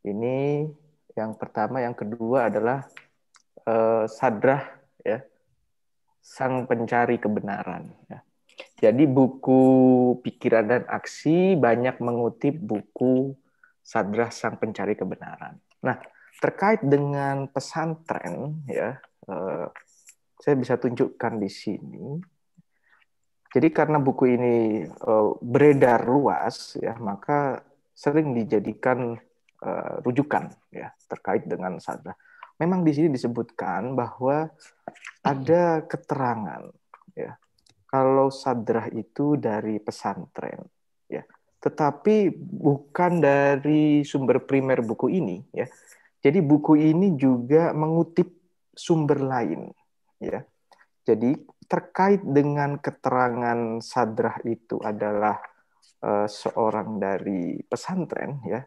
Speaker 4: Ini yang pertama, yang kedua adalah eh, Sadra ya sang pencari kebenaran. Ya. Jadi buku Pikiran dan Aksi banyak mengutip buku Sadra Sang Pencari Kebenaran. Nah, terkait dengan pesantren ya, eh, saya bisa tunjukkan di sini. Jadi karena buku ini eh, beredar luas ya, maka sering dijadikan eh, rujukan ya terkait dengan Sadra memang di sini disebutkan bahwa ada keterangan ya kalau sadrah itu dari pesantren ya tetapi bukan dari sumber primer buku ini ya jadi buku ini juga mengutip sumber lain ya jadi terkait dengan keterangan sadrah itu adalah uh, seorang dari pesantren ya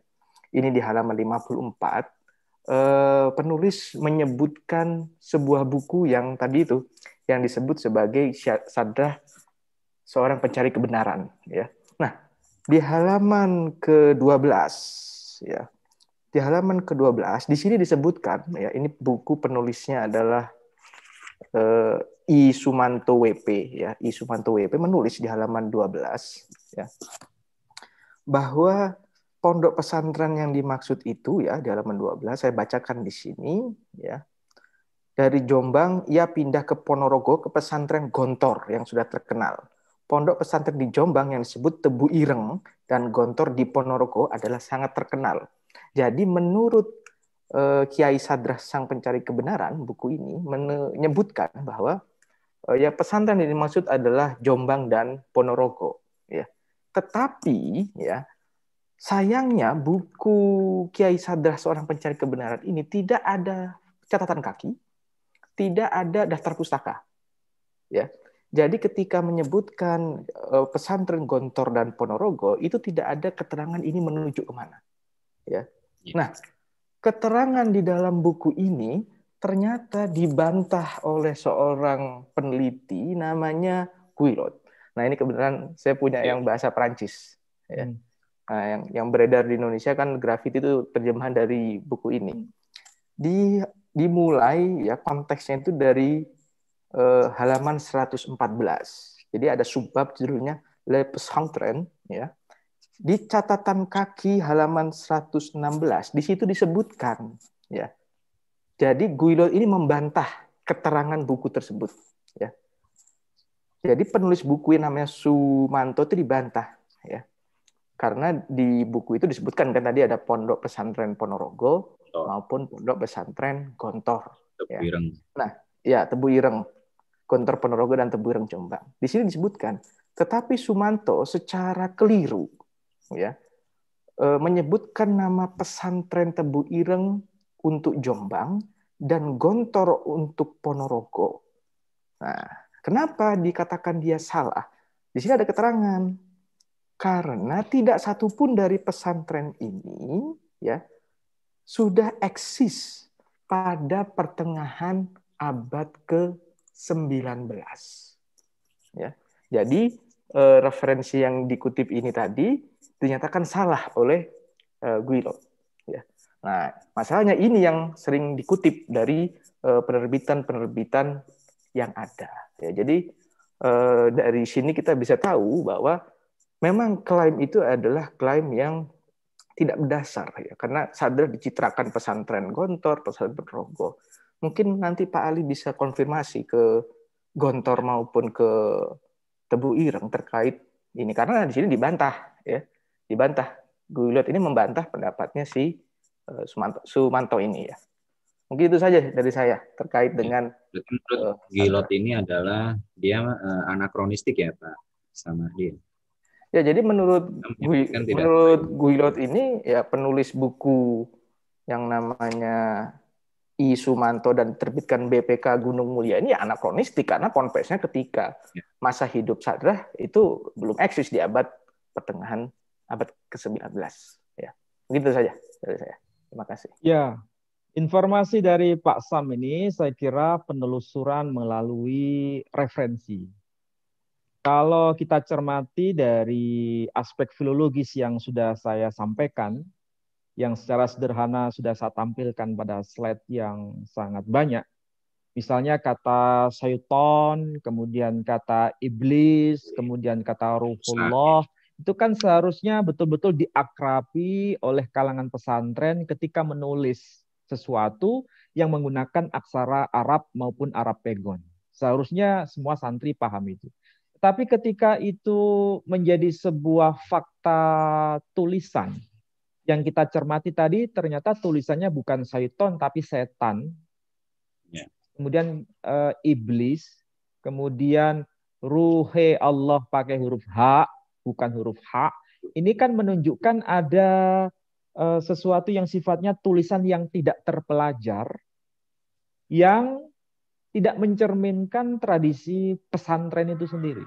Speaker 4: ini di halaman 54 Eh, penulis menyebutkan sebuah buku yang tadi itu yang disebut sebagai sadrah seorang pencari kebenaran ya. Nah, di halaman ke-12 ya. Di halaman ke-12 di sini disebutkan ya ini buku penulisnya adalah eh, I Sumanto WP ya. I Sumanto WP menulis di halaman 12 ya. Bahwa pondok pesantren yang dimaksud itu ya di halaman 12 saya bacakan di sini ya. Dari Jombang ia pindah ke Ponorogo ke pesantren Gontor yang sudah terkenal. Pondok pesantren di Jombang yang disebut Tebu Ireng dan Gontor di Ponorogo adalah sangat terkenal. Jadi menurut eh, Kiai Sadrah Sang Pencari Kebenaran buku ini menyebutkan bahwa eh, ya pesantren yang dimaksud adalah Jombang dan Ponorogo ya. Tetapi ya Sayangnya buku Kiai Sadra seorang pencari kebenaran ini tidak ada catatan kaki, tidak ada daftar pustaka. Ya. Jadi ketika menyebutkan eh, pesantren Gontor dan Ponorogo itu tidak ada keterangan ini menuju kemana. Ya. Iya. Nah, keterangan di dalam buku ini ternyata dibantah oleh seorang peneliti namanya Guiraud. Nah ini kebenaran saya punya iya. yang bahasa Perancis. Ya. Hmm Nah, yang yang beredar di Indonesia kan graffiti itu terjemahan dari buku ini. Hmm. Di dimulai ya konteksnya itu dari eh, halaman 114. Jadi ada subbab judulnya Le Pesantren ya. Di catatan kaki halaman 116 di situ disebutkan ya. Jadi Guilo ini membantah keterangan buku tersebut ya. Jadi penulis buku yang namanya Sumanto itu dibantah ya karena di buku itu disebutkan kan tadi ada pondok pesantren Ponorogo oh. maupun pondok pesantren Gontor. Tebu ya. Ireng. Nah, ya Tebu Ireng, Gontor Ponorogo dan Tebu Ireng Jombang. Di sini disebutkan, tetapi Sumanto secara keliru ya e, menyebutkan nama pesantren Tebu Ireng untuk Jombang dan Gontor untuk Ponorogo. Nah, kenapa dikatakan dia salah? Di sini ada keterangan karena tidak satupun dari pesantren ini ya sudah eksis pada pertengahan abad ke-19. Ya. Jadi eh, referensi yang dikutip ini tadi dinyatakan salah oleh eh, Guido. Ya. Nah, masalahnya ini yang sering dikutip dari eh, penerbitan-penerbitan yang ada. Ya, jadi eh, dari sini kita bisa tahu bahwa memang klaim itu adalah klaim yang tidak berdasar ya karena sadar dicitrakan pesantren Gontor, pesantren Rogo. Mungkin nanti Pak Ali bisa konfirmasi ke Gontor maupun ke Tebu Ireng terkait ini karena di sini dibantah ya. Dibantah. Guyot ini membantah pendapatnya si eh, Sumanto, Sumanto ini ya. Mungkin itu saja dari saya terkait dengan menurut uh, eh, Gilot
Speaker 1: ini adalah dia uh, anakronistik ya Pak Samahir.
Speaker 4: Ya jadi menurut Gui, kan menurut Guilot ini ya penulis buku yang namanya I Sumanto dan terbitkan BPK Gunung Mulia ini ya anakronistik karena konversinya ketika ya. masa hidup sadra itu belum eksis di abad pertengahan abad ke-19 ya. Begitu saja dari saya. Terima kasih. Ya. Informasi dari Pak
Speaker 2: Sam ini saya kira penelusuran melalui referensi kalau kita cermati dari aspek filologis yang sudah saya sampaikan, yang secara sederhana sudah saya tampilkan pada slide yang sangat banyak, misalnya kata sayuton, kemudian kata iblis, kemudian kata ruhullah, itu kan seharusnya betul-betul diakrapi oleh kalangan pesantren ketika menulis sesuatu yang menggunakan aksara Arab maupun Arab pegon. Seharusnya semua santri paham itu. Tapi ketika itu menjadi sebuah fakta tulisan yang kita cermati tadi, ternyata tulisannya bukan syaiton tapi setan. Ya. Kemudian e, iblis, kemudian ruhe Allah pakai huruf H bukan huruf H. Ini kan menunjukkan ada e, sesuatu yang sifatnya tulisan yang tidak terpelajar yang tidak mencerminkan tradisi pesantren itu sendiri.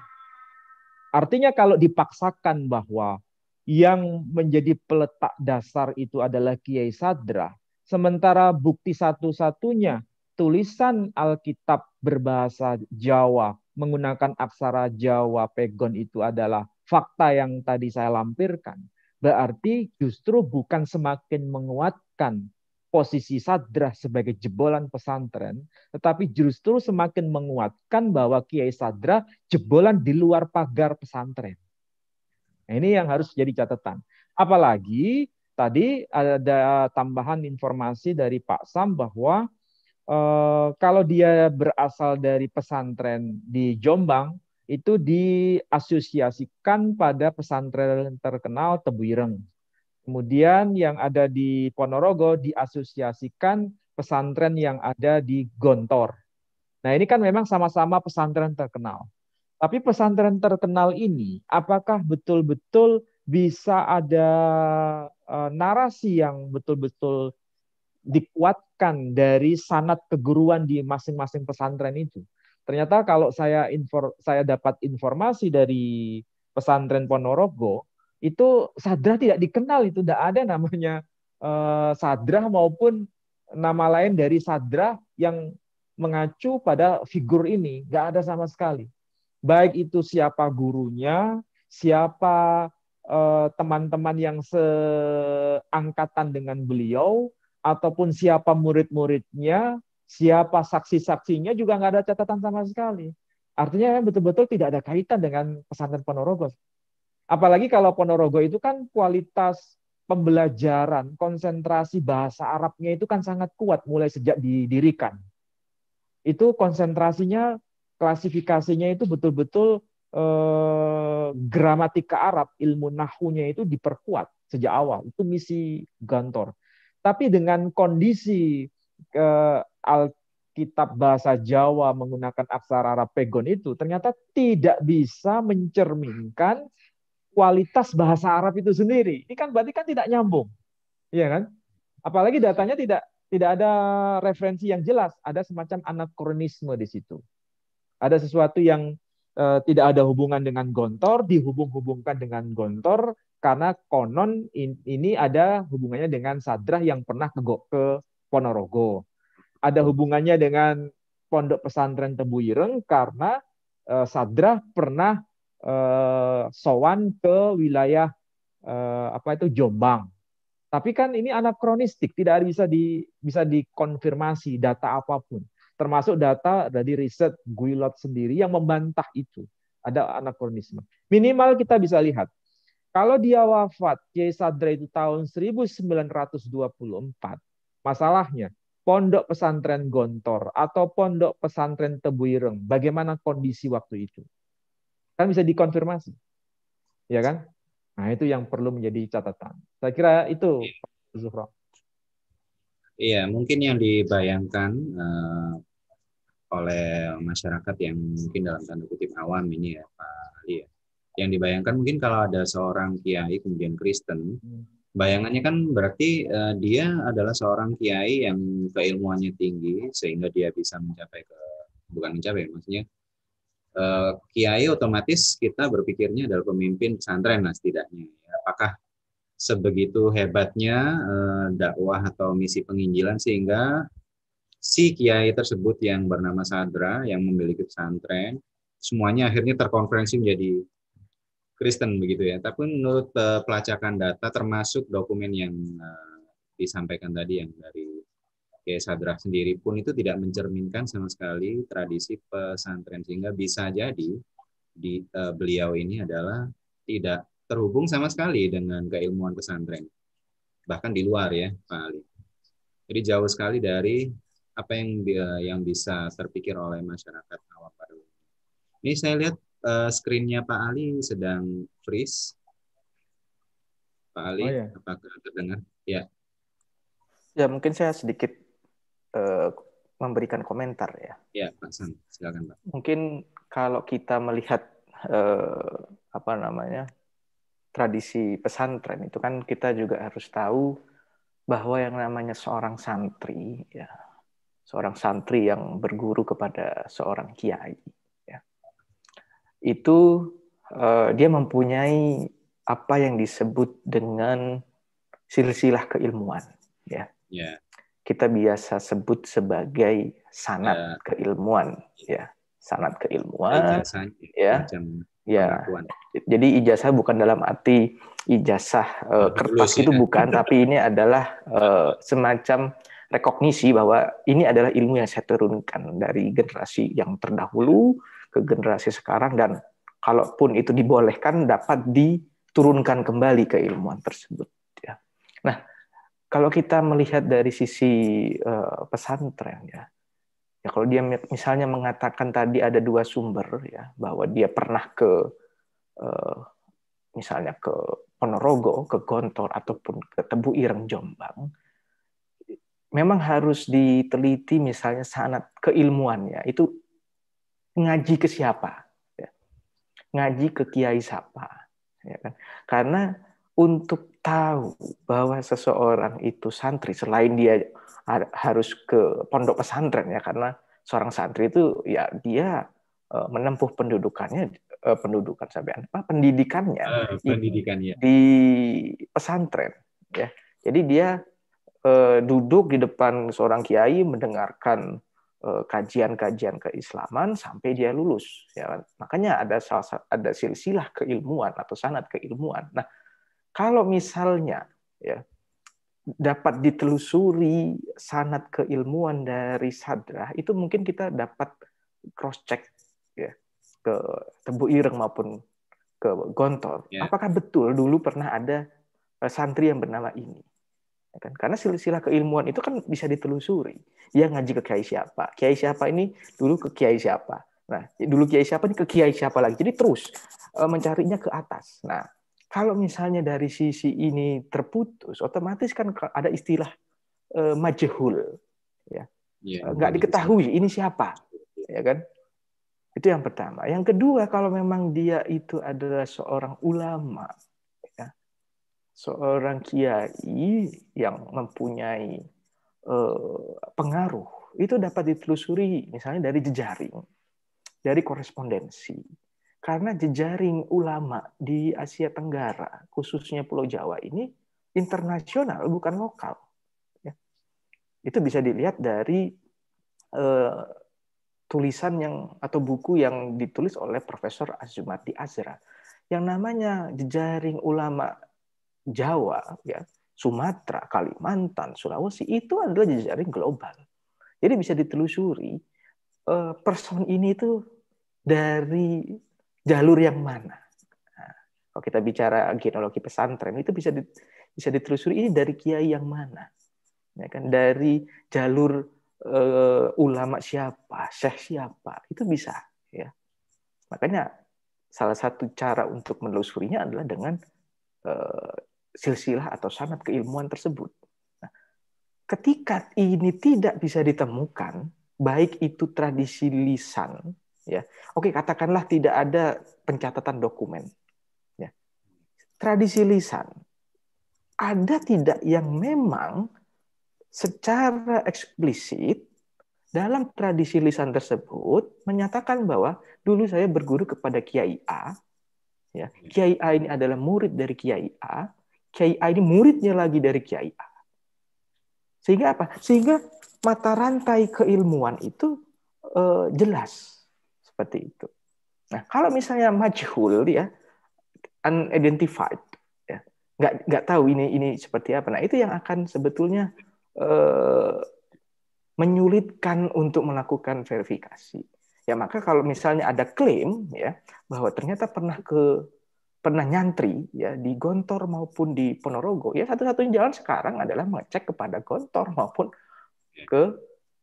Speaker 2: Artinya kalau dipaksakan bahwa yang menjadi peletak dasar itu adalah Kiai Sadra, sementara bukti satu-satunya tulisan Alkitab berbahasa Jawa menggunakan aksara Jawa pegon itu adalah fakta yang tadi saya lampirkan. Berarti justru bukan semakin menguatkan posisi Sadrah sebagai jebolan pesantren, tetapi justru semakin menguatkan bahwa Kiai Sadrah jebolan di luar pagar pesantren. Nah, ini yang harus jadi catatan. Apalagi tadi ada tambahan informasi dari Pak Sam bahwa eh, kalau dia berasal dari pesantren di Jombang, itu diasosiasikan pada pesantren terkenal Tebuireng Kemudian yang ada di Ponorogo diasosiasikan pesantren yang ada di Gontor. Nah ini kan memang sama-sama pesantren terkenal. Tapi pesantren terkenal ini apakah betul-betul bisa ada uh, narasi yang betul-betul dikuatkan dari sanat keguruan di masing-masing pesantren itu? Ternyata kalau saya infor, saya dapat informasi dari pesantren Ponorogo, itu sadra tidak dikenal itu tidak ada namanya eh, sadra maupun nama lain dari sadra yang mengacu pada figur ini nggak ada sama sekali baik itu siapa gurunya siapa eh, teman-teman yang seangkatan dengan beliau ataupun siapa murid-muridnya siapa saksi-saksinya juga nggak ada catatan sama sekali artinya betul-betul tidak ada kaitan dengan pesantren Ponorogo Apalagi kalau Ponorogo itu kan kualitas pembelajaran, konsentrasi bahasa Arabnya itu kan sangat kuat mulai sejak didirikan. Itu konsentrasinya, klasifikasinya itu betul-betul eh, gramatika Arab, ilmu nahunya itu diperkuat sejak awal. Itu misi Gantor. Tapi dengan kondisi eh, Alkitab bahasa Jawa menggunakan aksara Arab pegon itu ternyata tidak bisa mencerminkan kualitas bahasa Arab itu sendiri. Ini kan berarti kan tidak nyambung. Iya kan? Apalagi datanya tidak tidak ada referensi yang jelas, ada semacam anakronisme di situ. Ada sesuatu yang e, tidak ada hubungan dengan gontor dihubung-hubungkan dengan gontor karena konon in, ini ada hubungannya dengan sadrah yang pernah ke, ke Ponorogo. Ada hubungannya dengan pondok pesantren Tebuireng karena e, sadrah pernah eh, Sowan ke wilayah eh, apa itu Jombang. Tapi kan ini anakronistik, tidak bisa di bisa dikonfirmasi data apapun, termasuk data dari riset Guilot sendiri yang membantah itu ada anakronisme. Minimal kita bisa lihat kalau dia wafat Kiai Sadra itu tahun 1924, masalahnya pondok pesantren Gontor atau pondok pesantren Tebuireng, bagaimana kondisi waktu itu? Kan bisa dikonfirmasi. Ya kan? Nah, itu yang perlu menjadi catatan. Saya kira itu iya. Zuhro.
Speaker 1: Iya, mungkin yang dibayangkan uh, oleh masyarakat yang mungkin dalam tanda kutip awam ini ya Pak Ali ya. Yang dibayangkan mungkin kalau ada seorang kiai kemudian Kristen, hmm. bayangannya kan berarti uh, dia adalah seorang kiai yang keilmuannya tinggi sehingga dia bisa mencapai ke bukan mencapai maksudnya Eh, kiai otomatis kita berpikirnya adalah pemimpin pesantren lah setidaknya. Ya. Apakah sebegitu hebatnya eh, dakwah atau misi penginjilan sehingga si kiai tersebut yang bernama Sadra yang memiliki pesantren semuanya akhirnya terkonferensi menjadi Kristen begitu ya. Tapi menurut eh, pelacakan data termasuk dokumen yang disampaikan tadi yang dari pakai sadrah sendiri pun itu tidak mencerminkan sama sekali tradisi pesantren sehingga bisa jadi di uh, beliau ini adalah tidak terhubung sama sekali dengan keilmuan pesantren bahkan di luar ya Pak Ali. Jadi jauh sekali dari apa yang eh, yang bisa terpikir oleh masyarakat awam pada Ini saya lihat uh, screennya Pak Ali sedang freeze. Pak Ali, oh, iya. apakah
Speaker 4: terdengar? Ya.
Speaker 1: Ya mungkin saya sedikit Eh,
Speaker 4: memberikan komentar ya.
Speaker 3: Iya, Pak San, silakan Pak.
Speaker 4: Mungkin kalau kita melihat uh, apa namanya tradisi pesantren itu kan kita juga harus tahu bahwa yang namanya seorang santri ya seorang santri yang berguru kepada seorang kiai ya itu eh, dia mempunyai apa yang disebut dengan silsilah keilmuan
Speaker 3: ya yeah
Speaker 4: kita biasa sebut sebagai sanat uh, keilmuan ya sanat keilmuan ijazah, kan, ya ya pengakuan. jadi ijazah bukan dalam arti ijazah uh, kertas itu ya. bukan tapi ini adalah uh, semacam rekognisi bahwa ini adalah ilmu yang saya turunkan dari generasi yang terdahulu ke generasi sekarang dan kalaupun itu dibolehkan dapat diturunkan kembali ke ilmuwan tersebut
Speaker 3: ya. Nah,
Speaker 4: kalau kita melihat dari sisi uh, pesantren ya, ya kalau dia misalnya mengatakan tadi ada dua sumber ya bahwa dia pernah ke uh, misalnya ke Ponorogo, ke Gontor ataupun ke Tebu Ireng Jombang, memang harus diteliti misalnya sangat keilmuannya itu ngaji ke siapa, ya. ngaji ke kiai siapa, ya kan? Karena untuk tahu bahwa seseorang itu santri selain dia harus ke pondok pesantren ya karena seorang santri itu ya dia eh, menempuh pendudukannya eh, pendudukan sampai apa pendidikannya, uh, pendidikannya. Di, di pesantren ya jadi dia uh, duduk di depan seorang kiai mendengarkan kajian-kajian keislaman sampai dia lulus. Ya, kan. makanya ada salah, ada silsilah keilmuan atau sanat keilmuan. Nah, kalau misalnya ya dapat ditelusuri sanat keilmuan dari sadra itu mungkin kita dapat cross check ya ke Tebu Ireng maupun ke Gontor. ya. Apakah betul dulu pernah ada eh, santri yang bernama ini? Ya kan karena silsilah keilmuan itu kan bisa ditelusuri dia ngaji ke kiai siapa kiai siapa ini dulu ke kiai siapa nah dulu kiai siapa ini ke kiai siapa lagi jadi terus eh, mencarinya ke atas nah kalau misalnya dari sisi ini terputus, otomatis kan ada istilah uh, eh, majehul, ya, ya diketahui ini siapa, ya kan? Itu yang pertama. Yang kedua, kalau memang dia itu adalah seorang ulama, ya, seorang kiai yang mempunyai uh, pengaruh, itu dapat ditelusuri misalnya dari jejaring, dari korespondensi, karena jejaring ulama di Asia Tenggara, khususnya Pulau Jawa ini internasional bukan lokal. Ya. Itu bisa dilihat dari uh, tulisan yang atau buku yang ditulis oleh Profesor Azumati Azra. Yang namanya jejaring ulama Jawa, ya, Sumatera, Kalimantan, Sulawesi itu adalah jejaring global. Jadi bisa ditelusuri eh, person ini itu dari jalur yang mana. Nah, kalau kita bicara genealogi pesantren itu bisa di, bisa ditelusuri ini dari kiai yang mana, ya kan dari jalur uh, ulama siapa, syekh siapa itu bisa. Ya. Makanya salah satu cara untuk menelusurinya adalah dengan uh, silsilah atau sanat keilmuan tersebut. Nah, ketika ini tidak bisa ditemukan, baik itu tradisi lisan ya oke katakanlah tidak ada pencatatan dokumen ya tradisi lisan ada tidak yang memang secara eksplisit dalam tradisi lisan tersebut menyatakan bahwa dulu saya berguru kepada Kiai A ya Kiai A ini adalah murid dari Kiai A Kiai A ini muridnya lagi dari Kiai A sehingga apa sehingga mata rantai keilmuan itu eh, jelas seperti itu. Nah, kalau misalnya majhul ya unidentified ya, nggak nggak tahu ini ini seperti apa. Nah, itu yang akan sebetulnya eh, menyulitkan untuk melakukan verifikasi. Ya, maka kalau misalnya ada klaim ya bahwa ternyata pernah ke pernah nyantri ya di Gontor maupun di Ponorogo, ya satu-satunya jalan sekarang adalah mengecek kepada Gontor maupun ke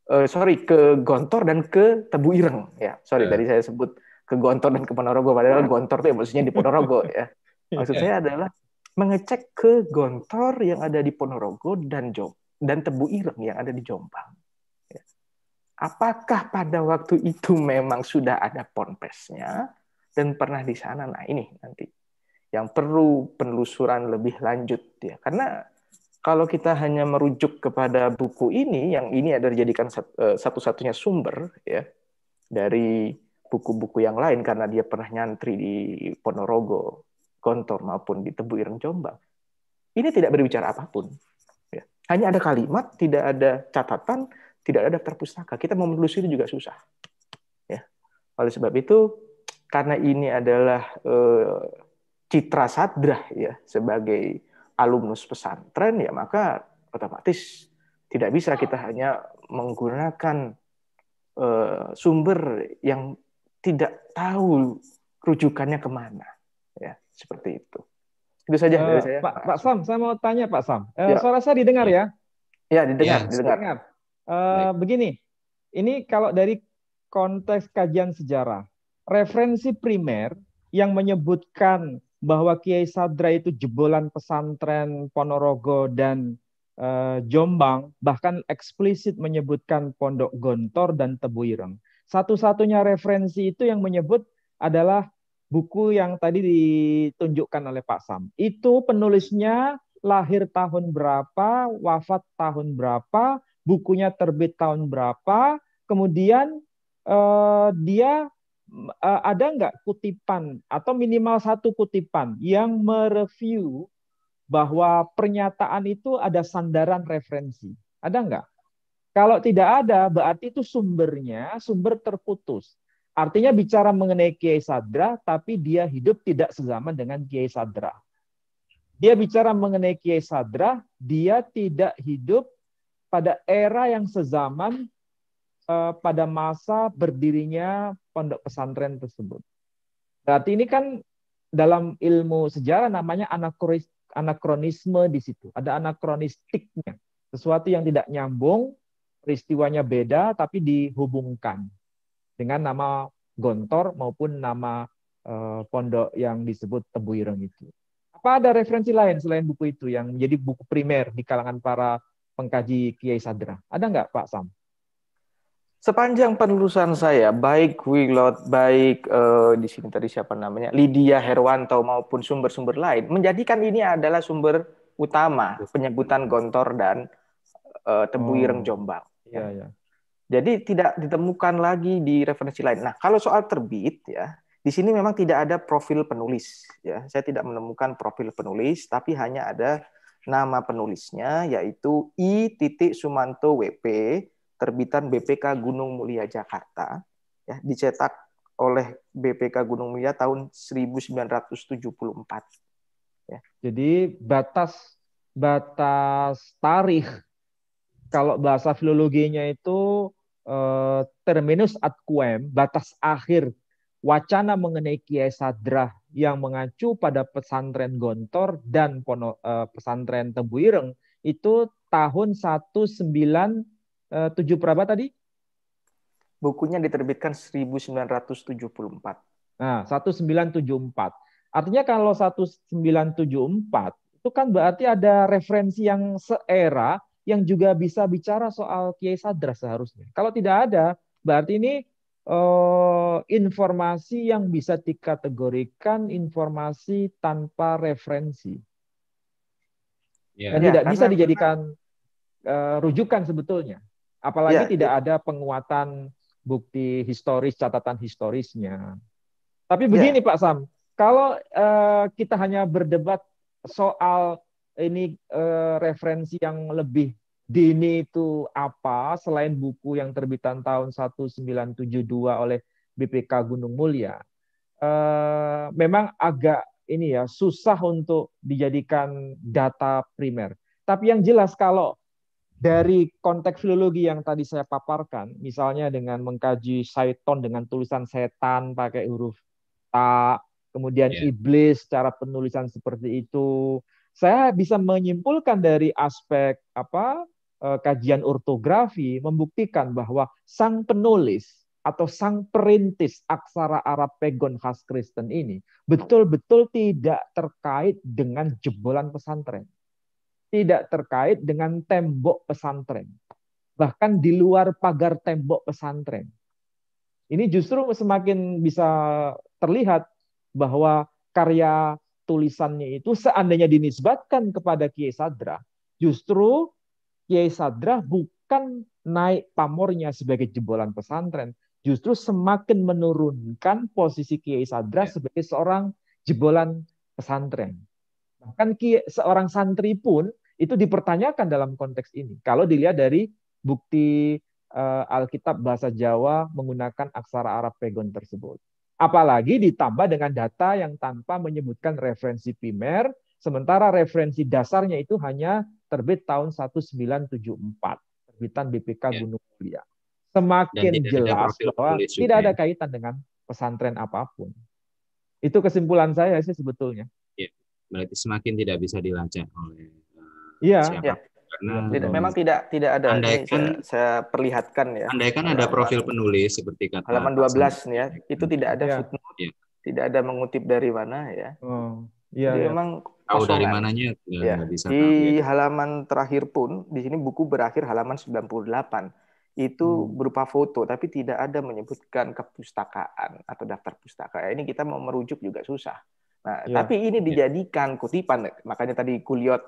Speaker 4: uh, sorry ke Gontor dan ke Tebu Ireng ya sorry yeah. tadi saya sebut ke Gontor dan ke Ponorogo padahal ya. Gontor itu ya, maksudnya di Ponorogo ya maksud yeah. saya adalah mengecek ke Gontor yang ada di Ponorogo dan Jom dan Tebu Ireng yang ada di Jombang ya. apakah pada waktu itu memang sudah ada ponpesnya dan pernah di sana nah ini nanti yang perlu penelusuran lebih lanjut ya karena kalau kita hanya merujuk kepada buku ini, yang ini adalah dijadikan eh, satu-satunya sumber ya dari buku-buku yang lain karena dia pernah nyantri di Ponorogo, Gontor maupun di Tebu Ireng Jombang. Ini tidak berbicara apapun. Ya. Hanya ada kalimat, tidak ada catatan, tidak ada daftar pustaka. Kita mau menelusuri juga susah. Ya. Oleh sebab itu, karena ini adalah eh, citra sadrah ya sebagai alumnus pesantren ya maka otomatis tidak bisa kita hanya menggunakan eh, sumber yang tidak tahu rujukannya kemana ya seperti itu itu saja uh, saya Pak,
Speaker 2: Pak Sam saya mau tanya Pak Sam uh, ya. suara saya
Speaker 4: didengar ya ya didengar ya, didengar,
Speaker 2: Uh, begini ini kalau dari konteks kajian sejarah referensi primer yang menyebutkan bahwa Kiai Sadra itu jebolan pesantren Ponorogo dan eh, Jombang, bahkan eksplisit menyebutkan Pondok Gontor dan Tebu Ireng. Satu-satunya referensi itu yang menyebut adalah buku yang tadi ditunjukkan oleh Pak Sam. Itu penulisnya lahir tahun berapa, wafat tahun berapa, bukunya terbit tahun berapa, kemudian eh, dia ada nggak kutipan atau minimal satu kutipan yang mereview bahwa pernyataan itu ada sandaran referensi? Ada nggak? Kalau tidak ada, berarti itu sumbernya sumber terputus. Artinya bicara mengenai Kiai Sadra, tapi dia hidup tidak sezaman dengan Kiai Sadra. Dia bicara mengenai Kiai Sadra, dia tidak hidup pada era yang sezaman Eh, pada masa berdirinya pondok pesantren tersebut. Berarti ini kan dalam ilmu sejarah namanya anakronis, anakronisme di situ. Ada anakronistiknya, sesuatu yang tidak nyambung, peristiwanya beda tapi dihubungkan dengan nama Gontor maupun nama eh, pondok yang disebut Tebu Ireng itu. Apa ada referensi lain selain buku itu yang menjadi buku primer di kalangan para pengkaji Kiai Sadra? Ada nggak Pak Sam?
Speaker 4: sepanjang penelusuran saya baik Wilot baik uh, di sini tadi siapa namanya Lydia Herwanto maupun sumber-sumber lain menjadikan ini adalah sumber utama penyebutan Gontor dan Tebuireng eh, Tebu oh. Ireng Jombang. Ya, ya. Jadi tidak ditemukan lagi di referensi lain. Nah, kalau soal terbit ya, di sini memang tidak ada profil penulis ya. Saya tidak menemukan profil penulis tapi hanya ada nama penulisnya yaitu I. Sumanto WP terbitan BPK Gunung Mulia Jakarta ya dicetak oleh BPK Gunung Mulia tahun 1974
Speaker 2: ya. Jadi batas batas tarikh kalau bahasa filologinya itu eh, terminus ad quem, batas akhir wacana mengenai Kiai Sadra yang mengacu pada pesantren Gontor dan eh, pesantren Tebuireng itu tahun 19 eh, tujuh berapa tadi? Bukunya diterbitkan 1974. Nah, 1974. Artinya kalau 1974 itu kan berarti ada referensi yang seera yang juga bisa bicara soal Kiai Sadra seharusnya. Kalau tidak ada, berarti ini eh, informasi yang bisa dikategorikan informasi tanpa referensi.
Speaker 3: Ya. Dan ya, tidak bisa dijadikan
Speaker 2: uh, rujukan sebetulnya. Apalagi ya, tidak ya. ada penguatan bukti historis, catatan historisnya. Tapi begini ya. Pak Sam, kalau uh, kita hanya berdebat soal ini uh, referensi yang lebih dini itu apa selain buku yang terbitan tahun 1972 oleh BPK Gunung Mulia. Uh, memang agak ini ya susah untuk dijadikan data primer. Tapi yang jelas kalau dari konteks filologi yang tadi saya paparkan, misalnya dengan mengkaji syaiton dengan tulisan setan pakai huruf ta, kemudian yeah. iblis cara penulisan seperti itu, saya bisa menyimpulkan dari aspek apa eh, kajian ortografi membuktikan bahwa sang penulis atau sang perintis aksara Arab pegon khas Kristen ini betul-betul tidak terkait dengan jebolan pesantren tidak terkait dengan tembok pesantren. Bahkan di luar pagar tembok pesantren. Ini justru semakin bisa terlihat bahwa karya tulisannya itu seandainya dinisbatkan kepada Kiai Sadra, justru Kiai Sadra bukan naik pamornya sebagai jebolan pesantren, justru semakin menurunkan posisi Kiai Sadra ya. sebagai seorang jebolan pesantren. Bahkan seorang santri pun itu dipertanyakan dalam konteks ini. Kalau dilihat dari bukti uh, Alkitab bahasa Jawa menggunakan aksara Arab pegon tersebut. Apalagi ditambah dengan data yang tanpa menyebutkan referensi primer, sementara referensi dasarnya itu hanya terbit tahun 1974, terbitan BPK ya. Gunung Mulia. Semakin jelas bahwa tidak ada kaitan dengan pesantren apapun. Itu kesimpulan saya sih sebetulnya
Speaker 1: berarti semakin tidak bisa dilacak oleh uh, iya, siapa. Iya. Karena tidak, memang
Speaker 4: tidak tidak ada andaikan, ini saya, kan- saya perlihatkan ya. Andaikan ada profil
Speaker 1: penulis seperti kata halaman 12
Speaker 4: nih ya, itu tidak ada ya. footnote. Ya. Tidak ada mengutip dari mana ya. Oh, iya. Jadi ya. memang tahu dari
Speaker 1: mananya ya, ya. bisa di tahu, ya.
Speaker 4: halaman terakhir pun di sini buku berakhir halaman 98 itu hmm. berupa foto tapi tidak ada menyebutkan kepustakaan atau daftar pustaka. Ini kita mau merujuk juga susah. Nah, yeah. tapi ini iya. dijadikan kutipan. Makanya tadi Kuliot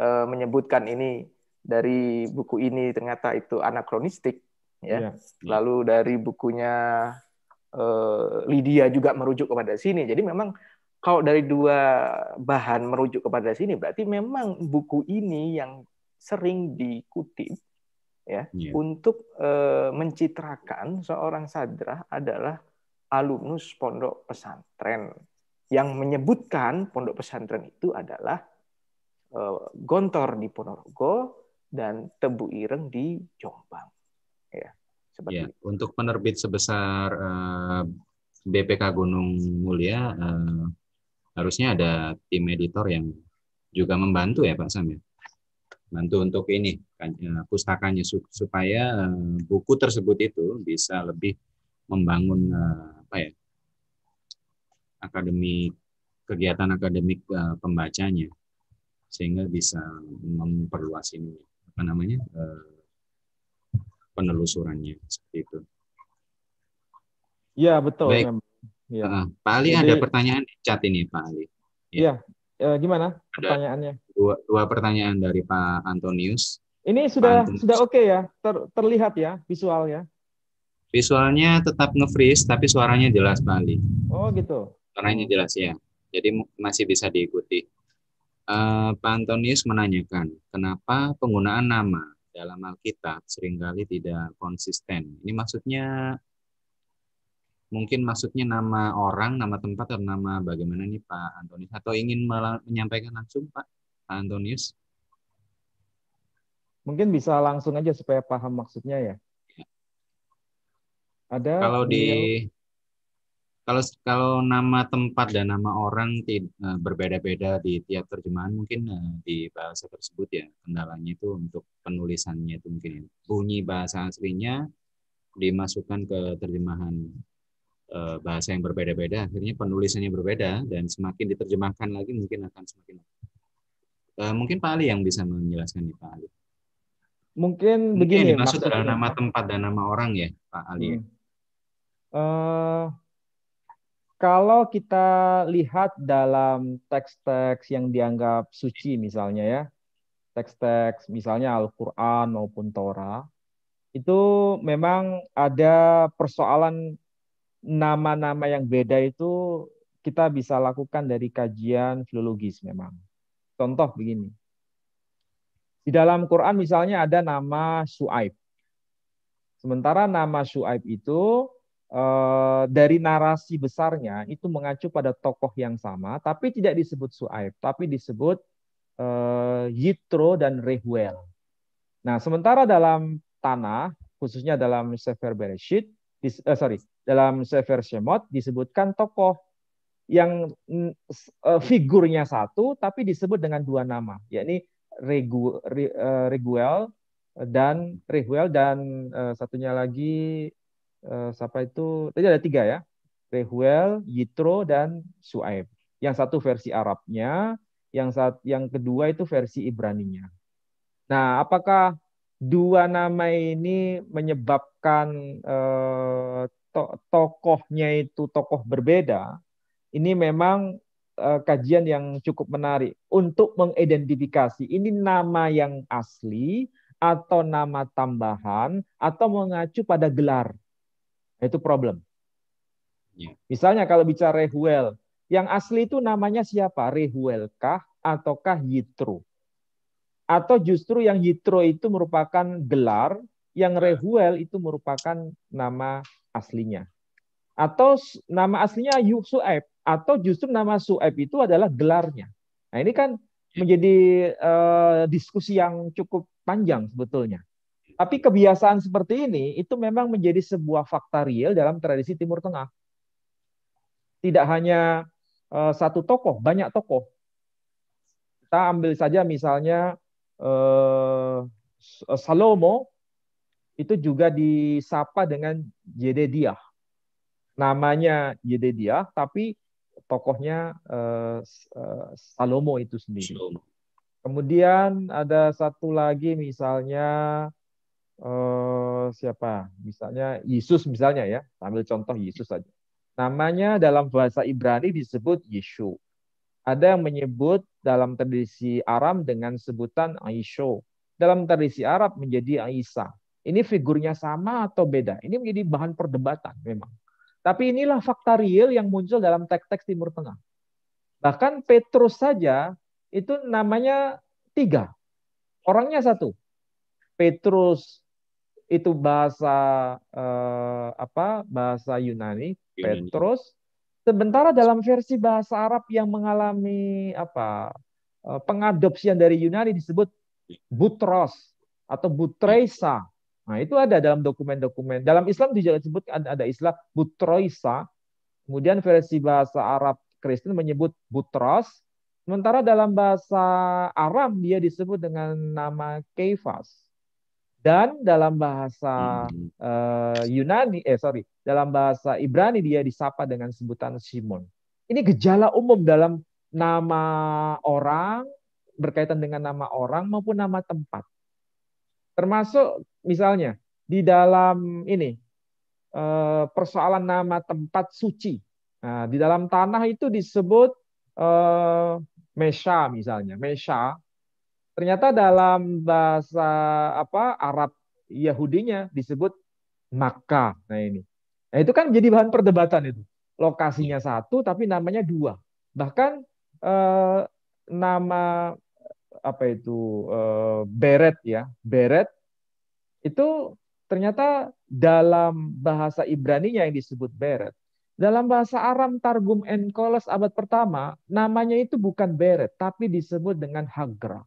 Speaker 4: uh, eh, menyebutkan ini dari buku ini ternyata itu anakronistik ya. Yeah. Lalu dari bukunya uh, Lydia juga merujuk kepada sini. Jadi memang kalau dari dua bahan merujuk kepada sini berarti memang buku ini yang sering dikutip ya yeah. untuk uh, mencitrakan seorang sadra adalah alumnus pondok pesantren yang menyebutkan pondok pesantren itu adalah eh, Gontor di Ponorogo dan Tebu Ireng di Jombang.
Speaker 1: Ya, seperti ya, Untuk penerbit sebesar eh, BPK Gunung Mulia eh, harusnya ada tim editor yang juga membantu ya Pak Sam ya. Bantu untuk ini kan-, pustakanya supaya buku tersebut itu bisa lebih membangun apa ya akademik kegiatan akademik uh, pembacanya sehingga bisa memperluas ini apa namanya uh, penelusurannya seperti itu.
Speaker 2: Ya betul. Baik.
Speaker 1: Ya. Uh, Pak Ali Jadi, ada pertanyaan di chat ini Pak Ali.
Speaker 2: Iya. Ya, ya eh, gimana ada pertanyaannya?
Speaker 1: Dua, dua pertanyaan dari Pak Antonius.
Speaker 2: Ini sudah Antonius. sudah oke okay ya, Ter, terlihat ya visualnya.
Speaker 1: Visualnya tetap nge-freeze tapi suaranya jelas Pak Ali.
Speaker 2: Oh gitu
Speaker 1: karena ini hmm. jelas ya. Jadi masih bisa diikuti. Uh, Pak Antonius menanyakan, kenapa penggunaan nama dalam Alkitab seringkali tidak konsisten? Ini maksudnya mungkin maksudnya nama orang, nama tempat atau nama bagaimana nih Pak Antonius atau ingin menyampaikan langsung Pak, Pak Antonius?
Speaker 2: Mungkin bisa langsung aja supaya paham maksudnya ya. ya.
Speaker 3: Ada
Speaker 1: kalau di, di kalau kalau nama tempat dan nama orang eh, berbeda-beda di tiap terjemahan mungkin eh, di bahasa tersebut ya kendalanya itu untuk penulisannya itu mungkin ya. bunyi bahasa aslinya dimasukkan ke terjemahan eh, bahasa yang berbeda-beda akhirnya penulisannya berbeda dan semakin diterjemahkan lagi mungkin akan semakin mungkin Pak Ali yang bisa menjelaskan nih Pak Ali
Speaker 2: mungkin, begini ya, maksud adalah nama
Speaker 1: tempat dan nama orang ya Pak Ali ya. hmm.
Speaker 2: uh, kalau kita lihat dalam teks-teks yang dianggap suci misalnya ya, teks-teks misalnya Al-Quran maupun Torah, itu memang ada persoalan nama-nama yang beda itu kita bisa lakukan dari kajian filologis memang. Contoh begini. Di dalam Quran misalnya ada nama Su'aib. Sementara nama Su'aib itu Eh, dari narasi besarnya itu mengacu pada tokoh yang sama, tapi tidak disebut Su'aib, tapi disebut uh, Yitro dan Rehuel. Nah, sementara dalam tanah, khususnya dalam Sefer Bereshit, dis, uh, sorry, dalam Sefer Shemot disebutkan tokoh yang uh, figurnya satu, tapi disebut dengan dua nama, yakni Regu, Re, uh, Reguel dan Rehuel dan uh, satunya lagi Eh, siapa itu? Tadi ada tiga ya. Rehuel, Yitro, dan Suaib. Yang satu versi Arabnya, yang saat yang kedua itu versi Ibraninya. Nah, apakah dua nama ini menyebabkan eh, to tokohnya itu tokoh berbeda? Ini memang eh, kajian yang cukup menarik untuk mengidentifikasi ini nama yang asli atau nama tambahan atau mengacu pada gelar itu problem. Ya. Misalnya kalau bicara Rehuel, yang asli itu namanya siapa? Rehuelkah ataukah Yitro? Atau justru yang Yitro itu merupakan gelar, yang ya. Rehuel itu merupakan nama aslinya. Atau nama aslinya Yusuf atau justru nama Su'aib itu adalah gelarnya. Nah ini kan ya. menjadi uh, diskusi yang cukup panjang sebetulnya. Tapi kebiasaan seperti ini itu memang menjadi sebuah fakta real dalam tradisi Timur Tengah. Tidak hanya eh, satu tokoh, banyak tokoh. Kita ambil saja misalnya uh, Salomo itu juga disapa dengan Jedediah. Namanya Jedediah, tapi tokohnya eh, Salomo itu sendiri. Kemudian ada satu lagi misalnya Eh, siapa? Misalnya Yesus misalnya ya, ambil contoh Yesus saja. Namanya dalam bahasa Ibrani disebut Yeshu. Ada yang menyebut dalam tradisi Aram dengan sebutan Aisho. Dalam tradisi Arab menjadi Aisyah. Ini figurnya sama atau beda? Ini menjadi bahan perdebatan memang. Tapi inilah fakta real yang muncul dalam teks-teks Timur Tengah. Bahkan Petrus saja itu namanya tiga. Orangnya satu. Petrus, itu bahasa eh, apa bahasa Yunani, Petrus sementara dalam versi bahasa Arab yang mengalami apa eh, pengadopsian dari Yunani disebut butros atau butreisa. Nah, itu ada dalam dokumen-dokumen. Dalam Islam juga disebut ada istilah butroisa. Kemudian versi bahasa Arab Kristen menyebut butros. Sementara dalam bahasa Arab dia disebut dengan nama Kefas dan dalam bahasa uh, Yunani eh sorry dalam bahasa Ibrani dia disapa dengan sebutan Simon. Ini gejala umum dalam nama orang berkaitan dengan nama orang maupun nama tempat. Termasuk misalnya di dalam ini eh, persoalan nama tempat suci. Nah, di dalam tanah itu disebut uh, Mesha misalnya. Mesha Ternyata dalam bahasa apa Arab Yahudinya disebut Makkah. Nah ini. Nah itu kan jadi bahan perdebatan itu. Lokasinya satu tapi namanya dua. Bahkan eh, nama apa itu eh, beret ya, beret itu ternyata dalam bahasa Ibrani-nya yang disebut beret. Dalam bahasa Aram Targum Enkoles abad pertama, namanya itu bukan beret, tapi disebut dengan hagra.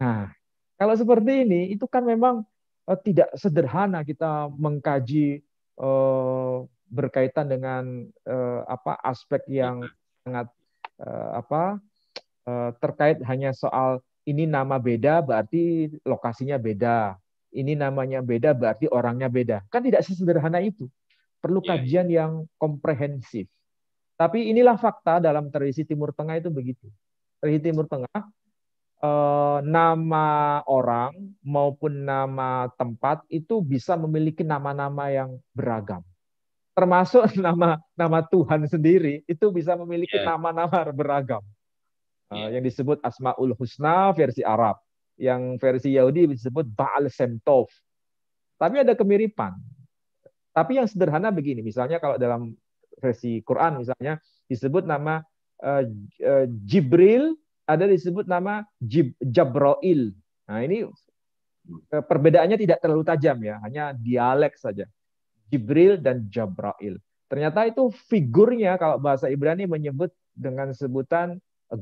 Speaker 2: Nah, kalau seperti ini, itu kan memang uh, tidak sederhana kita mengkaji uh, berkaitan dengan uh, apa aspek yang sangat uh, apa uh, terkait hanya soal ini nama beda berarti lokasinya beda, ini namanya beda berarti orangnya beda. Kan tidak sesederhana itu. Perlu iya, iya. kajian yang komprehensif. Tapi inilah fakta dalam tradisi Timur Tengah itu begitu. Tradisi Timur Tengah eh, nama orang maupun nama tempat itu bisa memiliki nama-nama yang beragam. Termasuk nama nama Tuhan sendiri itu bisa memiliki iya. nama-nama yeah. beragam. Yeah. Iya. yang disebut Asmaul Husna versi Arab, yang versi Yahudi disebut Baal Shem Tov. Tapi ada kemiripan. Tapi yang sederhana begini, misalnya kalau dalam versi Quran misalnya disebut nama uh, uh, Jibril ada disebut nama Jib, Jabroil. Nah, ini eh, perbedaannya tidak terlalu tajam ya, hanya dialek saja. Jibril dan Jabrail. Ternyata itu figurnya kalau bahasa Ibrani menyebut dengan sebutan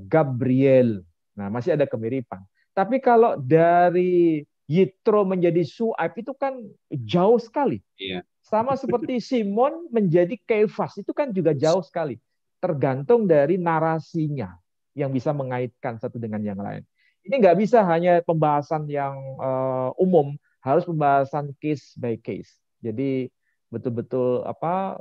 Speaker 2: Gabriel. Nah, masih ada kemiripan. Tapi kalau dari Yitro menjadi Su'aib itu kan jauh sekali. Iya. Sama seperti Simon menjadi Kefas itu kan juga jauh sekali. Tergantung dari narasinya yang bisa mengaitkan satu dengan yang lain. Ini nggak bisa hanya pembahasan yang uh, umum, harus pembahasan case by case. Jadi betul-betul apa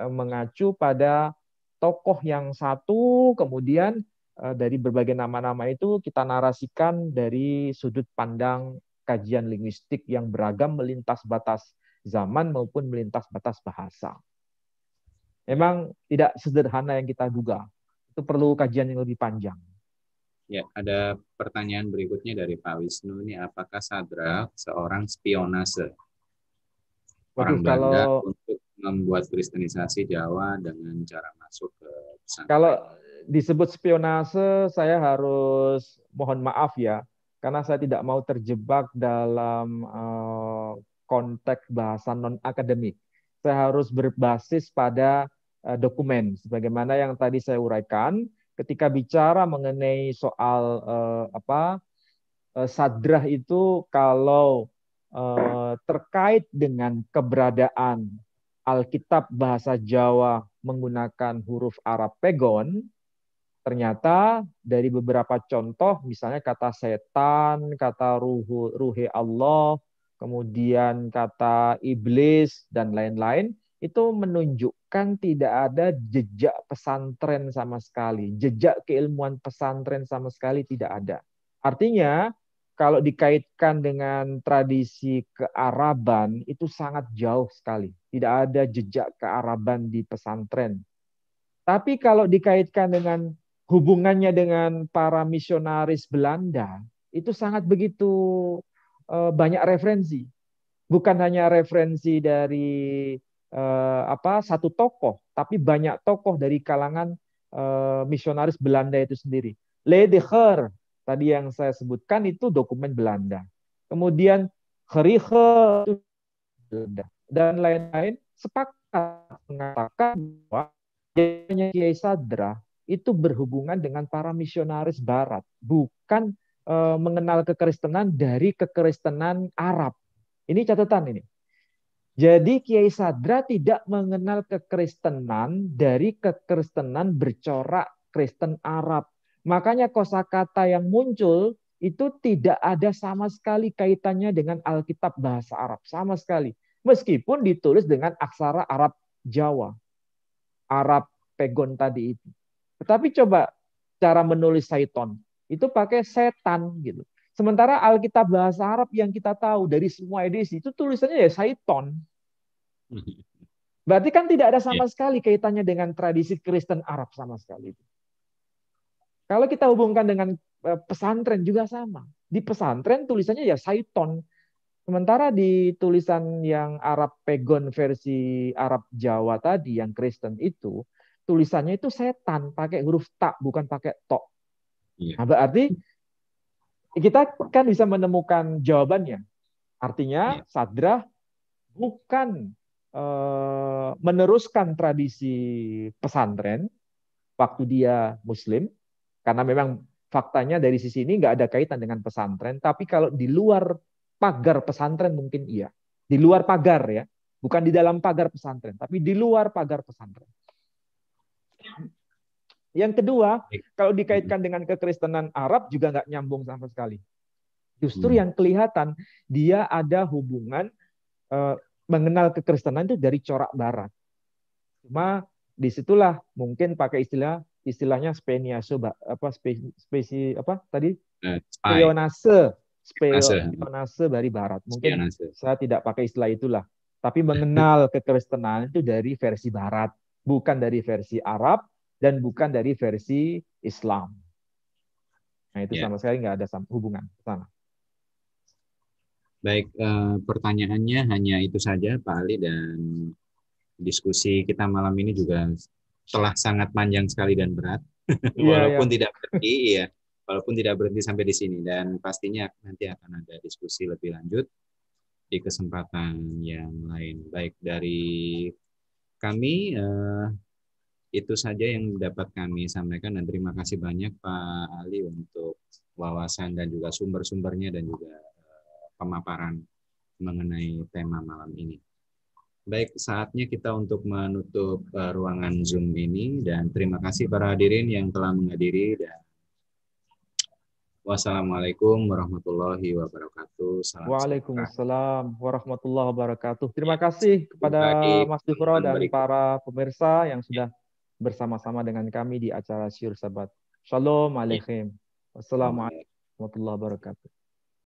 Speaker 2: eh, mengacu pada tokoh yang satu, kemudian uh, dari berbagai nama-nama itu kita narasikan dari sudut pandang kajian linguistik yang beragam melintas batas zaman maupun melintas batas bahasa. Memang tidak sederhana yang kita duga itu perlu kajian yang lebih panjang.
Speaker 1: Ya, ada pertanyaan berikutnya dari Pak Wisnu ini apakah Sadra seorang spionase? Orang Waduh, Belanda kalau untuk membuat kristenisasi Jawa dengan cara masuk ke pesantren. Kalau
Speaker 2: disebut spionase, saya harus mohon maaf ya, karena saya tidak mau terjebak dalam eh, konteks bahasan non akademik. Saya harus berbasis pada Eh, dokumen sebagaimana yang tadi saya uraikan ketika bicara mengenai soal eh, apa eh, sadrah itu kalau eh, terkait dengan keberadaan Alkitab bahasa Jawa menggunakan huruf Arab pegon ternyata dari beberapa contoh misalnya kata setan, kata ruhu, ruhi Allah, kemudian kata iblis dan lain-lain itu menunjukkan tidak ada jejak pesantren sama sekali, jejak keilmuan pesantren sama sekali tidak ada. Artinya, kalau dikaitkan dengan tradisi kearaban itu sangat jauh sekali. Tidak ada jejak kearaban di pesantren. Tapi kalau dikaitkan dengan hubungannya dengan para misionaris Belanda, itu sangat begitu eh, banyak referensi. Bukan hanya referensi dari eh, apa satu tokoh, tapi banyak tokoh dari kalangan eh, misionaris Belanda itu sendiri. Le tadi yang saya sebutkan itu dokumen Belanda. Kemudian Geriche Belanda. Dan lain-lain sepakat mengatakan bahwa Kiai Sadra itu berhubungan dengan para misionaris Barat, bukan e, mengenal kekristenan dari kekristenan Arab. Ini catatan ini. Jadi Kiai Sadra tidak mengenal kekristenan dari kekristenan bercorak Kristen Arab. Makanya kosakata yang muncul itu tidak ada sama sekali kaitannya dengan Alkitab bahasa Arab sama sekali. Meskipun ditulis dengan aksara Arab Jawa. Arab pegon tadi itu. Tetapi coba cara menulis saiton itu pakai setan gitu. Sementara Alkitab bahasa Arab yang kita tahu dari semua edisi itu tulisannya ya Saiton. Berarti kan tidak ada sama iya. sekali kaitannya dengan tradisi Kristen Arab sama sekali. Kalau kita hubungkan dengan eh, pesantren juga sama. Di pesantren tulisannya ya Saiton. Sementara di tulisan yang Arab Pegon versi Arab Jawa tadi yang Kristen itu tulisannya itu setan pakai huruf tak bukan pakai tok. Iya. Nah, berarti kita kan bisa menemukan jawabannya. Artinya iya. Sadra bukan uh, meneruskan tradisi pesantren waktu dia muslim, karena memang faktanya dari sisi ini nggak ada kaitan dengan pesantren, tapi kalau di luar pagar pesantren mungkin iya. Di luar pagar ya, bukan di dalam pagar pesantren, tapi di luar pagar pesantren. Yang kedua, kalau dikaitkan dengan kekristenan Arab juga nggak nyambung sama sekali. Justru hmm. yang kelihatan dia ada hubungan eh, mengenal kekristenan itu dari corak Barat. Cuma disitulah mungkin pakai istilah istilahnya speniaso apa spesi, spesi apa tadi
Speaker 3: eh, spionase
Speaker 2: spionase dari Barat. Mungkin spionase. saya tidak pakai istilah itulah. Tapi mengenal kekristenan itu dari versi Barat, bukan dari versi Arab dan bukan dari versi Islam. Nah itu yeah. sama sekali nggak ada hubungan sana.
Speaker 1: Baik, eh, pertanyaannya hanya itu saja Pak Ali dan diskusi kita malam ini juga telah sangat panjang sekali dan berat. Iya, walaupun yeah, tidak berhenti, ya, walaupun tidak berhenti sampai di sini dan pastinya nanti akan ada diskusi lebih lanjut di kesempatan yang lain. Baik dari kami eh, itu saja yang dapat kami sampaikan dan terima kasih banyak Pak Ali untuk wawasan dan juga sumber-sumbernya dan juga eh, pemaparan mengenai tema malam ini. Baik, saatnya kita untuk menutup eh, ruangan Zoom ini dan terima kasih para hadirin yang telah menghadiri dan Wassalamualaikum warahmatullahi wabarakatuh. Salam
Speaker 2: Waalaikumsalam warahmatullahi wabarakatuh. Terima iya. kasih kepada Mas Dufro dan para pemirsa yang iya. sudah bersama-sama dengan kami di acara
Speaker 3: Syur Sabat. Shalom iya. Alaikum. Wassalamualaikum warahmatullahi wabarakatuh.